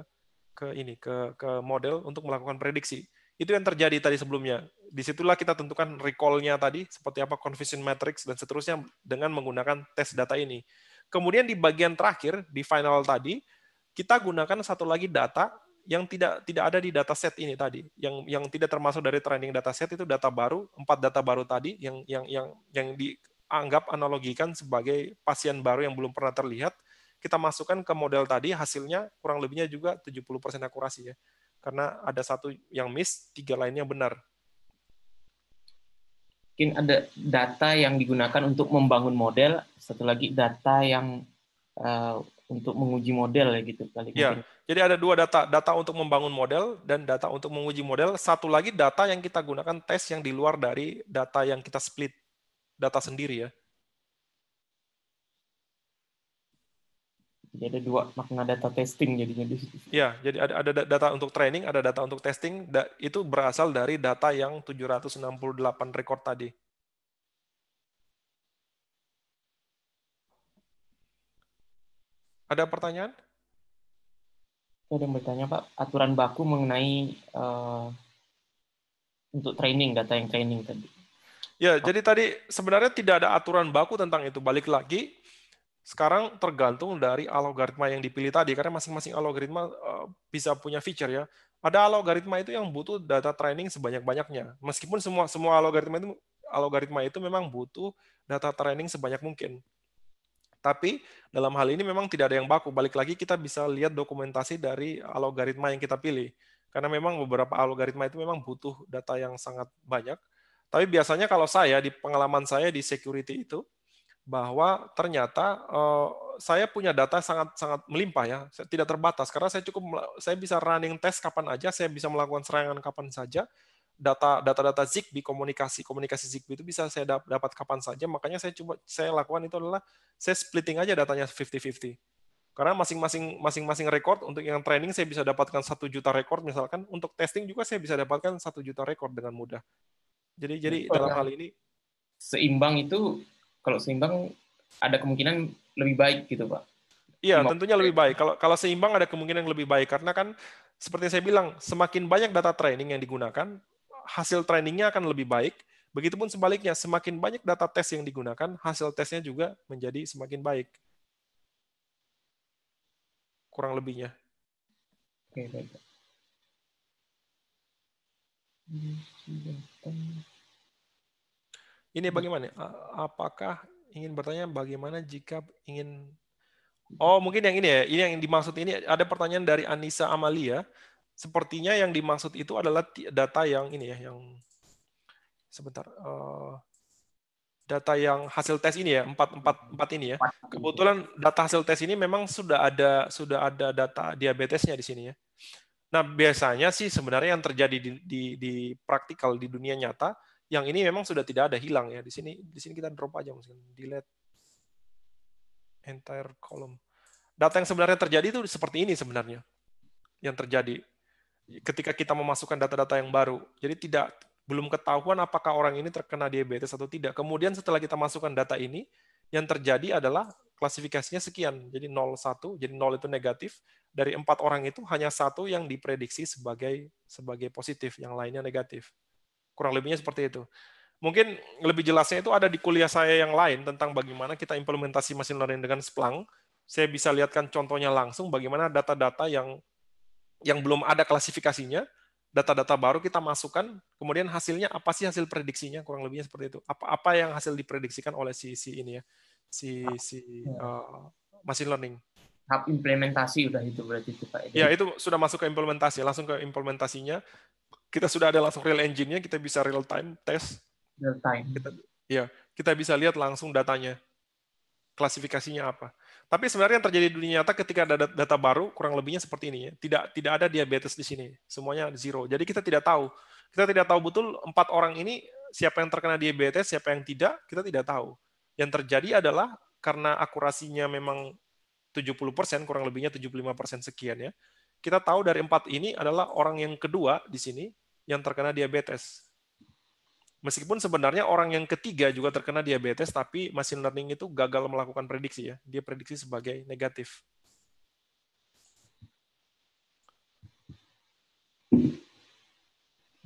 A: ke ini ke ke model untuk melakukan prediksi. Itu yang terjadi tadi sebelumnya. Disitulah kita tentukan recall-nya tadi, seperti apa confusion matrix, dan seterusnya dengan menggunakan tes data ini. Kemudian di bagian terakhir, di final tadi, kita gunakan satu lagi data yang tidak tidak ada di dataset ini tadi yang yang tidak termasuk dari training dataset itu data baru empat data baru tadi yang yang yang yang dianggap analogikan sebagai pasien baru yang belum pernah terlihat kita masukkan ke model tadi hasilnya kurang lebihnya juga 70% akurasi ya karena ada satu yang miss, tiga lainnya benar.
B: Mungkin ada data yang digunakan untuk membangun model, satu lagi data yang uh, untuk menguji model ya gitu
A: kali. Ya, jadi ada dua data, data untuk membangun model dan data untuk menguji model. Satu lagi data yang kita gunakan tes yang di luar dari data yang kita split data sendiri ya. Jadi ada dua makna data testing jadinya di situ. Ya, jadi ada, ada data untuk training, ada data untuk testing. Da, itu berasal dari data yang 768 record tadi. Ada pertanyaan?
B: Ada yang bertanya Pak, aturan baku mengenai uh, untuk training data yang training tadi.
A: Ya, jadi tadi sebenarnya tidak ada aturan baku tentang itu. Balik lagi, sekarang tergantung dari algoritma yang dipilih tadi, karena masing-masing algoritma eh, bisa punya feature ya. Ada algoritma itu yang butuh data training sebanyak-banyaknya. Meskipun semua semua algoritma itu algoritma itu memang butuh data training sebanyak mungkin. Tapi dalam hal ini memang tidak ada yang baku. Balik lagi kita bisa lihat dokumentasi dari algoritma yang kita pilih. Karena memang beberapa algoritma itu memang butuh data yang sangat banyak. Tapi biasanya kalau saya, di pengalaman saya di security itu, bahwa ternyata uh, saya punya data sangat sangat melimpah ya, tidak terbatas karena saya cukup saya bisa running test kapan aja, saya bisa melakukan serangan kapan saja. Data data-data Zigbee komunikasi komunikasi Zigbee itu bisa saya dapat kapan saja. Makanya saya coba saya lakukan itu adalah saya splitting aja datanya 50-50. Karena masing-masing masing-masing record untuk yang training saya bisa dapatkan satu juta record misalkan, untuk testing juga saya bisa dapatkan satu juta record dengan mudah. Jadi jadi dalam hal ini seimbang itu kalau seimbang ada kemungkinan lebih baik gitu pak iya tentunya lebih baik kalau kalau seimbang ada kemungkinan lebih baik karena kan seperti yang saya bilang semakin banyak data training yang digunakan hasil trainingnya akan lebih baik begitupun sebaliknya semakin banyak data tes yang digunakan hasil tesnya juga menjadi semakin baik kurang lebihnya oke baik ini bagaimana? Apakah ingin bertanya bagaimana jika ingin Oh, mungkin yang ini ya. Ini yang dimaksud ini ada pertanyaan dari Anissa Amalia. Sepertinya yang dimaksud itu adalah data yang ini ya, yang sebentar. Eh, data yang hasil tes ini ya, 444 ini ya. Kebetulan data hasil tes ini memang sudah ada sudah ada data diabetesnya di sini ya. Nah, biasanya sih sebenarnya yang terjadi di di, di praktikal di dunia nyata yang ini memang sudah tidak ada hilang ya. Di sini di sini kita drop aja mungkin delete entire column. Data yang sebenarnya terjadi itu seperti ini sebenarnya. Yang terjadi ketika kita memasukkan data-data yang baru. Jadi tidak belum ketahuan apakah orang ini terkena diabetes atau tidak. Kemudian setelah kita masukkan data ini, yang terjadi adalah klasifikasinya sekian. Jadi nol satu jadi 0 itu negatif. Dari empat orang itu hanya satu yang diprediksi sebagai sebagai positif, yang lainnya negatif. Kurang lebihnya seperti itu. Mungkin lebih jelasnya itu ada di kuliah saya yang lain tentang bagaimana kita implementasi machine learning dengan Splunk. Saya bisa lihatkan contohnya langsung bagaimana data-data yang yang belum ada klasifikasinya, data-data baru kita masukkan, kemudian hasilnya apa sih hasil prediksinya kurang lebihnya seperti itu. Apa apa yang hasil diprediksikan oleh si si ini ya, si si uh, machine learning tahap implementasi udah itu berarti itu Pak. ya itu sudah masuk ke implementasi, langsung ke implementasinya kita sudah ada langsung real engine-nya, kita bisa real time test.
B: Real time. Kita,
A: ya, kita bisa lihat langsung datanya, klasifikasinya apa. Tapi sebenarnya yang terjadi di dunia nyata ketika ada data baru, kurang lebihnya seperti ini. Ya. Tidak tidak ada diabetes di sini, semuanya zero. Jadi kita tidak tahu. Kita tidak tahu betul empat orang ini siapa yang terkena diabetes, siapa yang tidak, kita tidak tahu. Yang terjadi adalah karena akurasinya memang 70%, kurang lebihnya 75% sekian ya kita tahu dari empat ini adalah orang yang kedua di sini yang terkena diabetes. Meskipun sebenarnya orang yang ketiga juga terkena diabetes, tapi machine learning itu gagal melakukan prediksi ya. Dia prediksi sebagai negatif.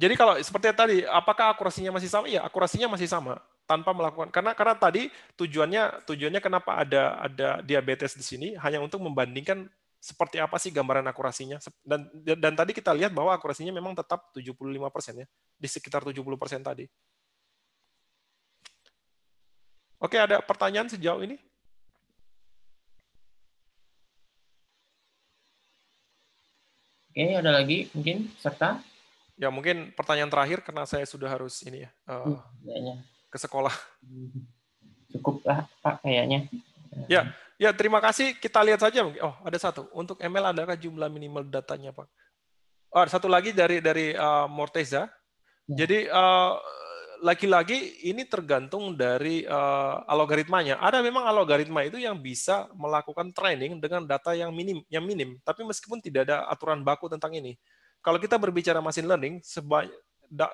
A: Jadi kalau seperti tadi, apakah akurasinya masih sama? Ya, akurasinya masih sama tanpa melakukan karena karena tadi tujuannya tujuannya kenapa ada ada diabetes di sini hanya untuk membandingkan seperti apa sih gambaran akurasinya? Dan dan tadi kita lihat bahwa akurasinya memang tetap 75% ya, di sekitar 70% tadi. Oke, ada pertanyaan sejauh ini? Oke, ada lagi mungkin serta? Ya, mungkin pertanyaan terakhir karena saya sudah harus ini ya. Uh, Ke sekolah.
B: Hmm, cukup lah,
A: Pak, kayaknya. Ya, Ya, terima kasih. Kita lihat saja. Oh, ada satu. Untuk ML adakah jumlah minimal datanya, Pak? Oh, satu lagi dari dari uh, Morteza. Hmm. Jadi uh, lagi-lagi ini tergantung dari uh, algoritmanya. Ada memang algoritma itu yang bisa melakukan training dengan data yang minim, yang minim. Tapi meskipun tidak ada aturan baku tentang ini, kalau kita berbicara machine learning,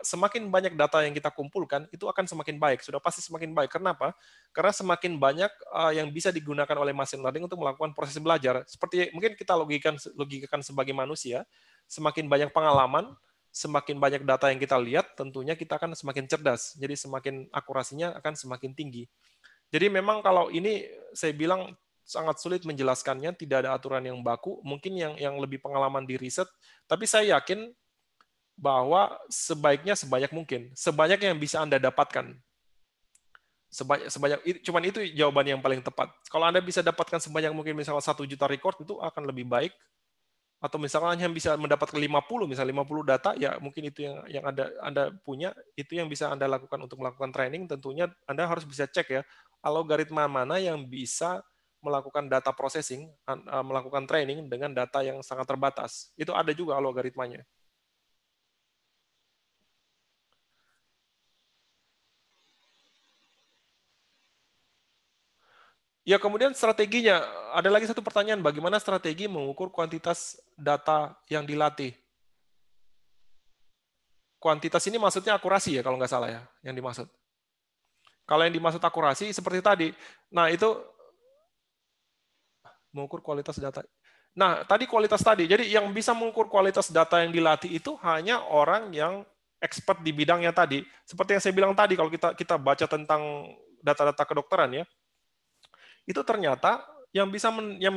A: semakin banyak data yang kita kumpulkan itu akan semakin baik. Sudah pasti semakin baik. Kenapa? Karena semakin banyak eh, yang bisa digunakan oleh machine learning untuk melakukan proses belajar. Seperti mungkin kita logikan logikakan sebagai manusia, semakin banyak pengalaman, semakin banyak data yang kita lihat, tentunya kita akan semakin cerdas. Jadi semakin akurasinya akan semakin tinggi. Jadi memang kalau ini saya bilang sangat sulit menjelaskannya, tidak ada aturan yang baku. Mungkin yang yang lebih pengalaman di riset, tapi saya yakin bahwa sebaiknya sebanyak mungkin, sebanyak yang bisa Anda dapatkan. Sebanyak, sebanyak cuman itu jawaban yang paling tepat. Kalau Anda bisa dapatkan sebanyak mungkin misalnya satu juta record itu akan lebih baik atau misalnya hanya bisa mendapatkan 50 misal 50 data ya mungkin itu yang yang ada Anda punya itu yang bisa Anda lakukan untuk melakukan training tentunya Anda harus bisa cek ya algoritma mana yang bisa melakukan data processing eh, melakukan training dengan data yang sangat terbatas itu ada juga algoritmanya Ya, kemudian strateginya. Ada lagi satu pertanyaan, bagaimana strategi mengukur kuantitas data yang dilatih? Kuantitas ini maksudnya akurasi ya, kalau nggak salah ya, yang dimaksud. Kalau yang dimaksud akurasi, seperti tadi. Nah, itu mengukur kualitas data. Nah, tadi kualitas tadi. Jadi yang bisa mengukur kualitas data yang dilatih itu hanya orang yang expert di bidangnya tadi. Seperti yang saya bilang tadi, kalau kita kita baca tentang data-data kedokteran ya, itu ternyata yang bisa men, yang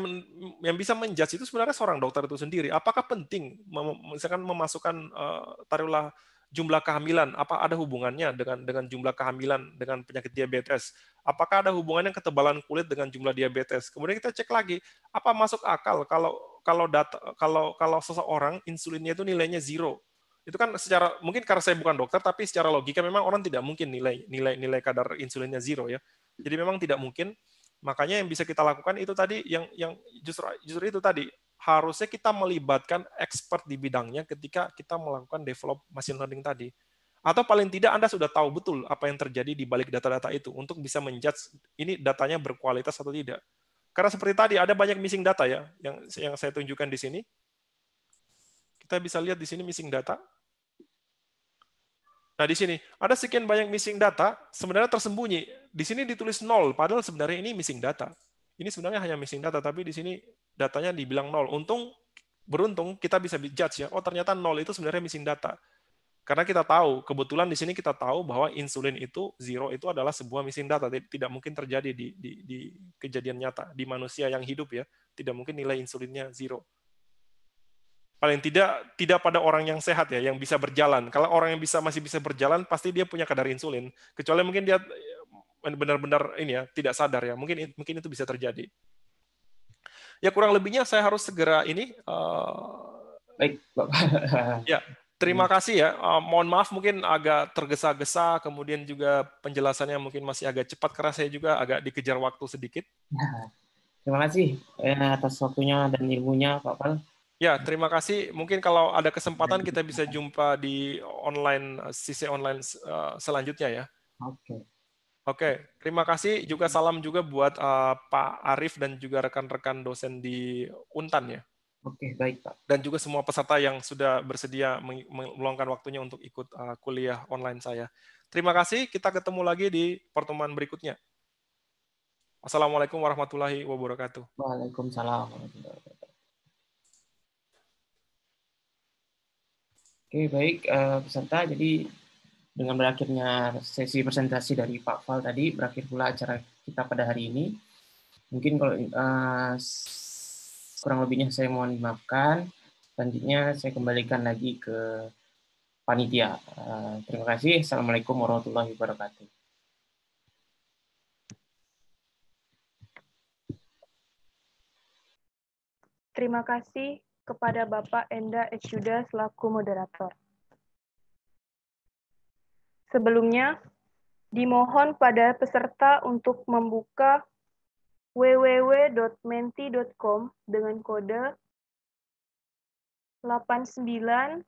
A: yang bisa menjudge itu sebenarnya seorang dokter itu sendiri. Apakah penting mem, misalkan memasukkan uh, taruhlah jumlah kehamilan apa ada hubungannya dengan dengan jumlah kehamilan dengan penyakit diabetes? Apakah ada hubungannya ketebalan kulit dengan jumlah diabetes? Kemudian kita cek lagi apa masuk akal kalau kalau data kalau kalau seseorang insulinnya itu nilainya zero itu kan secara mungkin karena saya bukan dokter tapi secara logika memang orang tidak mungkin nilai nilai nilai kadar insulinnya zero ya jadi memang tidak mungkin Makanya yang bisa kita lakukan itu tadi yang yang justru justru itu tadi harusnya kita melibatkan expert di bidangnya ketika kita melakukan develop machine learning tadi. Atau paling tidak Anda sudah tahu betul apa yang terjadi di balik data-data itu untuk bisa menjudge ini datanya berkualitas atau tidak. Karena seperti tadi ada banyak missing data ya yang yang saya tunjukkan di sini. Kita bisa lihat di sini missing data. Nah, di sini ada sekian banyak missing data sebenarnya tersembunyi di sini ditulis nol, padahal sebenarnya ini missing data. Ini sebenarnya hanya missing data, tapi di sini datanya dibilang nol. Untung beruntung kita bisa judge ya, oh ternyata nol itu sebenarnya missing data. Karena kita tahu, kebetulan di sini kita tahu bahwa insulin itu zero itu adalah sebuah missing data, tidak mungkin terjadi di, di, di kejadian nyata di manusia yang hidup ya, tidak mungkin nilai insulinnya zero. Paling tidak tidak pada orang yang sehat ya, yang bisa berjalan. Kalau orang yang bisa masih bisa berjalan, pasti dia punya kadar insulin. Kecuali mungkin dia benar-benar ini ya tidak sadar ya mungkin mungkin itu bisa terjadi ya kurang lebihnya saya harus segera ini uh, baik bapak ya terima hmm. kasih ya uh, mohon maaf mungkin agak tergesa-gesa kemudian juga penjelasannya mungkin masih agak cepat karena saya juga agak dikejar waktu sedikit
B: terima kasih eh, atas waktunya dan ilmunya pak Pal
A: Ya, terima kasih. Mungkin kalau ada kesempatan kita bisa jumpa di online sisi online selanjutnya ya. Oke. Okay. Oke, terima kasih juga salam juga buat uh, Pak Arif dan juga rekan-rekan dosen di Untan ya. Oke, baik Pak. Dan juga semua peserta yang sudah bersedia meluangkan waktunya untuk ikut uh, kuliah online saya. Terima kasih, kita ketemu lagi di pertemuan berikutnya. Assalamualaikum warahmatullahi wabarakatuh.
B: Waalaikumsalam Oke, baik uh, peserta, jadi dengan berakhirnya sesi presentasi dari Pak Val tadi, berakhir pula acara kita pada hari ini. Mungkin kalau uh, kurang lebihnya saya mohon dimaafkan. Selanjutnya saya kembalikan lagi ke panitia. Uh, terima kasih. Assalamualaikum warahmatullahi wabarakatuh.
F: Terima kasih kepada Bapak Enda Echuda selaku moderator. Sebelumnya, dimohon pada peserta untuk membuka www.menti.com dengan kode 895764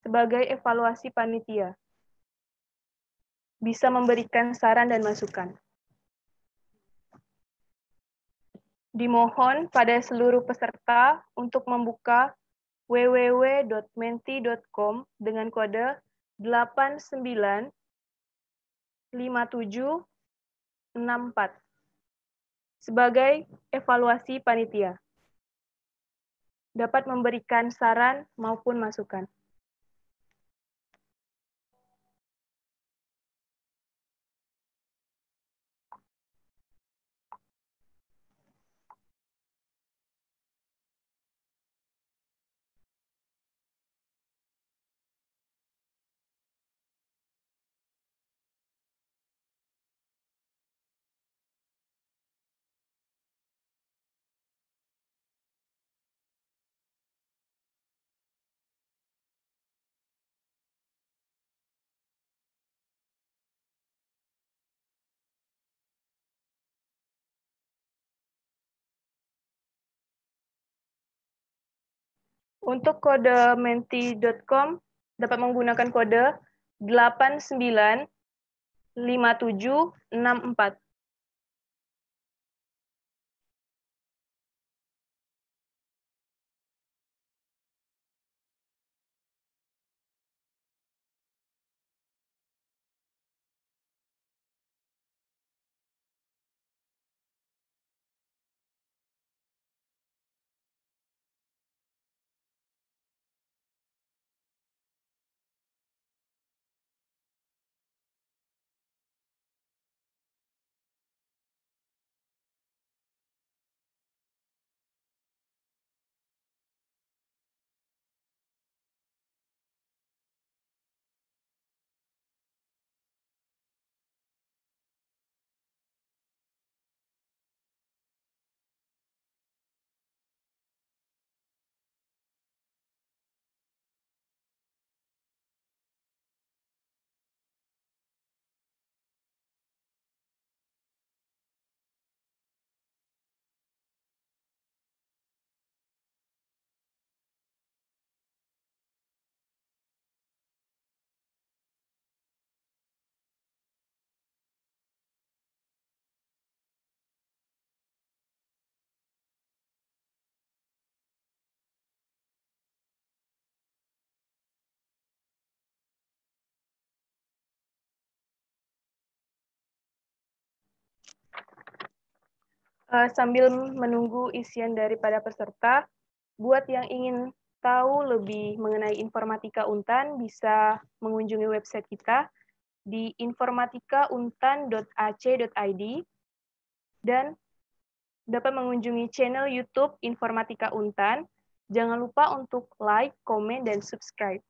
F: sebagai evaluasi panitia. Bisa memberikan saran dan masukan. Dimohon pada seluruh peserta untuk membuka www.menti.com dengan kode 895764 sebagai evaluasi panitia. Dapat memberikan saran maupun masukan. Untuk kode menti.com dapat menggunakan kode 895764. uh, sambil menunggu isian daripada peserta. Buat yang ingin tahu lebih mengenai informatika Untan, bisa mengunjungi website kita di informatikauntan.ac.id dan dapat mengunjungi channel YouTube Informatika Untan. Jangan lupa untuk like, komen, dan subscribe.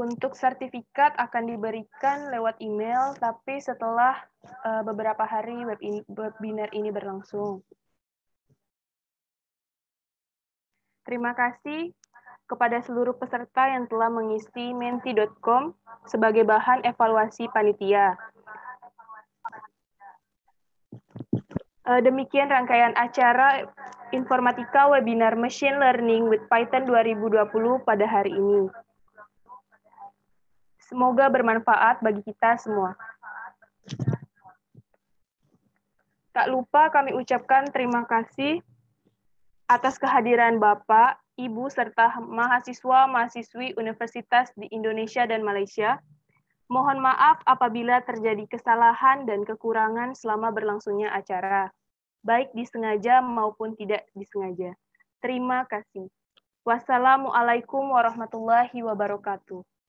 F: Untuk sertifikat akan diberikan lewat email, tapi setelah uh, beberapa hari web in, webinar ini berlangsung. Terima kasih kepada seluruh peserta yang telah mengisi menti.com sebagai bahan evaluasi panitia. Eh, demikian rangkaian acara informatika webinar Machine Learning with Python 2020 pada hari ini. Semoga bermanfaat bagi kita semua. Tak lupa kami ucapkan terima kasih atas kehadiran Bapak, Ibu, serta mahasiswa-mahasiswi Universitas di Indonesia dan Malaysia. Mohon maaf apabila terjadi kesalahan dan kekurangan selama berlangsungnya acara, baik disengaja maupun tidak disengaja. Terima kasih. Wassalamualaikum warahmatullahi wabarakatuh.